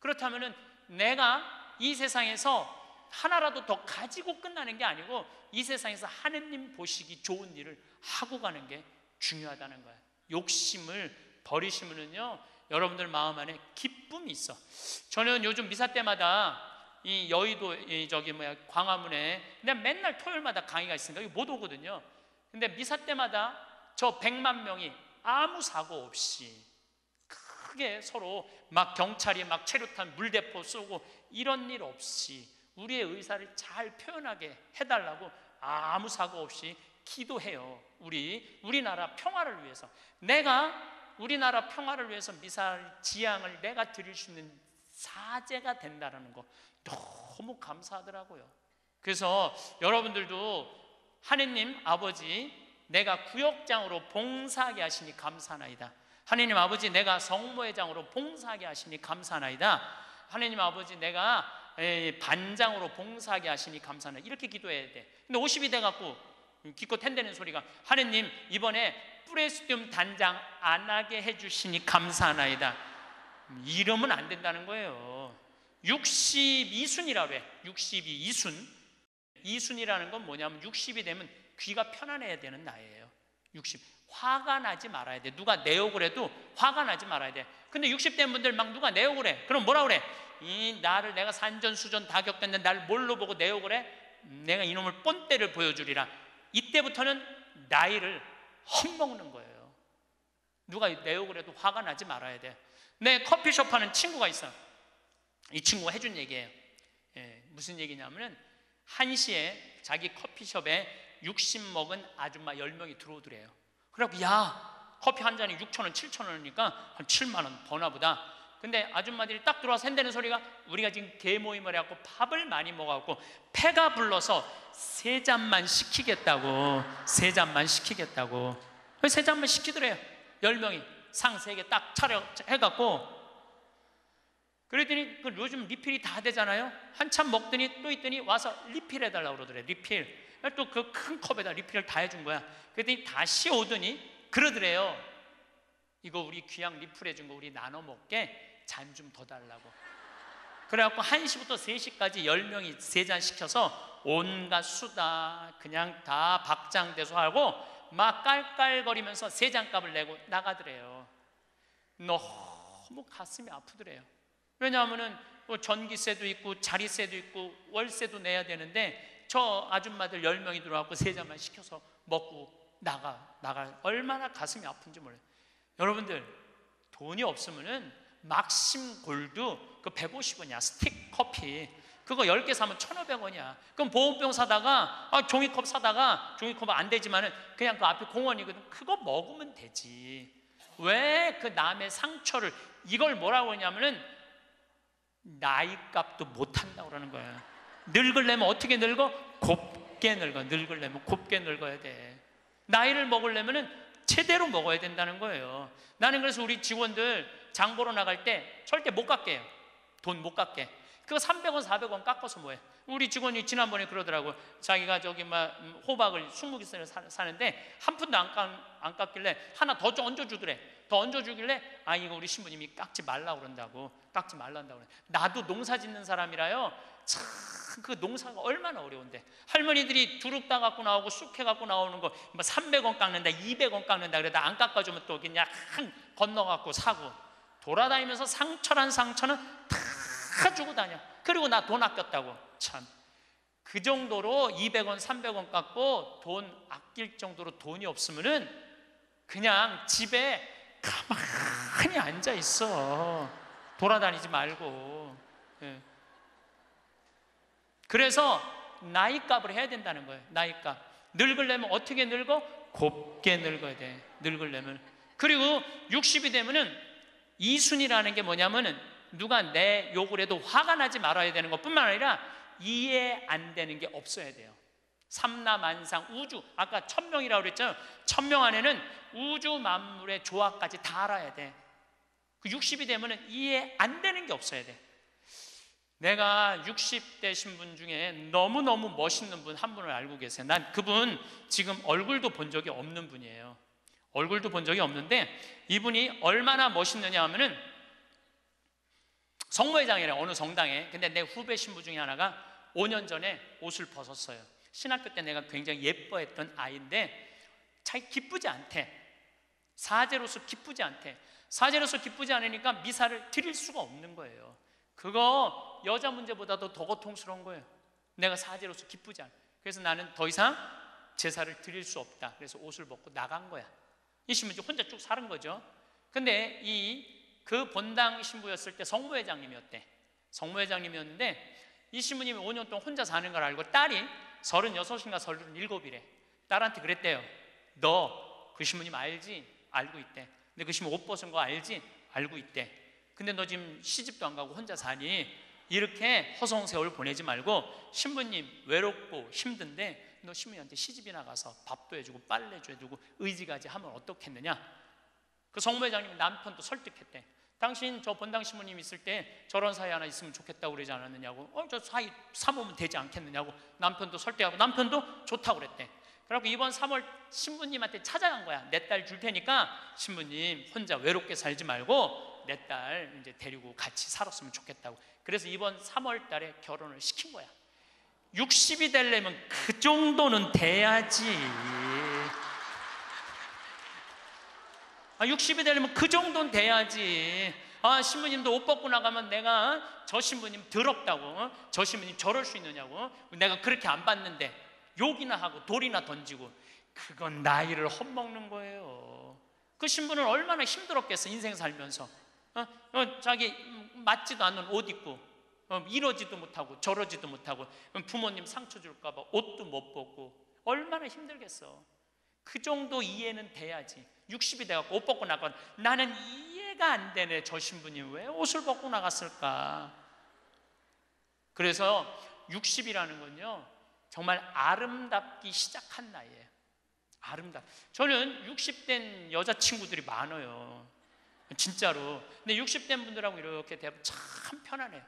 그렇다면은 내가 이 세상에서 하나라도 더 가지고 끝나는 게 아니고 이 세상에서 하느님 보시기 좋은 일을 하고 가는 게 중요하다는 거예요. 욕심을 버리시면은요, 여러분들 마음 안에 기쁨이 있어. 저는 요즘 미사 때마다 이 여의도 이 저기 뭐야 광화문에 내가 맨날 토요일마다 강의가 있으니까 못 오거든요. 근데 미사 때마다 저1만 명이 아무 사고 없이 크게 서로 막 경찰이 막 체류탄 물대포 쏘고 이런 일 없이 우리의 의사를 잘 표현하게 해달라고 아무 사고 없이 기도해요. 우리 우리나라 평화를 위해서 내가 우리나라 평화를 위해서 미사일 지향을 내가 드릴 수 있는 사제가 된다라는 거 너무 감사하더라고요. 그래서 여러분들도 하느님 아버지 내가 구역장으로 봉사하게 하시니 감사나이다. 하느님 아버지 내가 성모회장으로 봉사하게 하시니 감사나이다. 하느님 아버지 내가 반장으로 봉사하게 하시니 감사나 이렇게 기도해야 돼. 근데 50이 돼 갖고 기껏 텐데는 소리가 하느님 이번에 프레스튬 단장 안 하게 해 주시니 감사나이다. 이러면 안 된다는 거예요. 62순이라고 해. 62, 순 2순이라는 건 뭐냐면 60이 되면 귀가 편안해야 되는 나이예요. 60. 화가 나지 말아야 돼. 누가 내 욕을 해도 화가 나지 말아야 돼. 근데 60대 분들 막 누가 내 욕을 해. 그럼 뭐라 그래? 이 나를 내가 산전수전 다 겪었는데 날 뭘로 보고 내 욕을 해? 내가 이놈을 뻔때를 보여주리라. 이때부터는 나이를 헛먹는 거예요. 누가 내 욕을 해도 화가 나지 말아야 돼. 내 커피숍 하는 친구가 있어. 이 친구가 해준 얘기예요. 예, 무슨 얘기냐면은 한시에 자기 커피숍에 60 먹은 아줌마 10명이 들어오더래요. 그래갖고 야 커피 한 잔이 6천 원, 7천 원이니까 한 7만 원 버나 보다. 근데 아줌마들이 딱들어와 샌대는 소리가 우리가 지금 개 모임을 해갖고 밥을 많이 먹어갖고 폐가 불러서 세 잔만 시키겠다고 세 잔만 시키겠다고 세 잔만 시키더래요. 열 명이 상세개딱 차려 해갖고 그랬더니 그 요즘 리필이 다 되잖아요. 한참 먹더니 또 있더니 와서 리필해달라고 그러더래. 리필. 또그큰 컵에다 리필을 다 해준 거야. 그랬더니 다시 오더니 그러더래요. 이거 우리 귀향 리플해준거 우리 나눠 먹게 잔 좀 더 달라고. 그래갖고 1시부터 3시까지 10명이 3잔 시켜서 온갖 수다 그냥 다 박장대소 하고 막 깔깔거리면서 3잔 값을 내고 나가더래요. 너무 가슴이 아프더래요. 왜냐하면 뭐 전기세도 있고 자리세도 있고 월세도 내야 되는데 저 아줌마들 10명이 들어와서 세 잔만 시켜서 먹고 나가, 나가. 얼마나 가슴이 아픈지 몰라요. 여러분들, 돈이 없으면은 막심 골드 그 150원이야. 스틱 커피. 그거 10개 사면 1,500원이야. 그럼 보온병 사다가 아, 종이컵 사다가 종이컵 안 되지만은 그냥 그 앞에 공원이거든. 그거 먹으면 되지. 왜 그 남의 상처를 이걸 뭐라고 하냐면은 나이 값도 못 한다고 그러는 거야. 늙을려면 어떻게 늙어? 곱게 늙어. 늙을려면 곱게 늙어야 돼. 나이를 먹으려면은 제대로 먹어야 된다는 거예요. 나는 그래서 우리 직원들 장보러 나갈 때 절대 못갈게요돈못갈게 그거 300원, 400원 깎아서 뭐해? 우리 직원이 지난번에 그러더라고. 자기가 저기 막 호박을 20개씩 사는데 한 푼도 안, 깎, 안 깎길래 하나 더 얹어주더래. 더 얹어주길래 아 이거 우리 신부님이 깎지 말라 그런다고 깎지 말란다고 그래. 나도 농사 짓는 사람이라요. 참 그 농사가 얼마나 어려운데 할머니들이 두릅 따 갖고 나오고 쑥해 갖고 나오는 거뭐 300원 깎는다, 200원 깎는다 그래도안 깎아주면 또 그냥 한 건너 갖고 사고 돌아다니면서 상처란 상처는 탁다 주고 다녀. 그리고 나 돈 아꼈다고. 참. 그 정도로 200원, 300원 깎고 돈 아낄 정도로 돈이 없으면은 그냥 집에 가만히 앉아 있어. 돌아다니지 말고. 예. 그래서 나이 값을 해야 된다는 거예요. 나이 값. 늙으려면 어떻게 늙어? 곱게 늙어야 돼. 늙으려면. 그리고 60이 되면은 이순이라는 게 뭐냐면은 누가 내 욕을 해도 화가 나지 말아야 되는 것뿐만 아니라 이해 안 되는 게 없어야 돼요. 삼라만상 우주 아까 천명이라고 그랬잖 천명 안에는 우주 만물의 조화까지 다 알아야 돼. 그 60이 되면 이해 안 되는 게 없어야 돼. 내가 60 되신 분 중에 너무너무 멋있는 분 한 분을 알고 계세요. 난 그분 지금 얼굴도 본 적이 없는 분이에요. 얼굴도 본 적이 없는데 이분이 얼마나 멋있느냐 하면 성모회장이래 어느 성당에 근데 내 후배 신부 중에 하나가 5년 전에 옷을 벗었어요 신학교 때 내가 굉장히 예뻐했던 아이인데 잘 기쁘지 않대 사제로서 기쁘지 않대 사제로서 기쁘지 않으니까 미사를 드릴 수가 없는 거예요 그거 여자 문제보다도 더 고통스러운 거예요 내가 사제로서 기쁘지 않아 그래서 나는 더 이상 제사를 드릴 수 없다 그래서 옷을 벗고 나간 거야 이 신부님 혼자 쭉 사는 거죠 근데 이그 본당 신부였을 때 성무회장님이었대. 성무회장님이었는데 이 신부님이 5년 동안 혼자 사는 걸 알고 딸이 36인가 37이래. 딸한테 그랬대요. 너 그 신부님 알지? 알고 있대. 근데 그 신부 옷 벗은 거 알지? 알고 있대. 근데 너 지금 시집도 안 가고 혼자 사니 이렇게 허송 세월 보내지 말고 신부님 외롭고 힘든데 너 신부님한테 시집이나 가서 밥도 해주고 빨래도 해주고 의지가지 하면 어떻겠느냐? 그 성무회장님이 남편도 설득했대. 당신 저 본당 신부님 있을 때 저런 사이 하나 있으면 좋겠다고 그러지 않았느냐고 어 저 사이 삼으면 되지 않겠느냐고 남편도 설득하고 남편도 좋다고 그랬대 그래고 이번 3월 신부님한테 찾아간 거야 내 딸 줄 테니까 신부님 혼자 외롭게 살지 말고 내 딸 이제 데리고 같이 살았으면 좋겠다고 그래서 이번 3월 달에 결혼을 시킨 거야 60이 되려면 그 정도는 돼야지 아, 60이 되려면 그 정도는 돼야지. 아, 신부님도 옷 벗고 나가면 내가 어? 저 신부님 더럽다고, 어? 저 신부님 저럴 수 있느냐고, 내가 그렇게 안 봤는데 욕이나 하고 돌이나 던지고, 그건 나이를 헛먹는 거예요. 그 신부는 얼마나 힘들었겠어, 인생 살면서. 어, 어, 자기 맞지도 않는 옷 입고, 어, 이러지도 못하고, 저러지도 못하고, 부모님 상처 줄까봐 옷도 못 벗고, 얼마나 힘들겠어. 그 정도 이해는 돼야지. 60이 돼갖고 옷 벗고 나갔 나는 이해가 안 되네 저 신분이 왜 옷을 벗고 나갔을까 그래서 60이라는 건요 정말 아름답기 시작한 나이에요 아름답 저는 60된 여자친구들이 많아요 진짜로 근데 60된 분들하고 이렇게 대하면 참편안해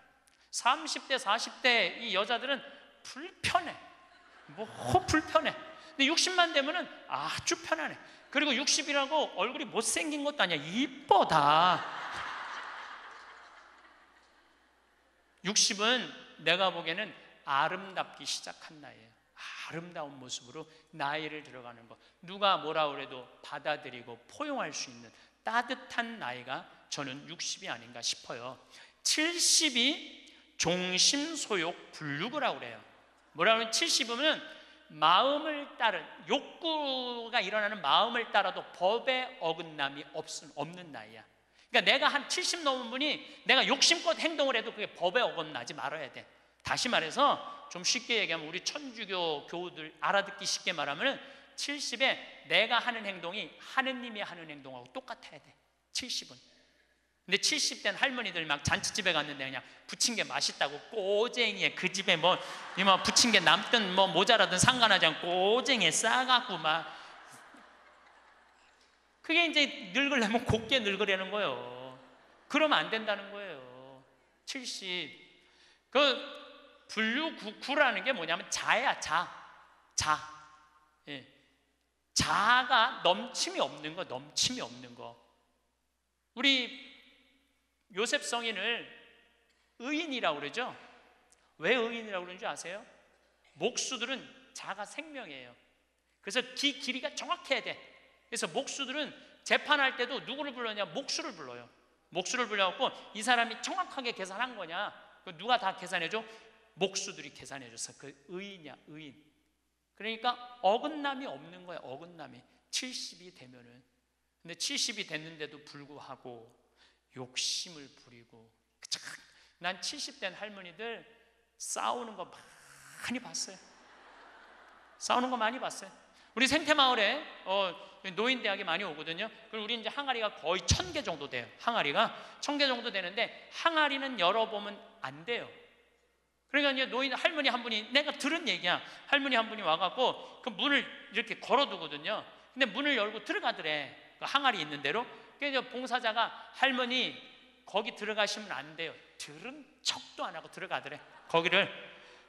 30대 40대 이 여자들은 불편해 뭐 불편해 근데 60만 되면은 아주 편안해. 그리고 60이라고 얼굴이 못생긴 것도 아니야. 이뻐, 다. 60은 내가 보기에는 아름답기 시작한 나이에요 아름다운 모습으로 나이를 들어가는 것. 누가 뭐라 그래도 받아들이고 포용할 수 있는 따뜻한 나이가 저는 60이 아닌가 싶어요. 70이 종심소욕 불육이라고 그래요. 뭐라 그러면 70이면 마음을 따른 욕구가 일어나는 마음을 따라도 법에 어긋남이 없, 은 없는 나이야. 그러니까 내가 한 70 넘은 분이 내가 욕심껏 행동을 해도 그게 법에 어긋나지 말아야 돼. 다시 말해서 좀 쉽게 얘기하면 우리 천주교 교우들 알아듣기 쉽게 말하면 70에 내가 하는 행동이 하느님이 하는 행동하고 똑같아야 돼. 70은. 근데 7 0대 할머니들 막 잔치집에 갔는데 그냥 부친 게 맛있다고 꼬쟁이에 그 집에 뭐, 이만 뭐 부친 게 남든 뭐 모자라든 상관하지 않고 꼬쟁이에 싸갖고 막. 그게 이제 늙으려면 곱게 늙으려는 거예요. 그러면 안 된다는 거예요. 70. 그, 분류구구라는 게 뭐냐면 자야, 자. 자. 예. 자가 넘침이 없는 거, 넘침이 없는 거. 우리 요셉 성인을 의인이라고 그러죠. 왜 의인이라고 그러는 줄 아세요? 목수들은 자가 생명이에요. 그래서 기 길이가 정확해야 돼. 그래서 목수들은 재판할 때도 누구를 불러냐? 목수를 불러요. 목수를 불러갖고 이 사람이 정확하게 계산한 거냐? 그 누가 다 계산해줘? 목수들이 계산해줘서 그 의인이야, 의인. 그러니까 어긋남이 없는 거야, 어긋남이. 70이 되면은. 근데 70이 됐는데도 불구하고 욕심을 부리고 난7 0대 할머니들 싸우는 거 많이 봤어요. 싸우는 거 많이 봤어요. 우리 생태마을에 어, 노인대학이 많이 오거든요. 그리고 우리 이제 항아리가 거의 천 개 정도 돼요. 항아리가 천 개 정도 되는데 항아리는 열어보면 안 돼요. 그러니까 이제 노인 할머니 한 분이 내가 들은 얘기야. 할머니 한 분이 와갖고 그 문을 이렇게 걸어두거든요. 근데 문을 열고 들어가더래. 그 항아리 있는 대로. 그래서 봉사자가 할머니 거기 들어가시면 안 돼요. 들은 척도 안 하고 들어가더래. 거기를.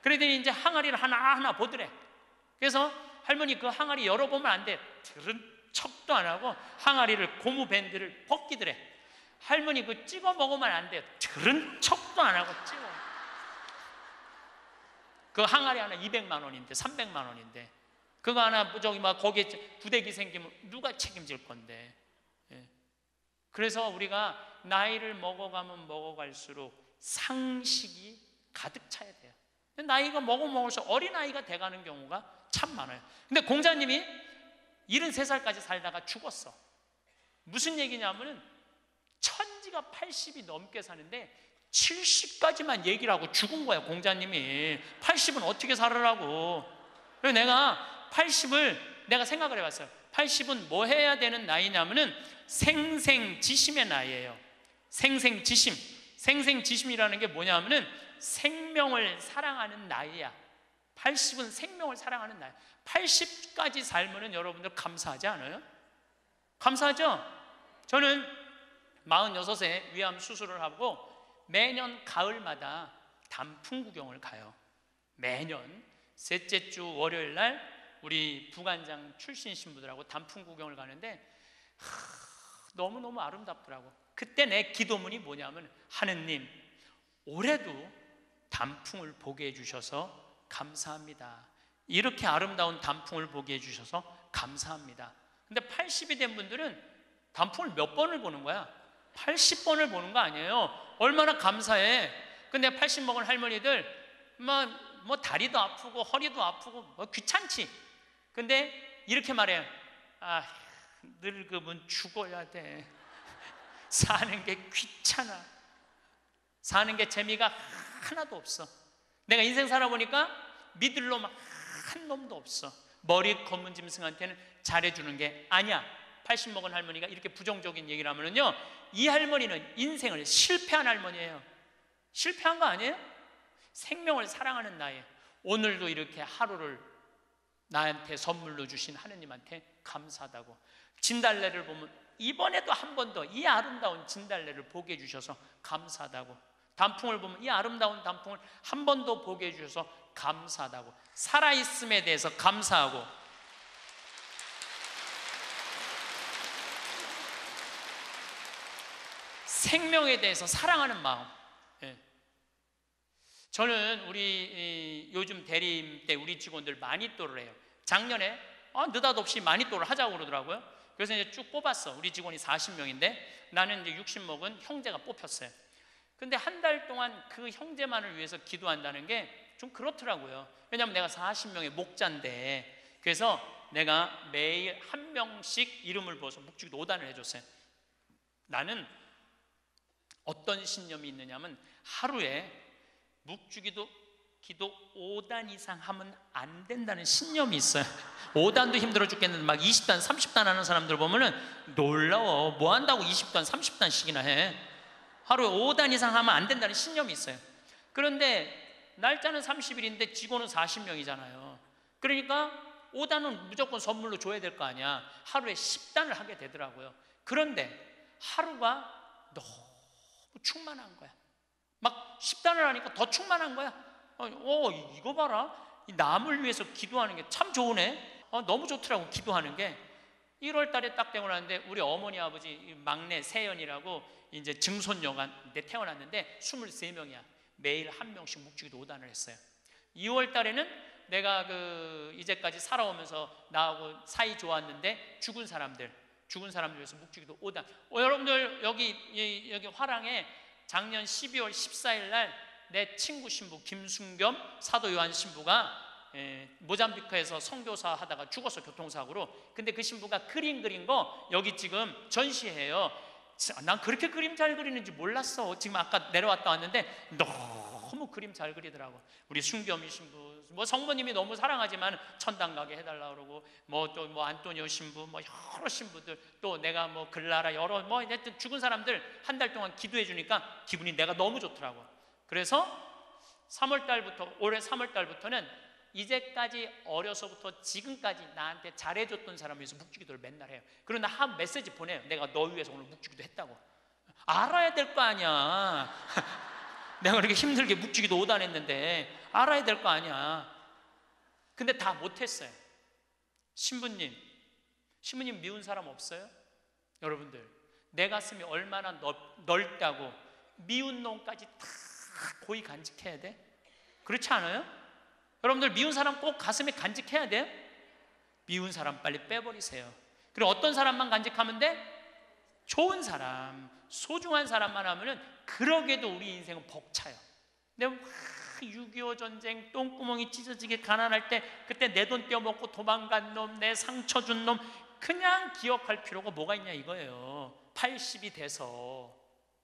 그랬더니 이제 항아리를 하나하나 보더래. 그래서 할머니 그 항아리 열어보면 안 돼. 들은 척도 안 하고 항아리를 고무밴드를 벗기더래. 할머니 그 찍어 먹으면 안 돼요. 들은 척도 안 하고 찍어. 그 항아리 하나 200만 원인데 300만 원인데 그거 하나 저기 막 거기에 부대기 생기면 누가 책임질 건데 그래서 우리가 나이를 먹어가면 먹어갈수록 상식이 가득 차야 돼요. 나이가 먹어 먹어서 어린아이가 돼가는 경우가 참 많아요. 근데 공자님이 73살까지 살다가 죽었어. 무슨 얘기냐면은 천지가 80이 넘게 사는데 70까지만 얘기를 하고 죽은 거야, 공자님이. 80은 어떻게 살으라고. 그래서 내가 80을 내가 생각을 해봤어요. 80은 뭐 해야 되는 나이냐면은 생생지심의 나이예요. 생생지심. 생생지심이라는 게 뭐냐면은 생명을 사랑하는 나이야. 80은 생명을 사랑하는 나이. 80까지 살면은 여러분들 감사하지 않아요? 감사하죠? 저는 46에 위암 수술을 하고 매년 가을마다 단풍 구경을 가요. 매년 셋째 주 월요일 날 우리 부관장 출신 신부들하고 단풍 구경을 가는데 너무너무 아름답더라고. 그때 내 기도문이 뭐냐면 하느님 올해도 단풍을 보게 해주셔서 감사합니다. 이렇게 아름다운 단풍을 보게 해주셔서 감사합니다. 근데 80이 된 분들은 단풍을 몇 번을 보는 거야? 80번을 보는 거 아니에요. 얼마나 감사해. 근데 그 80 먹은 할머니들, 뭐, 뭐 다리도 아프고 허리도 아프고 뭐 귀찮지. 근데 이렇게 말해요. 아, 늙으면 죽어야 돼. 사는 게 귀찮아. 사는 게 재미가 하나도 없어. 내가 인생 살아보니까 믿을 놈 한 놈도 없어. 머리 검은 짐승한테는 잘해주는 게 아니야. 80 먹은 할머니가 이렇게 부정적인 얘기를 하면은요, 이 할머니는 인생을 실패한 할머니예요. 실패한 거 아니에요? 생명을 사랑하는 나이 오늘도 이렇게 하루를 나한테 선물로 주신 하느님한테 감사하다고 진달래를 보면 이번에도 한 번 더 이 아름다운 진달래를 보게 해주셔서 감사하다고 단풍을 보면 이 아름다운 단풍을 한 번 더 보게 해주셔서 감사하다고 살아있음에 대해서 감사하고 생명에 대해서 사랑하는 마음 예. 저는 우리 요즘 대림 때 우리 직원들 많이 또를 해요 작년에 아, 느닷없이 마니또를 하자고 그러더라고요. 그래서 이제 쭉 뽑았어. 우리 직원이 40명인데 나는 이제 60 먹은 형제가 뽑혔어요. 근데 한 달 동안 그 형제만을 위해서 기도한다는 게 좀 그렇더라고요. 왜냐하면 내가 40명의 목자인데 그래서 내가 매일 한 명씩 이름을 부어서 묵직 노단을 해줬어요. 나는 어떤 신념이 있느냐면 하루에 묵주기도 기도 5단 이상 하면 안 된다는 신념이 있어요. 5단도 힘들어 죽겠는데 막 20단, 30단 하는 사람들 보면은 놀라워. 뭐 한다고 20단, 30단씩이나 해. 하루에 5단 이상 하면 안 된다는 신념이 있어요. 그런데 날짜는 30일인데 직원은 40명이잖아요. 그러니까 5단은 무조건 선물로 줘야 될 거 아니야. 하루에 10단을 하게 되더라고요. 그런데 하루가 너무 충만한 거야. 막 10단을 하니까 더 충만한 거야. 어, 어 이거 봐라. 남을 위해서 기도하는 게 참 좋으네. 어, 너무 좋더라고, 기도하는 게. 1월 달에 딱 태어났는데 우리 어머니 아버지 막내 세연이라고 이제 증손녀가 태어났는데 23명이야. 매일 한 명씩 묵주기도 단을 했어요. 2월 달에는 내가 그 이제까지 살아오면서 나하고 사이 좋았는데 죽은 사람들, 죽은 사람들에서 묵주기도 오단. 어, 여러분들 여기 여기 화랑에 작년 12월 14일 날내 친구 신부 김순겸 사도 요한 신부가 에, 예, 모잠비크에서 선교사 하다가 죽어서 교통사고로 근데 그 신부가 그림 그린 거 여기 지금 전시해요 난 그렇게 그림 잘 그리는지 몰랐어 지금 아까 내려왔다 왔는데 너무 그림 잘 그리더라고 우리 순겸이 신부 뭐 성모님이 너무 사랑하지만 천당 가게 해달라 그러고 뭐 또뭐 뭐 안토니오 신부 뭐 여러 신부들 또 내가 뭐 글라라 여러 뭐 하여튼 죽은 사람들 한 달 동안 기도해 주니까 기분이 내가 너무 좋더라고 그래서 3월 달부터 올해 3월 달부터는 이제까지 어려서부터 지금까지 나한테 잘해줬던 사람 에서 묵주기도를 맨날 해요. 그러나 한 메시지 보내요. 내가 너 위해서 오늘 묵주기도 했다고. 알아야 될 거 아니야. 내가 그렇게 힘들게 묵주기도 오단했는데 알아야 될 거 아니야. 근데 다 못했어요. 신부님, 신부님 미운 사람 없어요? 여러분들, 내 가슴이 얼마나 넓, 넓다고 미운 놈까지 다 고이 간직해야 돼? 그렇지 않아요? 여러분들 미운 사람 꼭 가슴에 간직해야 돼요? 미운 사람 빨리 빼버리세요. 그리고 어떤 사람만 간직하면 돼? 좋은 사람, 소중한 사람만 하면은 그러게도 우리 인생은 벅차요. 근데 6.25 전쟁 똥구멍이 찢어지게 가난할 때 그때 내 돈 떼어먹고 도망간 놈, 내 상처 준 놈, 그냥 기억할 필요가 뭐가 있냐 이거예요. 80이 돼서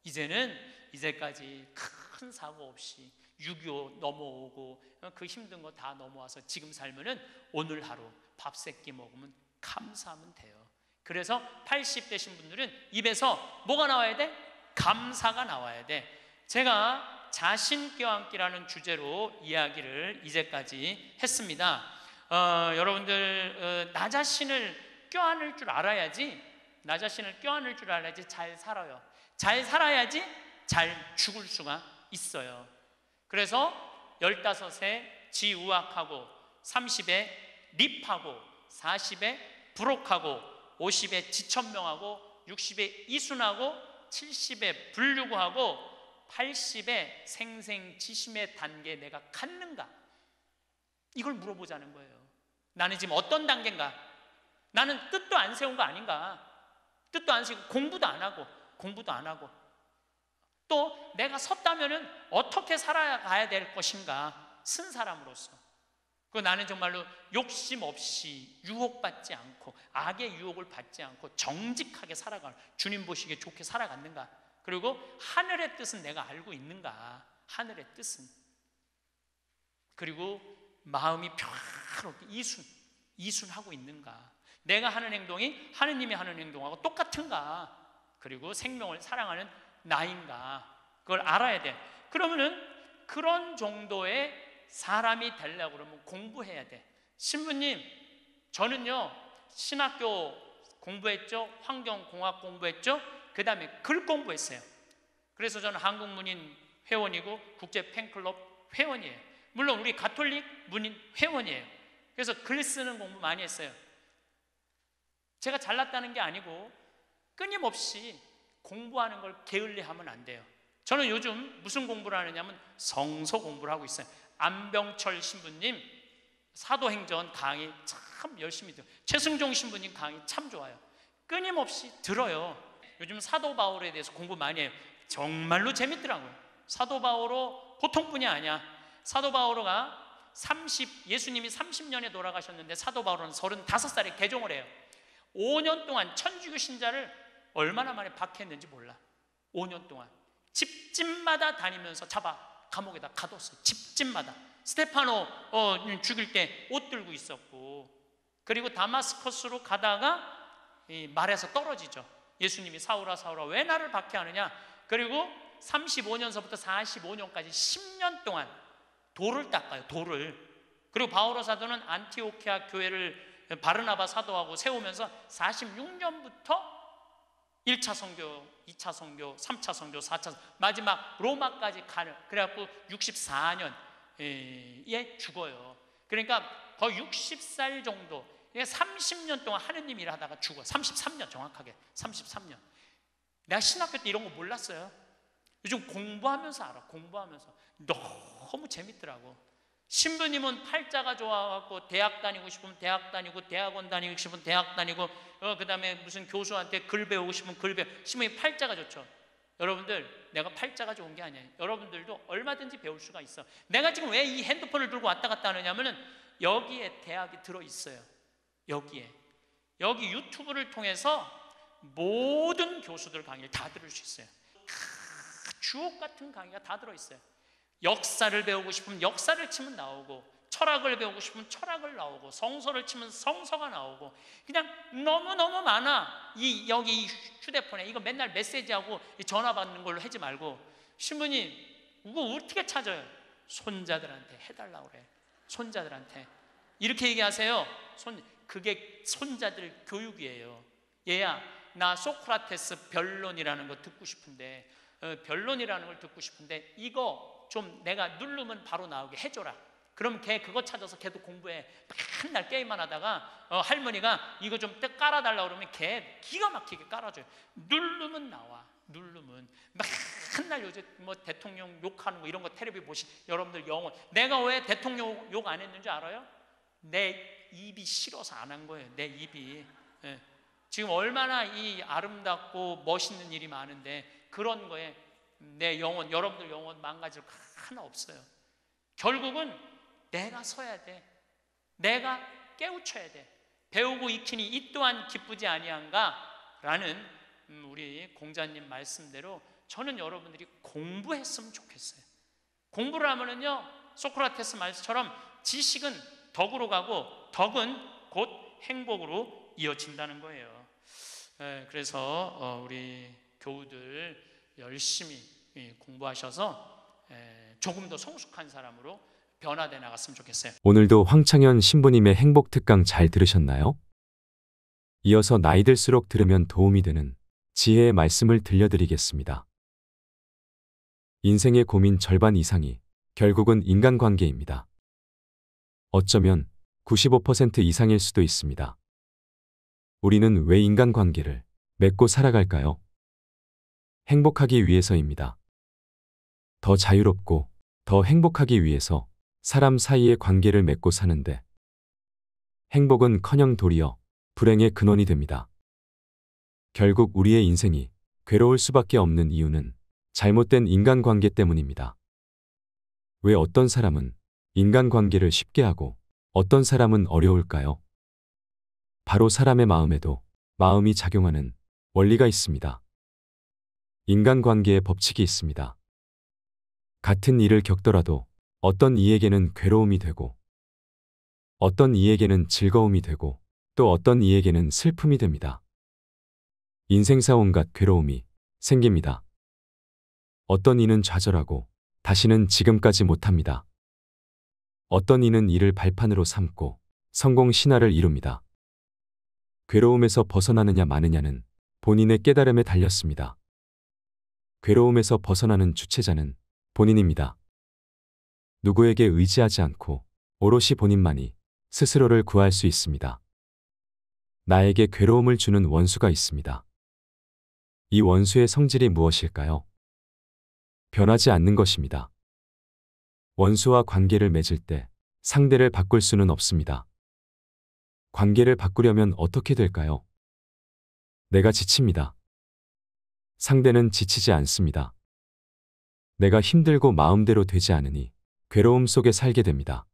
이제는 이제까지 큰 사고 없이 6.25 넘어오고 그 힘든 거 다 넘어와서 지금 살면은 오늘 하루 밥세끼 먹으면 감사하면 돼요. 그래서 80 되신 분들은 입에서 뭐가 나와야 돼? 감사가 나와야 돼. 제가 자신 껴안기라는 주제로 이야기를 이제까지 했습니다. 어, 여러분들 어, 나 자신을 껴안을 줄 알아야지 나 자신을 껴안을 줄 알아야지 잘 살아요. 잘 살아야지 잘 죽을 수가 있어요. 그래서 15에 지우악하고 30에 립하고 40에 부록하고 50에 지천명하고 60에 이순하고 70에 불류고하고 80에 생생지심의 단계 내가 갔는가? 이걸 물어보자는 거예요. 나는 지금 어떤 단계인가? 나는 뜻도 안 세운 거 아닌가? 뜻도 안 세우고 공부도 안 하고 공부도 안 하고 또 내가 섰다면 어떻게 살아가야 될 것인가 쓴 사람으로서 그 나는 정말로 욕심 없이 유혹받지 않고 악의 유혹을 받지 않고 정직하게 살아가 주님 보시기에 좋게 살아갔는가 그리고 하늘의 뜻은 내가 알고 있는가 하늘의 뜻은 그리고 마음이 평화롭게 이순 이순하고 있는가 내가 하는 행동이 하느님이 하는 행동하고 똑같은가 그리고 생명을 사랑하는 나인가 그걸 알아야 돼. 그러면은 그런 정도의 사람이 되려고 그러면 공부해야 돼. 신부님, 저는요 신학교 공부했죠, 환경공학 공부했죠, 그 다음에 글 공부했어요. 그래서 저는 한국문인 회원이고 국제 팬클럽 회원이에요. 물론 우리 가톨릭 문인 회원이에요. 그래서 글 쓰는 공부 많이 했어요. 제가 잘났다는 게 아니고 끊임없이 공부하는 걸 게을리하면 안 돼요. 저는 요즘 무슨 공부를 하느냐면 성서 공부를 하고 있어요. 안병철 신부님 사도행전 강의 참 열심히 들어요. 최승종 신부님 강의 참 좋아요. 끊임없이 들어요. 요즘 사도 바울에 대해서 공부 많이 해요. 정말로 재밌더라고요. 사도 바울로 보통뿐이 아니야. 사도 바울로가 30, 예수님이 30년에 돌아가셨는데 사도 바울은 35살에 개종을 해요. 5년 동안 천주교 신자를 얼마나 많이 박했는지 몰라. 5년 동안 집집마다 다니면서 잡아 감옥에다 가뒀어. 집집마다 스테파노 어, 죽일 때 옷 들고 있었고 그리고 다마스커스로 가다가 말에서 떨어지죠. 예수님이 사울아 사울아 왜 나를 박해하느냐? 그리고 35년서부터 45년까지 10년 동안 돌을 닦아요. 돌을. 그리고 바오로 사도는 안티오키아 교회를 바르나바 사도하고 세우면서 46년부터 1차 성교, 2차 성교, 3차 성교, 4차 마지막 로마까지 가는 그래갖고 64년에 예, 예, 죽어요. 그러니까 거의 60살 정도 30년 예, 동안 하느님 일 하다가 죽어 33년 정확하게 33년 내가 신학교 때 이런 거 몰랐어요 요즘 공부하면서 알아 공부하면서 너무 재밌더라고 신부님은 팔자가 좋아갖고 대학 다니고 싶으면 대학 다니고 대학원 다니고 싶으면 대학 다니고 어, 그 다음에 무슨 교수한테 글 배우고 싶으면 글 배우 신부님 팔자가 좋죠 여러분들 내가 팔자가 좋은 게 아니에요 여러분들도 얼마든지 배울 수가 있어 내가 지금 왜 이 핸드폰을 들고 왔다 갔다 하느냐면은 여기에 대학이 들어있어요 여기에 여기 유튜브를 통해서 모든 교수들 강의를 다 들을 수 있어요 주옥 같은 강의가 다 들어있어요 역사를 배우고 싶으면 역사를 치면 나오고 철학을 배우고 싶으면 철학을 나오고 성서를 치면 성서가 나오고 그냥 너무너무 많아 이 여기 이 휴대폰에 이거 맨날 메시지하고 전화 받는 걸로 하지 말고 신부님 이거 어떻게 찾아요? 손자들한테 해달라고 그래 손자들한테 이렇게 얘기하세요 손 그게 손자들 교육이에요 얘야 나 소크라테스 변론이라는 거 듣고 싶은데 어, 변론이라는 걸 듣고 싶은데 이거 좀 내가 누르면 바로 나오게 해줘라. 그럼 걔 그거 찾아서 걔도 공부해. 맨날 게임만 하다가 어, 할머니가 이거 좀 깔아달라 그러면 걔 기가 막히게 깔아줘요. 누르면 나와. 누르면 맨날 요새뭐 대통령 욕하는 거 이런 거 테레비 보시 여러분들 영혼 내가 왜 대통령 욕 안 했는지 알아요? 내 입이 싫어서 안 한 거예요. 내 입이 예. 지금 얼마나 이 아름답고 멋있는 일이 많은데 그런 거에 내 영혼, 여러분들 영혼 망가질 거 하나 없어요. 결국은 내가 서야 돼. 내가 깨우쳐야 돼. 배우고 익히니 이 또한 기쁘지 아니한가? 라는 음, 우리 공자님 말씀대로 저는 여러분들이 공부했으면 좋겠어요. 공부를 하면은요, 소크라테스 말처럼 지식은 덕으로 가고 덕은 곧 행복으로 이어진다는 거예요. 그래서 어, 우리 교우들 열심히 예, 공부하셔서 예, 조금 더 성숙한 사람으로 변화돼 나갔으면 좋겠어요. 오늘도 황창현 신부님의 행복 특강 잘 들으셨나요? 이어서 나이 들수록 들으면 도움이 되는 지혜의 말씀을 들려드리겠습니다. 인생의 고민 절반 이상이 결국은 인간관계입니다. 어쩌면 95% 이상일 수도 있습니다. 우리는 왜 인간관계를 맺고 살아갈까요? 행복하기 위해서입니다. 더 자유롭고 더 행복하기 위해서 사람 사이의 관계를 맺고 사는데 행복은 커녕 도리어 불행의 근원이 됩니다. 결국 우리의 인생이 괴로울 수밖에 없는 이유는 잘못된 인간관계 때문입니다. 왜 어떤 사람은 인간관계를 쉽게 하고 어떤 사람은 어려울까요? 바로 사람의 마음에도 마음이 작용하는 원리가 있습니다. 인간관계의 법칙이 있습니다. 같은 일을 겪더라도 어떤 이에게는 괴로움이 되고 어떤 이에게는 즐거움이 되고 또 어떤 이에게는 슬픔이 됩니다. 인생사 온갖 괴로움이 생깁니다. 어떤 이는 좌절하고 다시는 지금까지 못합니다. 어떤 이는 이를 발판으로 삼고 성공 신화를 이룹니다. 괴로움에서 벗어나느냐 마느냐는 본인의 깨달음에 달렸습니다. 괴로움에서 벗어나는 주체자는 본인입니다. 누구에게 의지하지 않고 오롯이 본인만이 스스로를 구할 수 있습니다. 나에게 괴로움을 주는 원수가 있습니다. 이 원수의 성질이 무엇일까요? 변하지 않는 것입니다. 원수와 관계를 맺을 때 상대를 바꿀 수는 없습니다. 관계를 바꾸려면 어떻게 될까요? 내가 지칩니다. 상대는 지치지 않습니다. 내가 힘들고 마음대로 되지 않으니 괴로움 속에 살게 됩니다.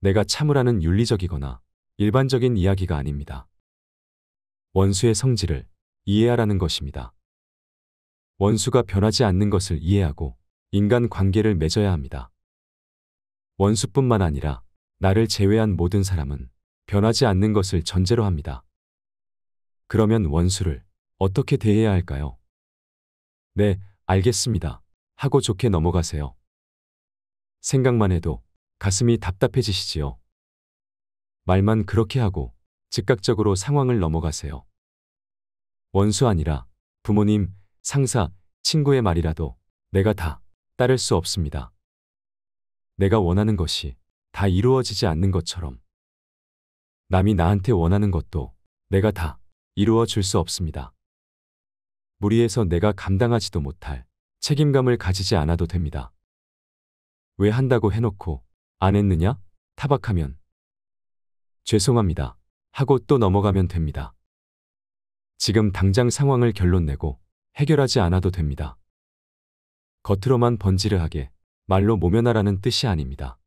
내가 참으라는 윤리적이거나 일반적인 이야기가 아닙니다. 원수의 성질을 이해하라는 것입니다. 원수가 변하지 않는 것을 이해하고 인간 관계를 맺어야 합니다. 원수뿐만 아니라 나를 제외한 모든 사람은 변하지 않는 것을 전제로 합니다. 그러면 원수를 어떻게 대해야 할까요? 네, 알겠습니다. 하고 좋게 넘어가세요. 생각만 해도 가슴이 답답해지시지요. 말만 그렇게 하고 즉각적으로 상황을 넘어가세요. 원수 아니라 부모님, 상사, 친구의 말이라도 내가 다 따를 수 없습니다. 내가 원하는 것이 다 이루어지지 않는 것처럼 남이 나한테 원하는 것도 내가 다 이루어 줄 수 없습니다. 무리해서 내가 감당하지도 못할 책임감을 가지지 않아도 됩니다. 왜 한다고 해놓고 안 했느냐? 타박하면 죄송합니다. 하고 또 넘어가면 됩니다. 지금 당장 상황을 결론 내고 해결하지 않아도 됩니다. 겉으로만 번지르하게 말로 모면하라는 뜻이 아닙니다.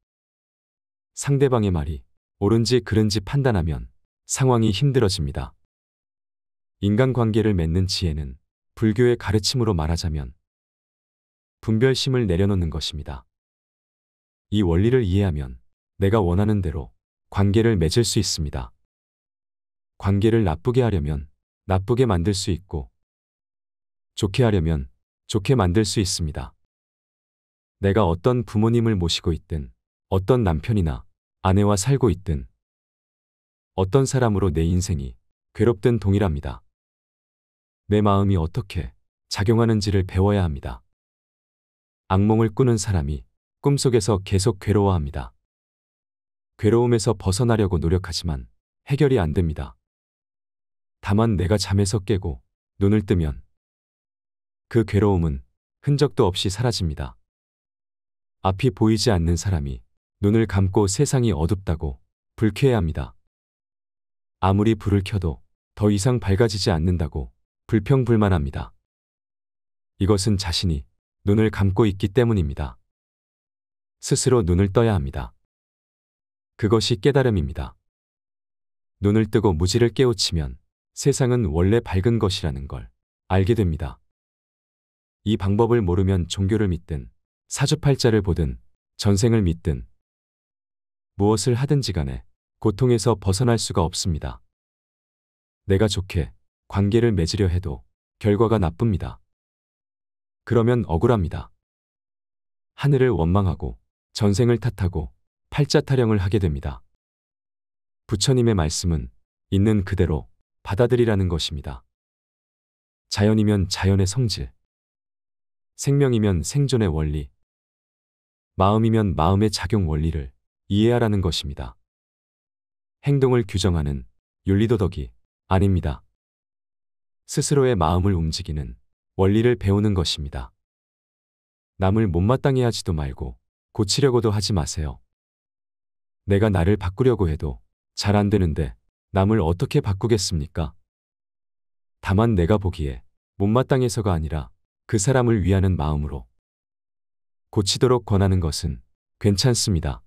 상대방의 말이 옳은지 그른지 판단하면 상황이 힘들어집니다. 인간관계를 맺는 지혜는 불교의 가르침으로 말하자면 분별심을 내려놓는 것입니다. 이 원리를 이해하면 내가 원하는 대로 관계를 맺을 수 있습니다. 관계를 나쁘게 하려면 나쁘게 만들 수 있고 좋게 하려면 좋게 만들 수 있습니다. 내가 어떤 부모님을 모시고 있든 어떤 남편이나 아내와 살고 있든 어떤 사람으로 내 인생이 괴롭든 동일합니다. 내 마음이 어떻게 작용하는지를 배워야 합니다. 악몽을 꾸는 사람이 꿈속에서 계속 괴로워합니다. 괴로움에서 벗어나려고 노력하지만 해결이 안 됩니다. 다만 내가 잠에서 깨고 눈을 뜨면 그 괴로움은 흔적도 없이 사라집니다. 앞이 보이지 않는 사람이 눈을 감고 세상이 어둡다고 불쾌해합니다. 아무리 불을 켜도 더 이상 밝아지지 않는다고 불평불만합니다. 이것은 자신이 눈을 감고 있기 때문입니다. 스스로 눈을 떠야 합니다. 그것이 깨달음입니다. 눈을 뜨고 무지를 깨우치면 세상은 원래 밝은 것이라는 걸 알게 됩니다. 이 방법을 모르면 종교를 믿든 사주팔자를 보든 전생을 믿든 무엇을 하든지 간에 고통에서 벗어날 수가 없습니다. 내가 좋게 관계를 맺으려 해도 결과가 나쁩니다. 그러면 억울합니다. 하늘을 원망하고 전생을 탓하고 팔자 타령을 하게 됩니다. 부처님의 말씀은 있는 그대로 받아들이라는 것입니다. 자연이면 자연의 성질, 생명이면 생존의 원리, 마음이면 마음의 작용 원리를 이해하라는 것입니다. 행동을 규정하는 윤리도덕이 아닙니다. 스스로의 마음을 움직이는 원리를 배우는 것입니다. 남을 못마땅해 하지도 말고 고치려고도 하지 마세요. 내가 나를 바꾸려고 해도 잘 안 되는데 남을 어떻게 바꾸겠습니까? 다만 내가 보기에 못마땅해서가 아니라 그 사람을 위하는 마음으로 고치도록 권하는 것은 괜찮습니다.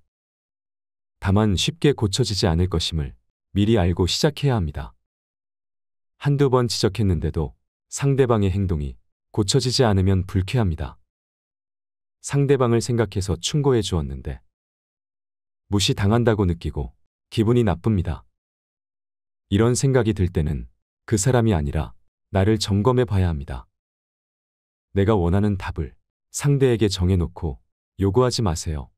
다만 쉽게 고쳐지지 않을 것임을 미리 알고 시작해야 합니다. 한두 번 지적했는데도 상대방의 행동이 고쳐지지 않으면 불쾌합니다. 상대방을 생각해서 충고해 주었는데 무시당한다고 느끼고 기분이 나쁩니다. 이런 생각이 들 때는 그 사람이 아니라 나를 점검해 봐야 합니다. 내가 원하는 답을 상대에게 정해놓고 요구하지 마세요.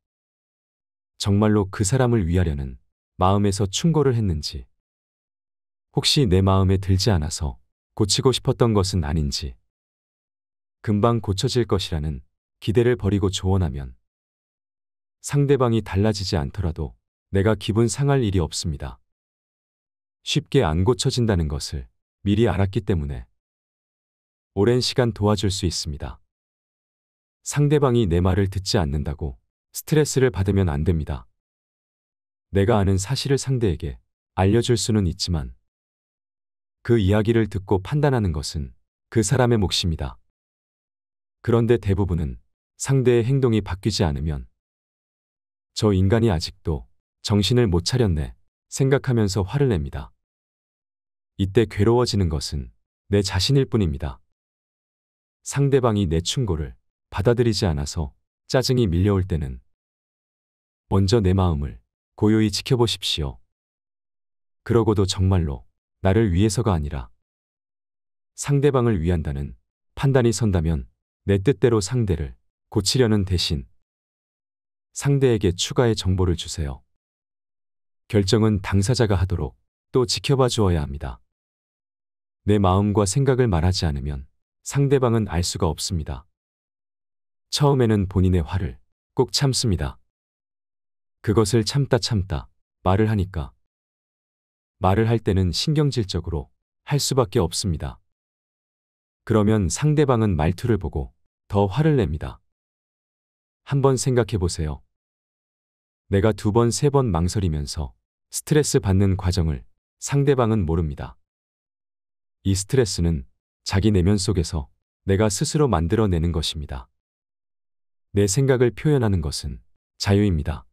정말로 그 사람을 위하려는 마음에서 충고를 했는지 혹시 내 마음에 들지 않아서 고치고 싶었던 것은 아닌지 금방 고쳐질 것이라는 기대를 버리고 조언하면 상대방이 달라지지 않더라도 내가 기분 상할 일이 없습니다. 쉽게 안 고쳐진다는 것을 미리 알았기 때문에 오랜 시간 도와줄 수 있습니다. 상대방이 내 말을 듣지 않는다고 스트레스를 받으면 안 됩니다. 내가 아는 사실을 상대에게 알려줄 수는 있지만 그 이야기를 듣고 판단하는 것은 그 사람의 몫입니다. 그런데 대부분은 상대의 행동이 바뀌지 않으면 저 인간이 아직도 정신을 못 차렸네 생각하면서 화를 냅니다. 이때 괴로워지는 것은 내 자신일 뿐입니다. 상대방이 내 충고를 받아들이지 않아서 짜증이 밀려올 때는 먼저 내 마음을 고요히 지켜보십시오. 그러고도 정말로 나를 위해서가 아니라 상대방을 위한다는 판단이 선다면 내 뜻대로 상대를 고치려는 대신 상대에게 추가의 정보를 주세요. 결정은 당사자가 하도록 또 지켜봐 주어야 합니다. 내 마음과 생각을 말하지 않으면 상대방은 알 수가 없습니다. 처음에는 본인의 화를 꼭 참습니다. 그것을 참다 참다 말을 하니까 말을 할 때는 신경질적으로 할 수밖에 없습니다. 그러면 상대방은 말투를 보고 더 화를 냅니다. 한번 생각해 보세요. 내가 두 번, 세 번 망설이면서 스트레스 받는 과정을 상대방은 모릅니다. 이 스트레스는 자기 내면 속에서 내가 스스로 만들어내는 것입니다. 내 생각을 표현하는 것은 자유입니다.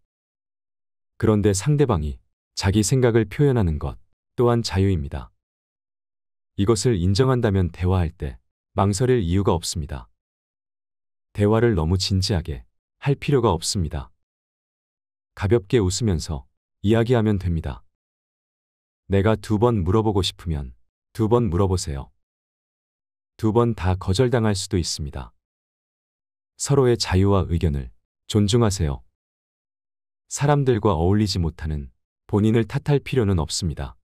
그런데 상대방이 자기 생각을 표현하는 것 또한 자유입니다. 이것을 인정한다면 대화할 때 망설일 이유가 없습니다. 대화를 너무 진지하게 할 필요가 없습니다. 가볍게 웃으면서 이야기하면 됩니다. 내가 두 번 물어보고 싶으면 두 번 물어보세요. 두 번 다 거절당할 수도 있습니다. 서로의 자유와 의견을 존중하세요. 사람들과 어울리지 못하는 본인을 탓할 필요는 없습니다.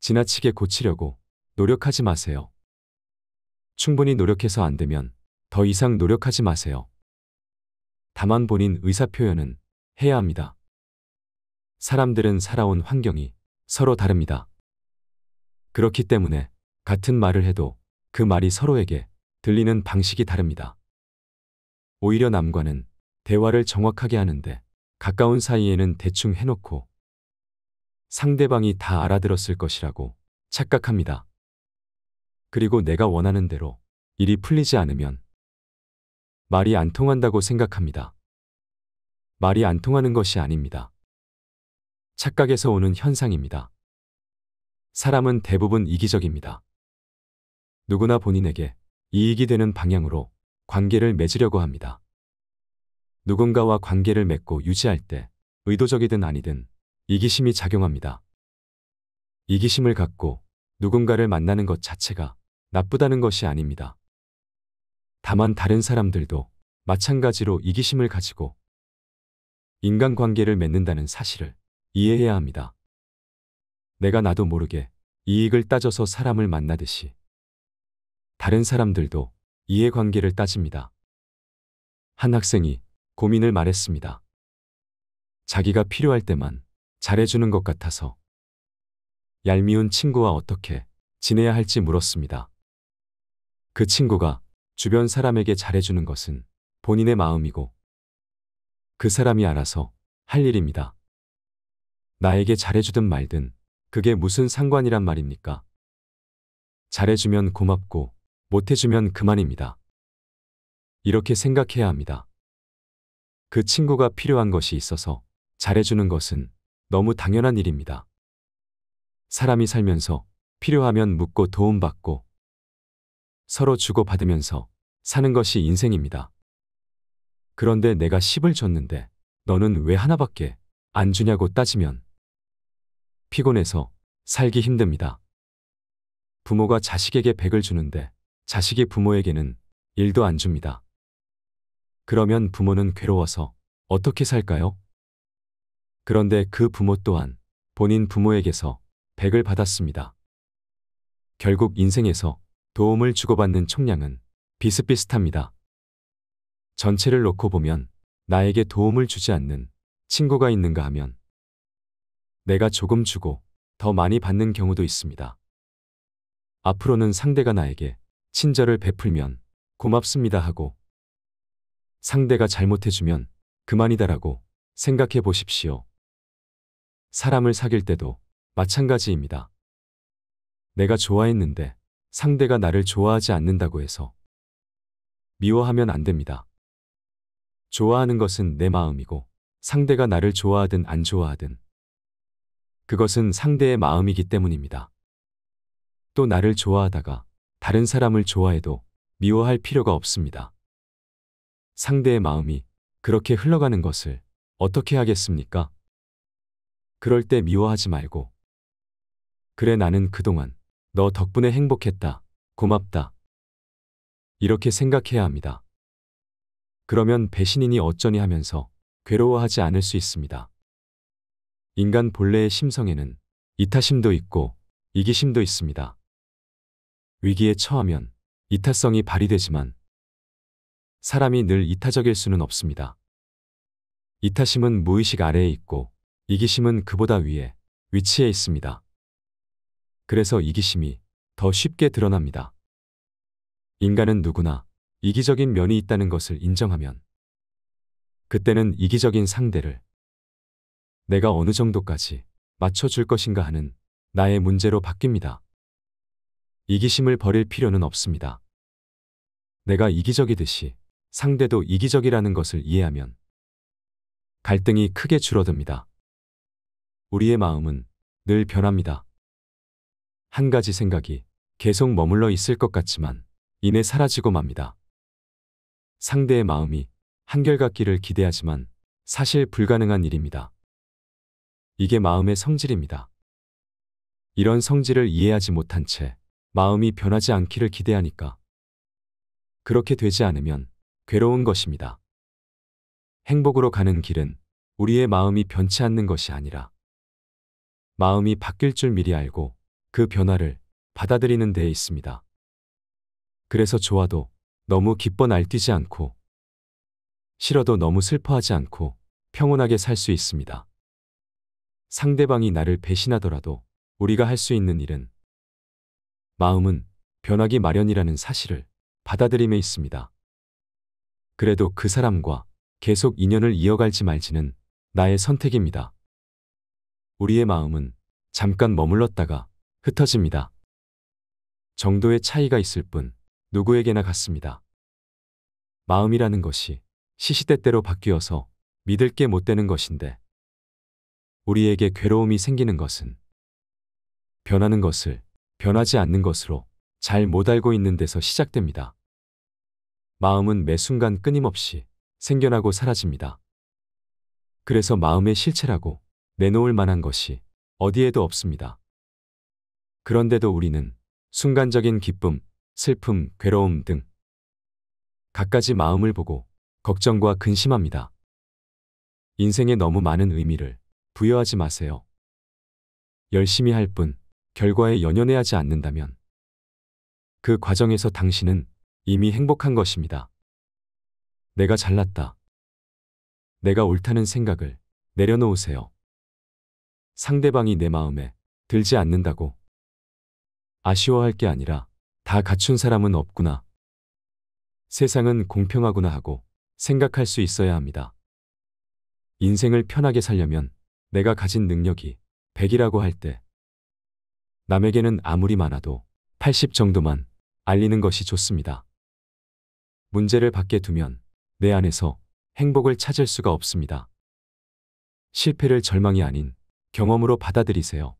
지나치게 고치려고 노력하지 마세요. 충분히 노력해서 안 되면 더 이상 노력하지 마세요. 다만 본인 의사표현은 해야 합니다. 사람들은 살아온 환경이 서로 다릅니다. 그렇기 때문에 같은 말을 해도 그 말이 서로에게 들리는 방식이 다릅니다. 오히려 남과는 대화를 정확하게 하는데 가까운 사이에는 대충 해놓고 상대방이 다 알아들었을 것이라고 착각합니다. 그리고 내가 원하는 대로 일이 풀리지 않으면 말이 안 통한다고 생각합니다. 말이 안 통하는 것이 아닙니다. 착각에서 오는 현상입니다. 사람은 대부분 이기적입니다. 누구나 본인에게 이익이 되는 방향으로 관계를 맺으려고 합니다. 누군가와 관계를 맺고 유지할 때 의도적이든 아니든 이기심이 작용합니다. 이기심을 갖고 누군가를 만나는 것 자체가 나쁘다는 것이 아닙니다. 다만 다른 사람들도 마찬가지로 이기심을 가지고 인간관계를 맺는다는 사실을 이해해야 합니다. 내가 나도 모르게 이익을 따져서 사람을 만나듯이 다른 사람들도 이해관계를 따집니다. 한 학생이 고민을 말했습니다. 자기가 필요할 때만 잘해주는 것 같아서 얄미운 친구와 어떻게 지내야 할지 물었습니다. 그 친구가 주변 사람에게 잘해주는 것은 본인의 마음이고 그 사람이 알아서 할 일입니다. 나에게 잘해주든 말든 그게 무슨 상관이란 말입니까? 잘해주면 고맙고 못해주면 그만입니다. 이렇게 생각해야 합니다. 그 친구가 필요한 것이 있어서 잘해주는 것은 너무 당연한 일입니다. 사람이 살면서 필요하면 묻고 도움받고 서로 주고받으면서 사는 것이 인생입니다. 그런데 내가 10을 줬는데 너는 왜 하나밖에 안 주냐고 따지면 피곤해서 살기 힘듭니다. 부모가 자식에게 100을 주는데 자식이 부모에게는 1도 안 줍니다. 그러면 부모는 괴로워서 어떻게 살까요? 그런데 그 부모 또한 본인 부모에게서 백을 받았습니다. 결국 인생에서 도움을 주고받는 총량은 비슷비슷합니다. 전체를 놓고 보면 나에게 도움을 주지 않는 친구가 있는가 하면 내가 조금 주고 더 많이 받는 경우도 있습니다. 앞으로는 상대가 나에게 친절을 베풀면 고맙습니다 하고 상대가 잘못해주면 그만이다라고 생각해 보십시오. 사람을 사귈 때도 마찬가지입니다. 내가 좋아했는데 상대가 나를 좋아하지 않는다고 해서 미워하면 안 됩니다. 좋아하는 것은 내 마음이고 상대가 나를 좋아하든 안 좋아하든 그것은 상대의 마음이기 때문입니다. 또 나를 좋아하다가 다른 사람을 좋아해도 미워할 필요가 없습니다. 상대의 마음이 그렇게 흘러가는 것을 어떻게 하겠습니까? 그럴 때 미워하지 말고. 그래 나는 그동안 너 덕분에 행복했다. 고맙다. 이렇게 생각해야 합니다. 그러면 배신인이 어쩌니 하면서 괴로워하지 않을 수 있습니다. 인간 본래의 심성에는 이타심도 있고 이기심도 있습니다. 위기에 처하면 이타성이 발휘되지만 사람이 늘 이타적일 수는 없습니다. 이타심은 무의식 아래에 있고 이기심은 그보다 위에 위치해 있습니다. 그래서 이기심이 더 쉽게 드러납니다. 인간은 누구나 이기적인 면이 있다는 것을 인정하면 그때는 이기적인 상대를 내가 어느 정도까지 맞춰줄 것인가 하는 나의 문제로 바뀝니다. 이기심을 버릴 필요는 없습니다. 내가 이기적이듯이 상대도 이기적이라는 것을 이해하면 갈등이 크게 줄어듭니다. 우리의 마음은 늘 변합니다. 한 가지 생각이 계속 머물러 있을 것 같지만 이내 사라지고 맙니다. 상대의 마음이 한결같기를 기대하지만 사실 불가능한 일입니다. 이게 마음의 성질입니다. 이런 성질을 이해하지 못한 채 마음이 변하지 않기를 기대하니까 그렇게 되지 않으면 괴로운 것입니다. 행복으로 가는 길은 우리의 마음이 변치 않는 것이 아니라 마음이 바뀔 줄 미리 알고 그 변화를 받아들이는 데에 있습니다. 그래서 좋아도 너무 기뻐 날뛰지 않고 싫어도 너무 슬퍼하지 않고 평온하게 살 수 있습니다. 상대방이 나를 배신하더라도 우리가 할 수 있는 일은 마음은 변하기 마련이라는 사실을 받아들임에 있습니다. 그래도 그 사람과 계속 인연을 이어갈지 말지는 나의 선택입니다. 우리의 마음은 잠깐 머물렀다가 흩어집니다. 정도의 차이가 있을 뿐 누구에게나 같습니다. 마음이라는 것이 시시때때로 바뀌어서 믿을 게 못 되는 것인데 우리에게 괴로움이 생기는 것은 변하는 것을 변하지 않는 것으로 잘 못 알고 있는 데서 시작됩니다. 마음은 매 순간 끊임없이 생겨나고 사라집니다. 그래서 마음의 실체라고 내놓을 만한 것이 어디에도 없습니다. 그런데도 우리는 순간적인 기쁨, 슬픔, 괴로움 등 갖가지 마음을 보고 걱정과 근심합니다. 인생에 너무 많은 의미를 부여하지 마세요. 열심히 할 뿐 결과에 연연해 하지 않는다면 그 과정에서 당신은 이미 행복한 것입니다. 내가 잘났다. 내가 옳다는 생각을 내려놓으세요. 상대방이 내 마음에 들지 않는다고 아쉬워할 게 아니라 다 갖춘 사람은 없구나. 세상은 공평하구나 하고 생각할 수 있어야 합니다. 인생을 편하게 살려면 내가 가진 능력이 100이라고 할 때 남에게는 아무리 많아도 80 정도만 알리는 것이 좋습니다. 문제를 밖에 두면 내 안에서 행복을 찾을 수가 없습니다. 실패를 절망이 아닌 경험으로 받아들이세요.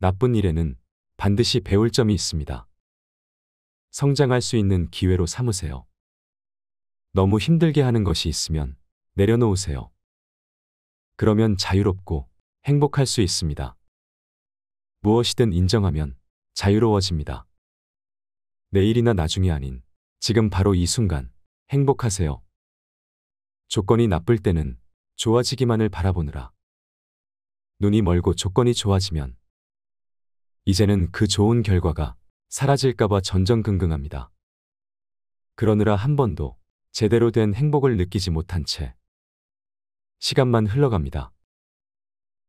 나쁜 일에는 반드시 배울 점이 있습니다. 성장할 수 있는 기회로 삼으세요. 너무 힘들게 하는 것이 있으면 내려놓으세요. 그러면 자유롭고 행복할 수 있습니다. 무엇이든 인정하면 자유로워집니다. 내일이나 나중이 아닌 지금 바로 이 순간 행복하세요. 조건이 나쁠 때는 좋아지기만을 바라보느라 눈이 멀고 조건이 좋아지면 이제는 그 좋은 결과가 사라질까봐 전전긍긍합니다. 그러느라 한 번도 제대로 된 행복을 느끼지 못한 채 시간만 흘러갑니다.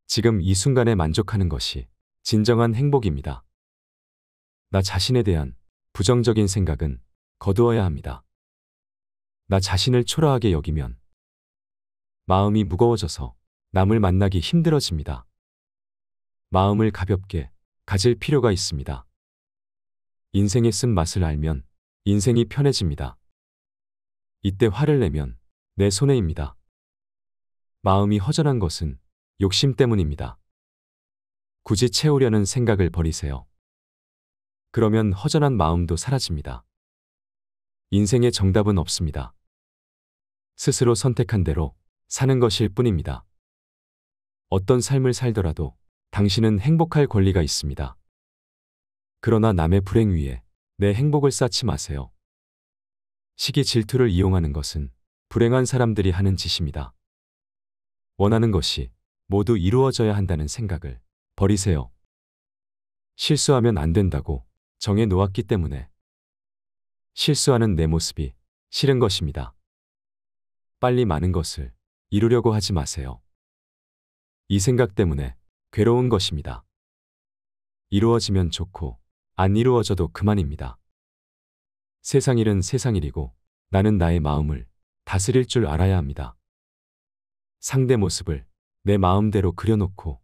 지금 이 순간에 만족하는 것이 진정한 행복입니다. 나 자신에 대한 부정적인 생각은 거두어야 합니다. 나 자신을 초라하게 여기면 마음이 무거워져서 남을 만나기 힘들어집니다. 마음을 가볍게 가질 필요가 있습니다. 인생의 쓴맛을 알면 인생이 편해집니다. 이때 화를 내면 내 손해입니다. 마음이 허전한 것은 욕심 때문입니다. 굳이 채우려는 생각을 버리세요. 그러면 허전한 마음도 사라집니다. 인생의 정답은 없습니다. 스스로 선택한 대로 사는 것일 뿐입니다. 어떤 삶을 살더라도 당신은 행복할 권리가 있습니다. 그러나 남의 불행 위에 내 행복을 쌓지 마세요. 시기 질투를 이용하는 것은 불행한 사람들이 하는 짓입니다. 원하는 것이 모두 이루어져야 한다는 생각을 버리세요. 실수하면 안 된다고 정해 놓았기 때문에 실수하는 내 모습이 싫은 것입니다. 빨리 많은 것을 이루려고 하지 마세요. 이 생각 때문에 괴로운 것입니다. 이루어지면 좋고 안 이루어져도 그만입니다. 세상 일은 세상 일이고 나는 나의 마음을 다스릴 줄 알아야 합니다. 상대 모습을 내 마음대로 그려놓고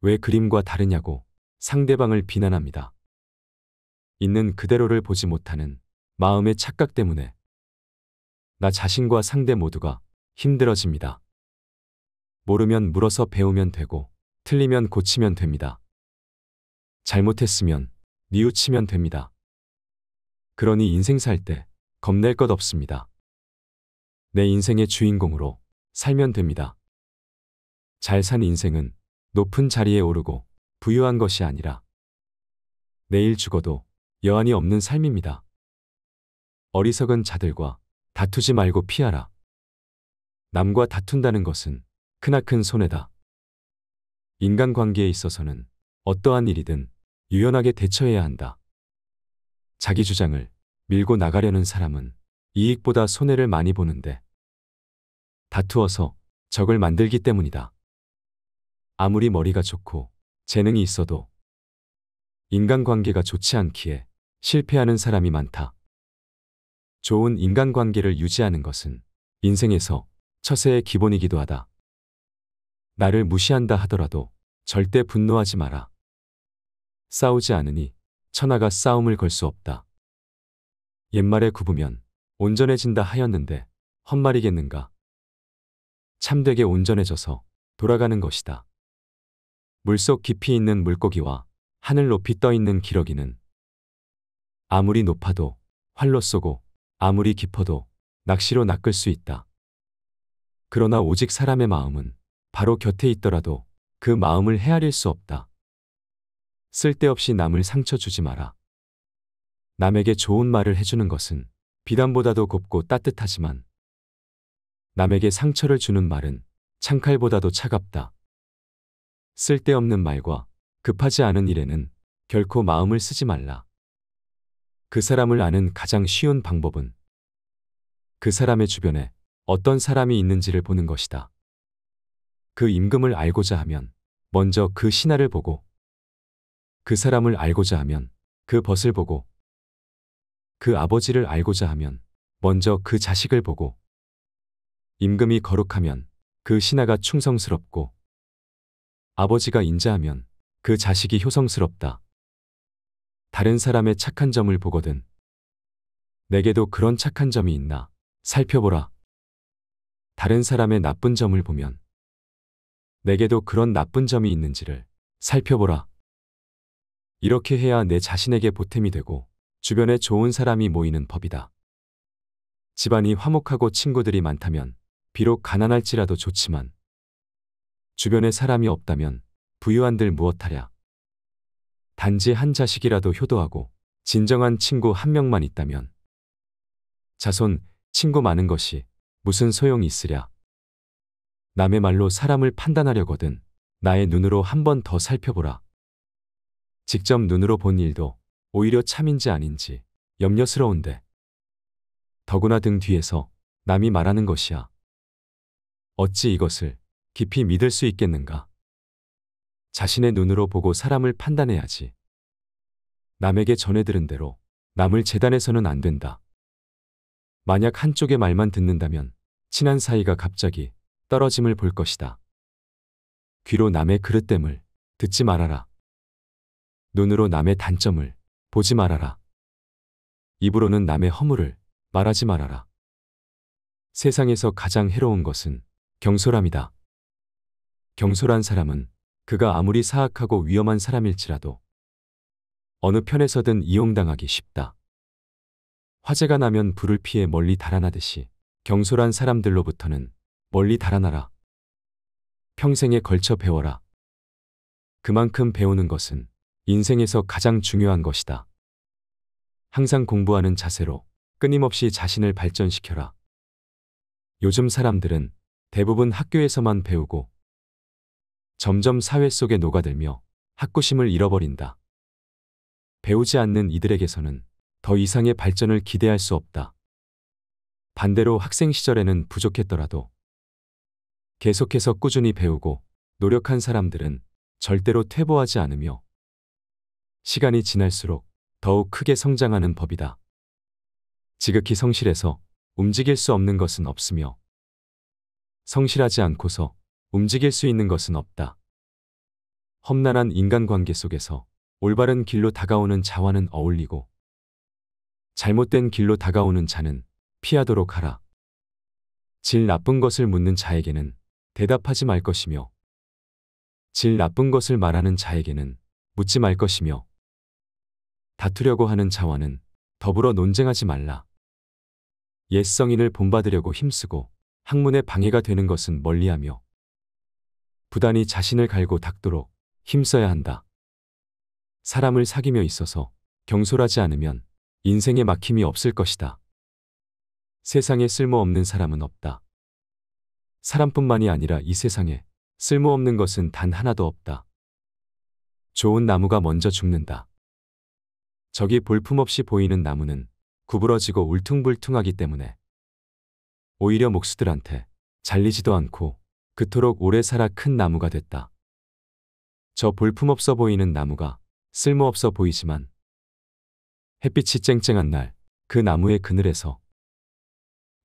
왜 그림과 다르냐고 상대방을 비난합니다. 있는 그대로를 보지 못하는 마음의 착각 때문에 나 자신과 상대 모두가 힘들어집니다. 모르면 물어서 배우면 되고 틀리면 고치면 됩니다. 잘못했으면 뉘우치면 됩니다. 그러니 인생 살 때 겁낼 것 없습니다. 내 인생의 주인공으로 살면 됩니다. 잘 산 인생은 높은 자리에 오르고 부유한 것이 아니라 내일 죽어도 여한이 없는 삶입니다. 어리석은 자들과 다투지 말고 피하라. 남과 다툰다는 것은 크나큰 손해다. 인간관계에 있어서는 어떠한 일이든 유연하게 대처해야 한다. 자기 주장을 밀고 나가려는 사람은 이익보다 손해를 많이 보는데 다투어서 적을 만들기 때문이다. 아무리 머리가 좋고 재능이 있어도 인간관계가 좋지 않기에 실패하는 사람이 많다. 좋은 인간관계를 유지하는 것은 인생에서 처세의 기본이기도 하다. 나를 무시한다 하더라도 절대 분노하지 마라. 싸우지 않으니 천하가 싸움을 걸 수 없다. 옛말에 굽으면 온전해진다 하였는데 헛말이겠는가. 참되게 온전해져서 돌아가는 것이다. 물속 깊이 있는 물고기와 하늘 높이 떠 있는 기러기는 아무리 높아도 활로 쏘고 아무리 깊어도 낚시로 낚을 수 있다. 그러나 오직 사람의 마음은 바로 곁에 있더라도 그 마음을 헤아릴 수 없다. 쓸데없이 남을 상처 주지 마라. 남에게 좋은 말을 해주는 것은 비단보다도 곱고 따뜻하지만 남에게 상처를 주는 말은 창칼보다도 차갑다. 쓸데없는 말과 급하지 않은 일에는 결코 마음을 쓰지 말라. 그 사람을 아는 가장 쉬운 방법은 그 사람의 주변에 어떤 사람이 있는지를 보는 것이다. 그 임금을 알고자 하면 먼저 그 신하를 보고 그 사람을 알고자 하면 그 벗을 보고 그 아버지를 알고자 하면 먼저 그 자식을 보고 임금이 거룩하면 그 신하가 충성스럽고 아버지가 인자하면 그 자식이 효성스럽다. 다른 사람의 착한 점을 보거든 내게도 그런 착한 점이 있나 살펴보라. 다른 사람의 나쁜 점을 보면 내게도 그런 나쁜 점이 있는지를 살펴보라. 이렇게 해야 내 자신에게 보탬이 되고 주변에 좋은 사람이 모이는 법이다. 집안이 화목하고 친구들이 많다면 비록 가난할지라도 좋지만 주변에 사람이 없다면 부유한들 무엇하랴. 단지 한 자식이라도 효도하고 진정한 친구 한 명만 있다면 자손, 친구 많은 것이 무슨 소용이 있으랴. 남의 말로 사람을 판단하려거든 나의 눈으로 한 번 더 살펴보라. 직접 눈으로 본 일도 오히려 참인지 아닌지 염려스러운데 더구나 등 뒤에서 남이 말하는 것이야. 어찌 이것을 깊이 믿을 수 있겠는가? 자신의 눈으로 보고 사람을 판단해야지. 남에게 전해들은 대로 남을 재단해서는 안 된다. 만약 한쪽의 말만 듣는다면 친한 사이가 갑자기 떨어짐을 볼 것이다. 귀로 남의 그릇됨을 듣지 말아라. 눈으로 남의 단점을 보지 말아라. 입으로는 남의 허물을 말하지 말아라. 세상에서 가장 해로운 것은 경솔함이다. 경솔한 사람은 그가 아무리 사악하고 위험한 사람일지라도 어느 편에서든 이용당하기 쉽다. 화재가 나면 불을 피해 멀리 달아나듯이 경솔한 사람들로부터는 멀리 달아나라. 평생에 걸쳐 배워라. 그만큼 배우는 것은 인생에서 가장 중요한 것이다. 항상 공부하는 자세로 끊임없이 자신을 발전시켜라. 요즘 사람들은 대부분 학교에서만 배우고 점점 사회 속에 녹아들며 학구심을 잃어버린다. 배우지 않는 이들에게서는 더 이상의 발전을 기대할 수 없다. 반대로 학생 시절에는 부족했더라도 계속해서 꾸준히 배우고 노력한 사람들은 절대로 퇴보하지 않으며 시간이 지날수록 더욱 크게 성장하는 법이다. 지극히 성실해서 움직일 수 없는 것은 없으며 성실하지 않고서 움직일 수 있는 것은 없다. 험난한 인간관계 속에서 올바른 길로 다가오는 자와는 어울리고 잘못된 길로 다가오는 자는 피하도록 하라. 질 나쁜 것을 묻는 자에게는 대답하지 말 것이며 질 나쁜 것을 말하는 자에게는 묻지 말 것이며 다투려고 하는 자와는 더불어 논쟁하지 말라. 옛 성인을 본받으려고 힘쓰고 학문에 방해가 되는 것은 멀리하며 부단히 자신을 갈고 닦도록 힘써야 한다. 사람을 사귀며 있어서 경솔하지 않으면 인생에 막힘이 없을 것이다. 세상에 쓸모없는 사람은 없다. 사람뿐만이 아니라 이 세상에 쓸모없는 것은 단 하나도 없다. 좋은 나무가 먼저 죽는다. 저기 볼품없이 보이는 나무는 구부러지고 울퉁불퉁하기 때문에 오히려 목수들한테 잘리지도 않고 그토록 오래 살아 큰 나무가 됐다. 저 볼품없어 보이는 나무가 쓸모없어 보이지만 햇빛이 쨍쨍한 날 그 나무의 그늘에서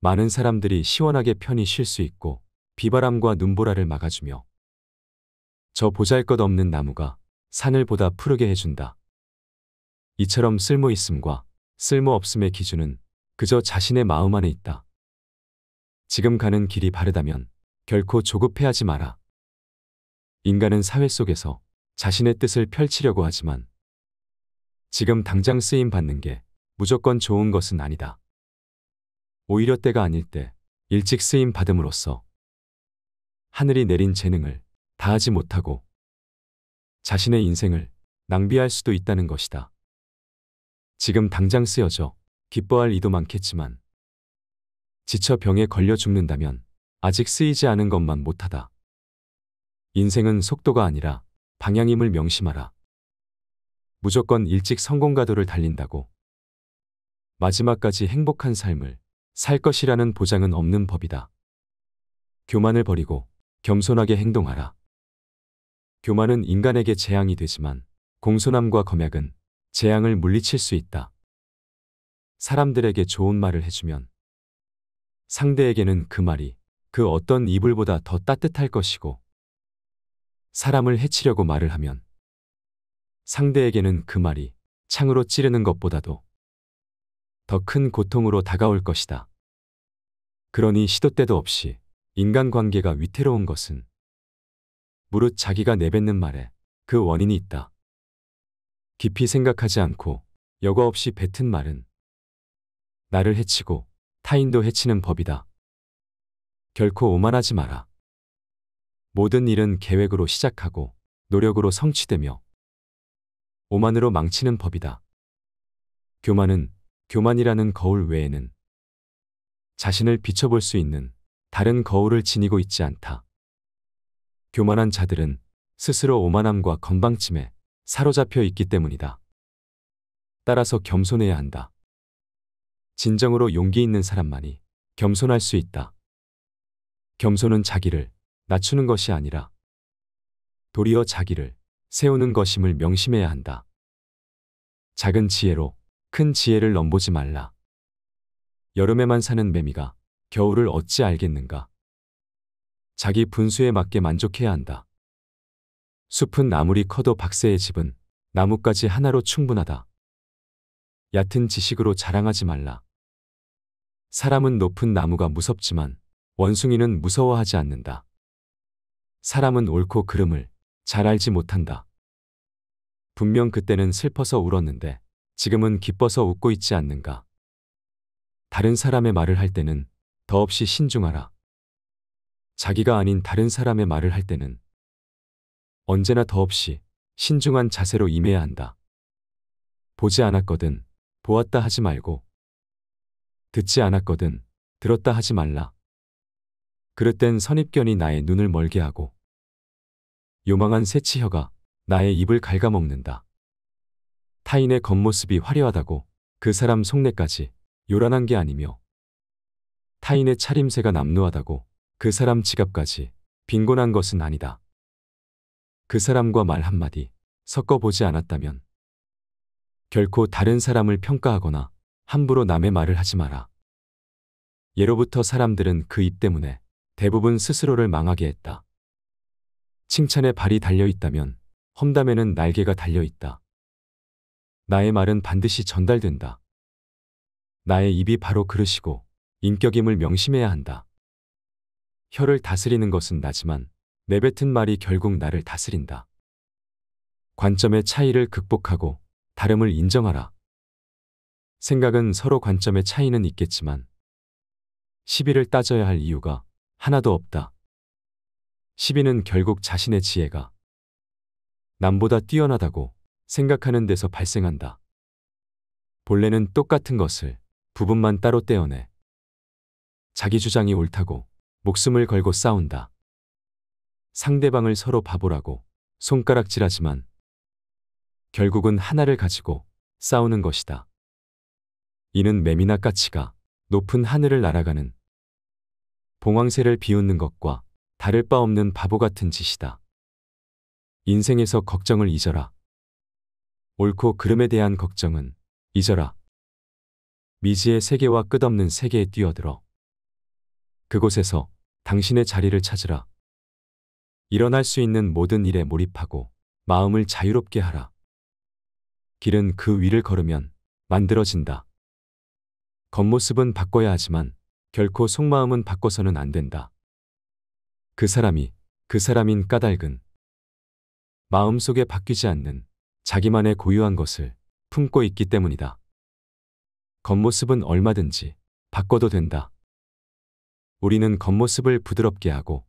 많은 사람들이 시원하게 편히 쉴 수 있고 비바람과 눈보라를 막아주며 저 보잘것없는 나무가 산을 보다 푸르게 해준다. 이처럼 쓸모있음과 쓸모없음의 기준은 그저 자신의 마음 안에 있다. 지금 가는 길이 바르다면 결코 조급해하지 마라. 인간은 사회 속에서 자신의 뜻을 펼치려고 하지만 지금 당장 쓰임 받는 게 무조건 좋은 것은 아니다. 오히려 때가 아닐 때 일찍 쓰임 받음으로써 하늘이 내린 재능을 다하지 못하고 자신의 인생을 낭비할 수도 있다는 것이다. 지금 당장 쓰여져 기뻐할 이도 많겠지만 지쳐 병에 걸려 죽는다면 아직 쓰이지 않은 것만 못하다. 인생은 속도가 아니라 방향임을 명심하라. 무조건 일찍 성공가도를 달린다고 마지막까지 행복한 삶을 살 것이라는 보장은 없는 법이다. 교만을 버리고 겸손하게 행동하라. 교만은 인간에게 재앙이 되지만 공손함과 검약은 재앙을 물리칠 수 있다. 사람들에게 좋은 말을 해주면 상대에게는 그 말이 그 어떤 이불보다 더 따뜻할 것이고 사람을 해치려고 말을 하면 상대에게는 그 말이 창으로 찌르는 것보다도 더 큰 고통으로 다가올 것이다. 그러니 시도 때도 없이 인간관계가 위태로운 것은 무릇 자기가 내뱉는 말에 그 원인이 있다. 깊이 생각하지 않고 여과 없이 뱉은 말은 나를 해치고 타인도 해치는 법이다. 결코 오만하지 마라. 모든 일은 계획으로 시작하고 노력으로 성취되며 오만으로 망치는 법이다. 교만은 교만이라는 거울 외에는 자신을 비춰볼 수 있는 다른 거울을 지니고 있지 않다. 교만한 자들은 스스로 오만함과 건방짐에 사로잡혀 있기 때문이다. 따라서 겸손해야 한다. 진정으로 용기 있는 사람만이 겸손할 수 있다. 겸손은 자기를 낮추는 것이 아니라 도리어 자기를 세우는 것임을 명심해야 한다. 작은 지혜로 큰 지혜를 넘보지 말라. 여름에만 사는 매미가 겨울을 어찌 알겠는가. 자기 분수에 맞게 만족해야 한다. 숲은 아무리 커도 박세의 집은 나뭇가지 하나로 충분하다. 얕은 지식으로 자랑하지 말라. 사람은 높은 나무가 무섭지만 원숭이는 무서워하지 않는다. 사람은 옳고 그름을 잘 알지 못한다. 분명 그때는 슬퍼서 울었는데 지금은 기뻐서 웃고 있지 않는가. 다른 사람의 말을 할 때는 더없이 신중하라. 자기가 아닌 다른 사람의 말을 할 때는 언제나 더없이 신중한 자세로 임해야 한다. 보지 않았거든 보았다 하지 말고 듣지 않았거든 들었다 하지 말라. 그릇된 선입견이 나의 눈을 멀게 하고 요망한 새치혀가 나의 입을 갉아먹는다. 타인의 겉모습이 화려하다고 그 사람 속내까지 요란한 게 아니며 타인의 차림새가 남루하다고 그 사람 지갑까지 빈곤한 것은 아니다. 그 사람과 말 한마디 섞어보지 않았다면 결코 다른 사람을 평가하거나 함부로 남의 말을 하지 마라. 예로부터 사람들은 그 입 때문에 대부분 스스로를 망하게 했다. 칭찬에 발이 달려 있다면 험담에는 날개가 달려 있다. 나의 말은 반드시 전달된다. 나의 입이 바로 그릇이고 인격임을 명심해야 한다. 혀를 다스리는 것은 나지만 내뱉은 말이 결국 나를 다스린다. 관점의 차이를 극복하고 다름을 인정하라. 생각은 서로 관점의 차이는 있겠지만 시비를 따져야 할 이유가 하나도 없다. 시비는 결국 자신의 지혜가 남보다 뛰어나다고 생각하는 데서 발생한다. 본래는 똑같은 것을 부분만 따로 떼어내 자기 주장이 옳다고 목숨을 걸고 싸운다. 상대방을 서로 바보라고 손가락질하지만 결국은 하나를 가지고 싸우는 것이다. 이는 매미나 까치가 높은 하늘을 날아가는 봉황새를 비웃는 것과 다를 바 없는 바보 같은 짓이다. 인생에서 걱정을 잊어라. 옳고 그름에 대한 걱정은 잊어라. 미지의 세계와 끝없는 세계에 뛰어들어 그곳에서 당신의 자리를 찾으라. 일어날 수 있는 모든 일에 몰입하고 마음을 자유롭게 하라. 길은 그 위를 걸으면 만들어진다. 겉모습은 바꿔야 하지만 결코 속마음은 바꿔서는 안 된다. 그 사람이 그 사람인 까닭은 마음속에 바뀌지 않는 자기만의 고유한 것을 품고 있기 때문이다. 겉모습은 얼마든지 바꿔도 된다. 우리는 겉모습을 부드럽게 하고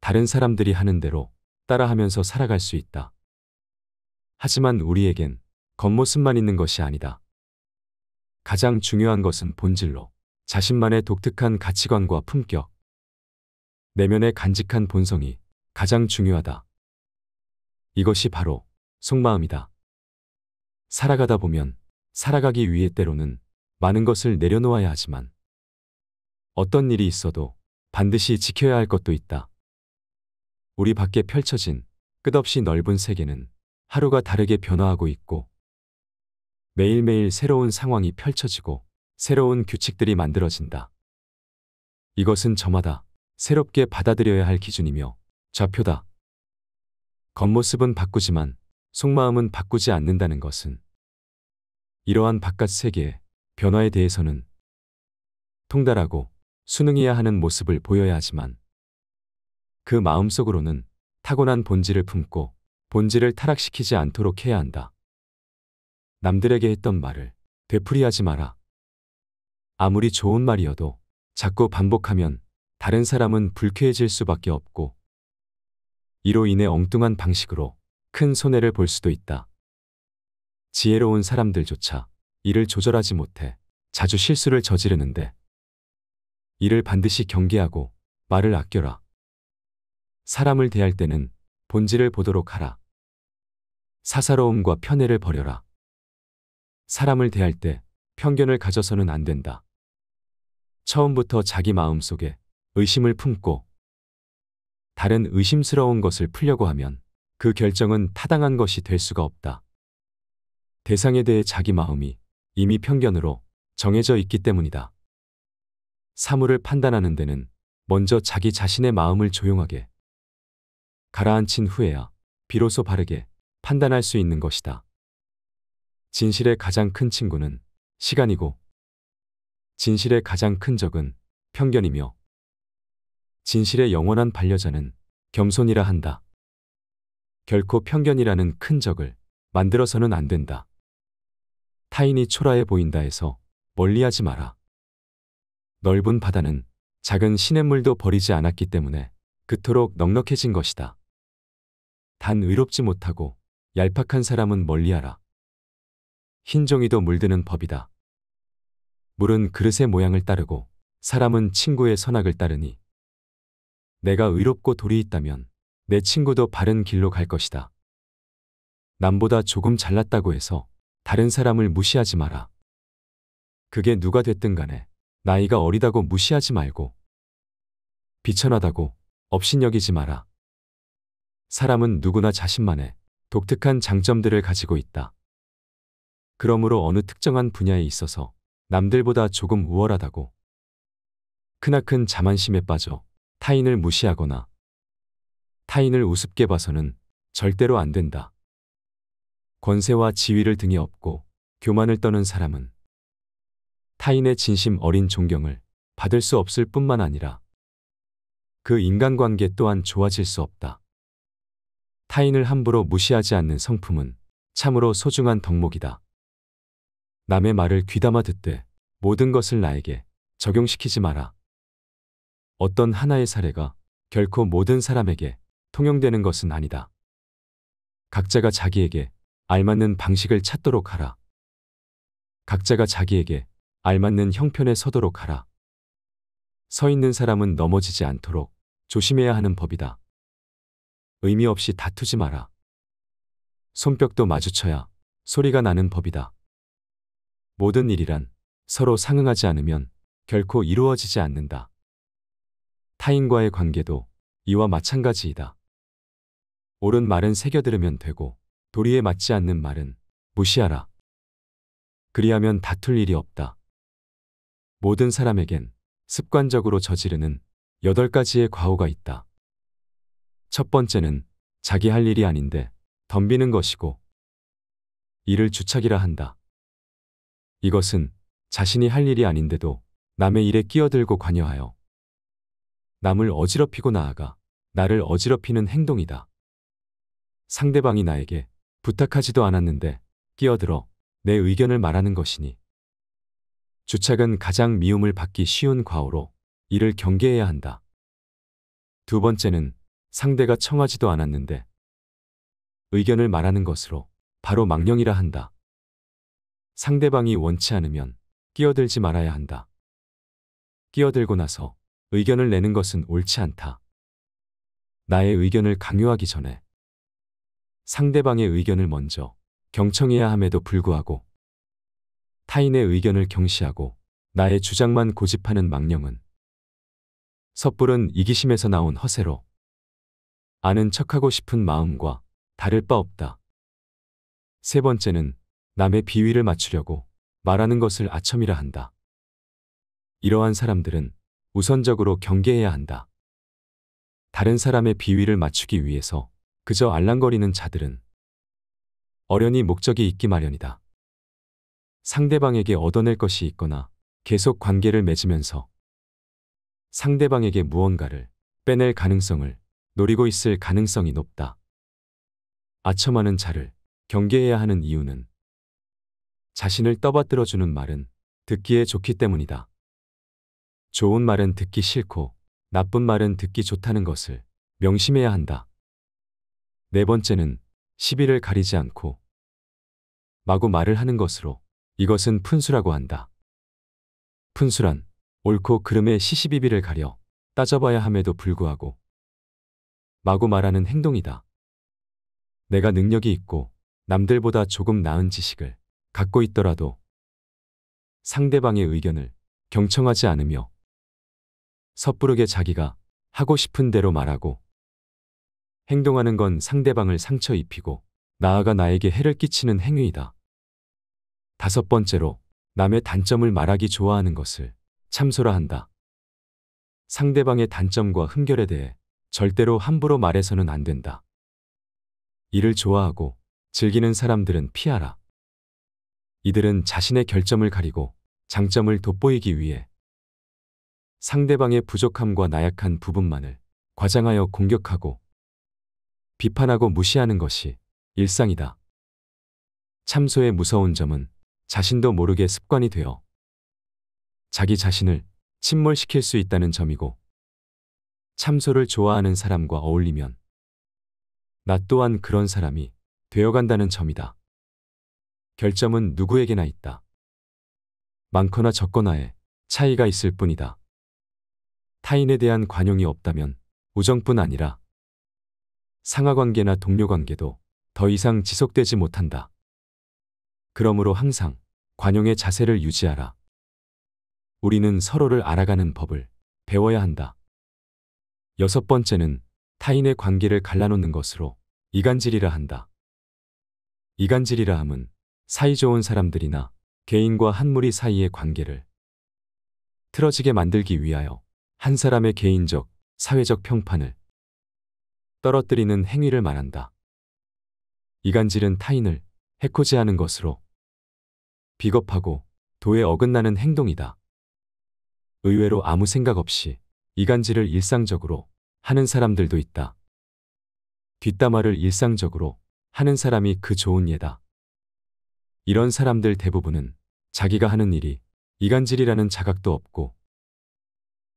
다른 사람들이 하는 대로 따라하면서 살아갈 수 있다. 하지만 우리에겐 겉모습만 있는 것이 아니다. 가장 중요한 것은 본질로 자신만의 독특한 가치관과 품격, 내면의 간직한 본성이 가장 중요하다. 이것이 바로 속마음이다. 살아가다 보면 살아가기 위해 때로는 많은 것을 내려놓아야 하지만 어떤 일이 있어도 반드시 지켜야 할 것도 있다. 우리 밖에 펼쳐진 끝없이 넓은 세계는 하루가 다르게 변화하고 있고 매일매일 새로운 상황이 펼쳐지고 새로운 규칙들이 만들어진다. 이것은 저마다 새롭게 받아들여야 할 기준이며 좌표다. 겉모습은 바꾸지만 속마음은 바꾸지 않는다는 것은 이러한 바깥 세계의 변화에 대해서는 통달하고 수능이야 하는 모습을 보여야 하지만 그 마음속으로는 타고난 본질을 품고 본질을 타락시키지 않도록 해야 한다. 남들에게 했던 말을 되풀이하지 마라. 아무리 좋은 말이어도 자꾸 반복하면 다른 사람은 불쾌해질 수밖에 없고 이로 인해 엉뚱한 방식으로 큰 손해를 볼 수도 있다. 지혜로운 사람들조차 이를 조절하지 못해 자주 실수를 저지르는데 이를 반드시 경계하고 말을 아껴라. 사람을 대할 때는 본질을 보도록 하라. 사사로움과 편애를 버려라. 사람을 대할 때 편견을 가져서는 안 된다. 처음부터 자기 마음 속에 의심을 품고 다른 의심스러운 것을 풀려고 하면 그 결정은 타당한 것이 될 수가 없다. 대상에 대해 자기 마음이 이미 편견으로 정해져 있기 때문이다. 사물을 판단하는 데는 먼저 자기 자신의 마음을 조용하게 가라앉힌 후에야 비로소 바르게 판단할 수 있는 것이다. 진실의 가장 큰 친구는 시간이고 진실의 가장 큰 적은 편견이며 진실의 영원한 반려자는 겸손이라 한다. 결코 편견이라는 큰 적을 만들어서는 안 된다. 타인이 초라해 보인다 해서 멀리하지 마라. 넓은 바다는 작은 시냇물도 버리지 않았기 때문에 그토록 넉넉해진 것이다. 단 의롭지 못하고 얄팍한 사람은 멀리하라. 흰종이도 물드는 법이다. 물은 그릇의 모양을 따르고 사람은 친구의 선악을 따르니 내가 의롭고 돌이 있다면 내 친구도 바른 길로 갈 것이다. 남보다 조금 잘났다고 해서 다른 사람을 무시하지 마라. 그게 누가 됐든 간에 나이가 어리다고 무시하지 말고 비천하다고 업신여기지 마라. 사람은 누구나 자신만의 독특한 장점들을 가지고 있다. 그러므로 어느 특정한 분야에 있어서 남들보다 조금 우월하다고 크나큰 자만심에 빠져 타인을 무시하거나 타인을 우습게 봐서는 절대로 안 된다. 권세와 지위를 등에 업고 교만을 떠는 사람은 타인의 진심 어린 존경을 받을 수 없을 뿐만 아니라 그 인간관계 또한 좋아질 수 없다. 타인을 함부로 무시하지 않는 성품은 참으로 소중한 덕목이다. 남의 말을 귀담아 듣되 모든 것을 나에게 적용시키지 마라. 어떤 하나의 사례가 결코 모든 사람에게 통용되는 것은 아니다. 각자가 자기에게 알맞는 방식을 찾도록 하라. 각자가 자기에게 알맞는 형편에 서도록 하라. 서 있는 사람은 넘어지지 않도록 조심해야 하는 법이다. 의미 없이 다투지 마라. 손뼉도 마주쳐야 소리가 나는 법이다. 모든 일이란 서로 상응하지 않으면 결코 이루어지지 않는다. 타인과의 관계도 이와 마찬가지이다. 옳은 말은 새겨들으면 되고 도리에 맞지 않는 말은 무시하라. 그리하면 다툴 일이 없다. 모든 사람에겐 습관적으로 저지르는 8가지의 과오가 있다. 첫 번째는 자기 할 일이 아닌데 덤비는 것이고 이를 주착이라 한다. 이것은 자신이 할 일이 아닌데도 남의 일에 끼어들고 관여하여 남을 어지럽히고 나아가 나를 어지럽히는 행동이다. 상대방이 나에게 부탁하지도 않았는데 끼어들어 내 의견을 말하는 것이니 주착은 가장 미움을 받기 쉬운 과오로 이를 경계해야 한다. 두 번째는 상대가 청하지도 않았는데 의견을 말하는 것으로 바로 망령이라 한다. 상대방이 원치 않으면 끼어들지 말아야 한다. 끼어들고 나서 의견을 내는 것은 옳지 않다. 나의 의견을 강요하기 전에 상대방의 의견을 먼저 경청해야 함에도 불구하고 타인의 의견을 경시하고 나의 주장만 고집하는 망령은 섣부른 이기심에서 나온 허세로 아는 척하고 싶은 마음과 다를 바 없다. 세 번째는 남의 비위를 맞추려고 말하는 것을 아첨이라 한다. 이러한 사람들은 우선적으로 경계해야 한다. 다른 사람의 비위를 맞추기 위해서 그저 알랑거리는 자들은 어련히 목적이 있기 마련이다. 상대방에게 얻어낼 것이 있거나 계속 관계를 맺으면서 상대방에게 무언가를 빼낼 가능성을 노리고 있을 가능성이 높다. 아첨하는 자를 경계해야 하는 이유는 자신을 떠받들어주는 말은 듣기에 좋기 때문이다. 좋은 말은 듣기 싫고 나쁜 말은 듣기 좋다는 것을 명심해야 한다. 네 번째는 시비를 가리지 않고 마구 말을 하는 것으로 이것은 푼수라고 한다. 푼수란 옳고 그름의 시시비비를 가려 따져봐야 함에도 불구하고 마구 말하는 행동이다. 내가 능력이 있고 남들보다 조금 나은 지식을 갖고 있더라도 상대방의 의견을 경청하지 않으며 섣부르게 자기가 하고 싶은 대로 말하고 행동하는 건 상대방을 상처 입히고 나아가 나에게 해를 끼치는 행위이다. 다섯 번째로 남의 단점을 말하기 좋아하는 것을 참소라 한다. 상대방의 단점과 흠결에 대해 절대로 함부로 말해서는 안 된다. 이를 좋아하고 즐기는 사람들은 피하라. 이들은 자신의 결점을 가리고 장점을 돋보이기 위해 상대방의 부족함과 나약한 부분만을 과장하여 공격하고 비판하고 무시하는 것이 일상이다. 참소의 무서운 점은 자신도 모르게 습관이 되어 자기 자신을 침몰시킬 수 있다는 점이고 참소를 좋아하는 사람과 어울리면 나 또한 그런 사람이 되어간다는 점이다. 결점은 누구에게나 있다. 많거나 적거나에 차이가 있을 뿐이다. 타인에 대한 관용이 없다면 우정뿐 아니라 상하관계나 동료관계도 더 이상 지속되지 못한다. 그러므로 항상 관용의 자세를 유지하라. 우리는 서로를 알아가는 법을 배워야 한다. 여섯 번째는 타인의 관계를 갈라놓는 것으로 이간질이라 한다. 이간질이라 함은 사이좋은 사람들이나 개인과 한무리 사이의 관계를 틀어지게 만들기 위하여 한 사람의 개인적, 사회적 평판을 떨어뜨리는 행위를 말한다. 이간질은 타인을 해코지하는 것으로 비겁하고 도에 어긋나는 행동이다. 의외로 아무 생각 없이 이간질을 일상적으로 하는 사람들도 있다. 뒷담화를 일상적으로 하는 사람이 그 좋은 예다. 이런 사람들 대부분은 자기가 하는 일이 이간질이라는 자각도 없고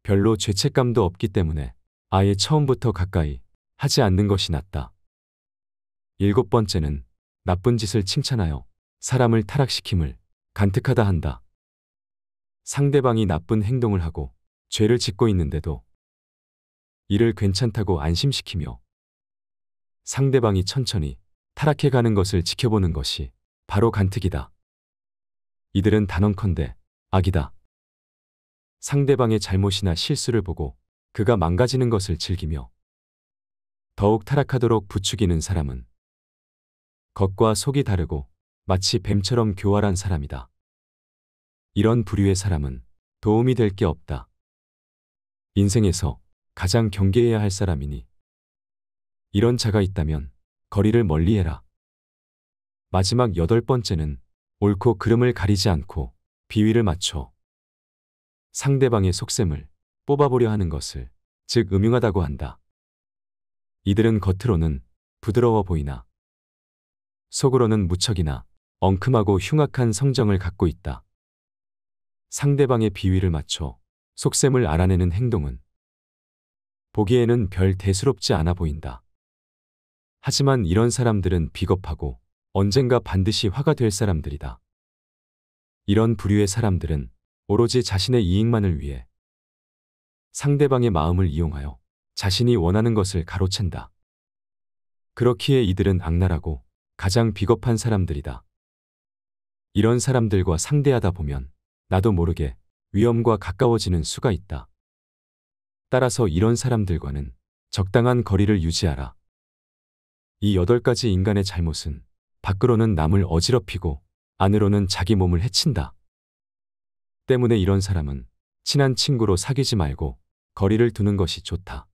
별로 죄책감도 없기 때문에 아예 처음부터 가까이 하지 않는 것이 낫다. 일곱 번째는 나쁜 짓을 칭찬하여 사람을 타락시킴을 간특하다 한다. 상대방이 나쁜 행동을 하고 죄를 짓고 있는데도 이를 괜찮다고 안심시키며 상대방이 천천히 타락해 가는 것을 지켜보는 것이 바로 간특이다. 이들은 단언컨대 악이다. 상대방의 잘못이나 실수를 보고 그가 망가지는 것을 즐기며 더욱 타락하도록 부추기는 사람은 겉과 속이 다르고 마치 뱀처럼 교활한 사람이다. 이런 부류의 사람은 도움이 될 게 없다. 인생에서 가장 경계해야 할 사람이니 이런 자가 있다면 거리를 멀리해라. 마지막 여덟 번째는 옳고 그름을 가리지 않고 비위를 맞춰 상대방의 속셈을 뽑아보려 하는 것을 즉 음흉하다고 한다. 이들은 겉으로는 부드러워 보이나 속으로는 무척이나 엉큼하고 흉악한 성정을 갖고 있다. 상대방의 비위를 맞춰 속셈을 알아내는 행동은 보기에는 별 대수롭지 않아 보인다. 하지만 이런 사람들은 비겁하고 언젠가 반드시 화가 될 사람들이다. 이런 부류의 사람들은 오로지 자신의 이익만을 위해 상대방의 마음을 이용하여 자신이 원하는 것을 가로챈다. 그렇기에 이들은 악랄하고 가장 비겁한 사람들이다. 이런 사람들과 상대하다 보면 나도 모르게 위험과 가까워지는 수가 있다. 따라서 이런 사람들과는 적당한 거리를 유지하라. 이 여덟 가지 인간의 잘못은 밖으로는 남을 어지럽히고 안으로는 자기 몸을 해친다. 때문에 이런 사람은 친한 친구로 사귀지 말고 거리를 두는 것이 좋다.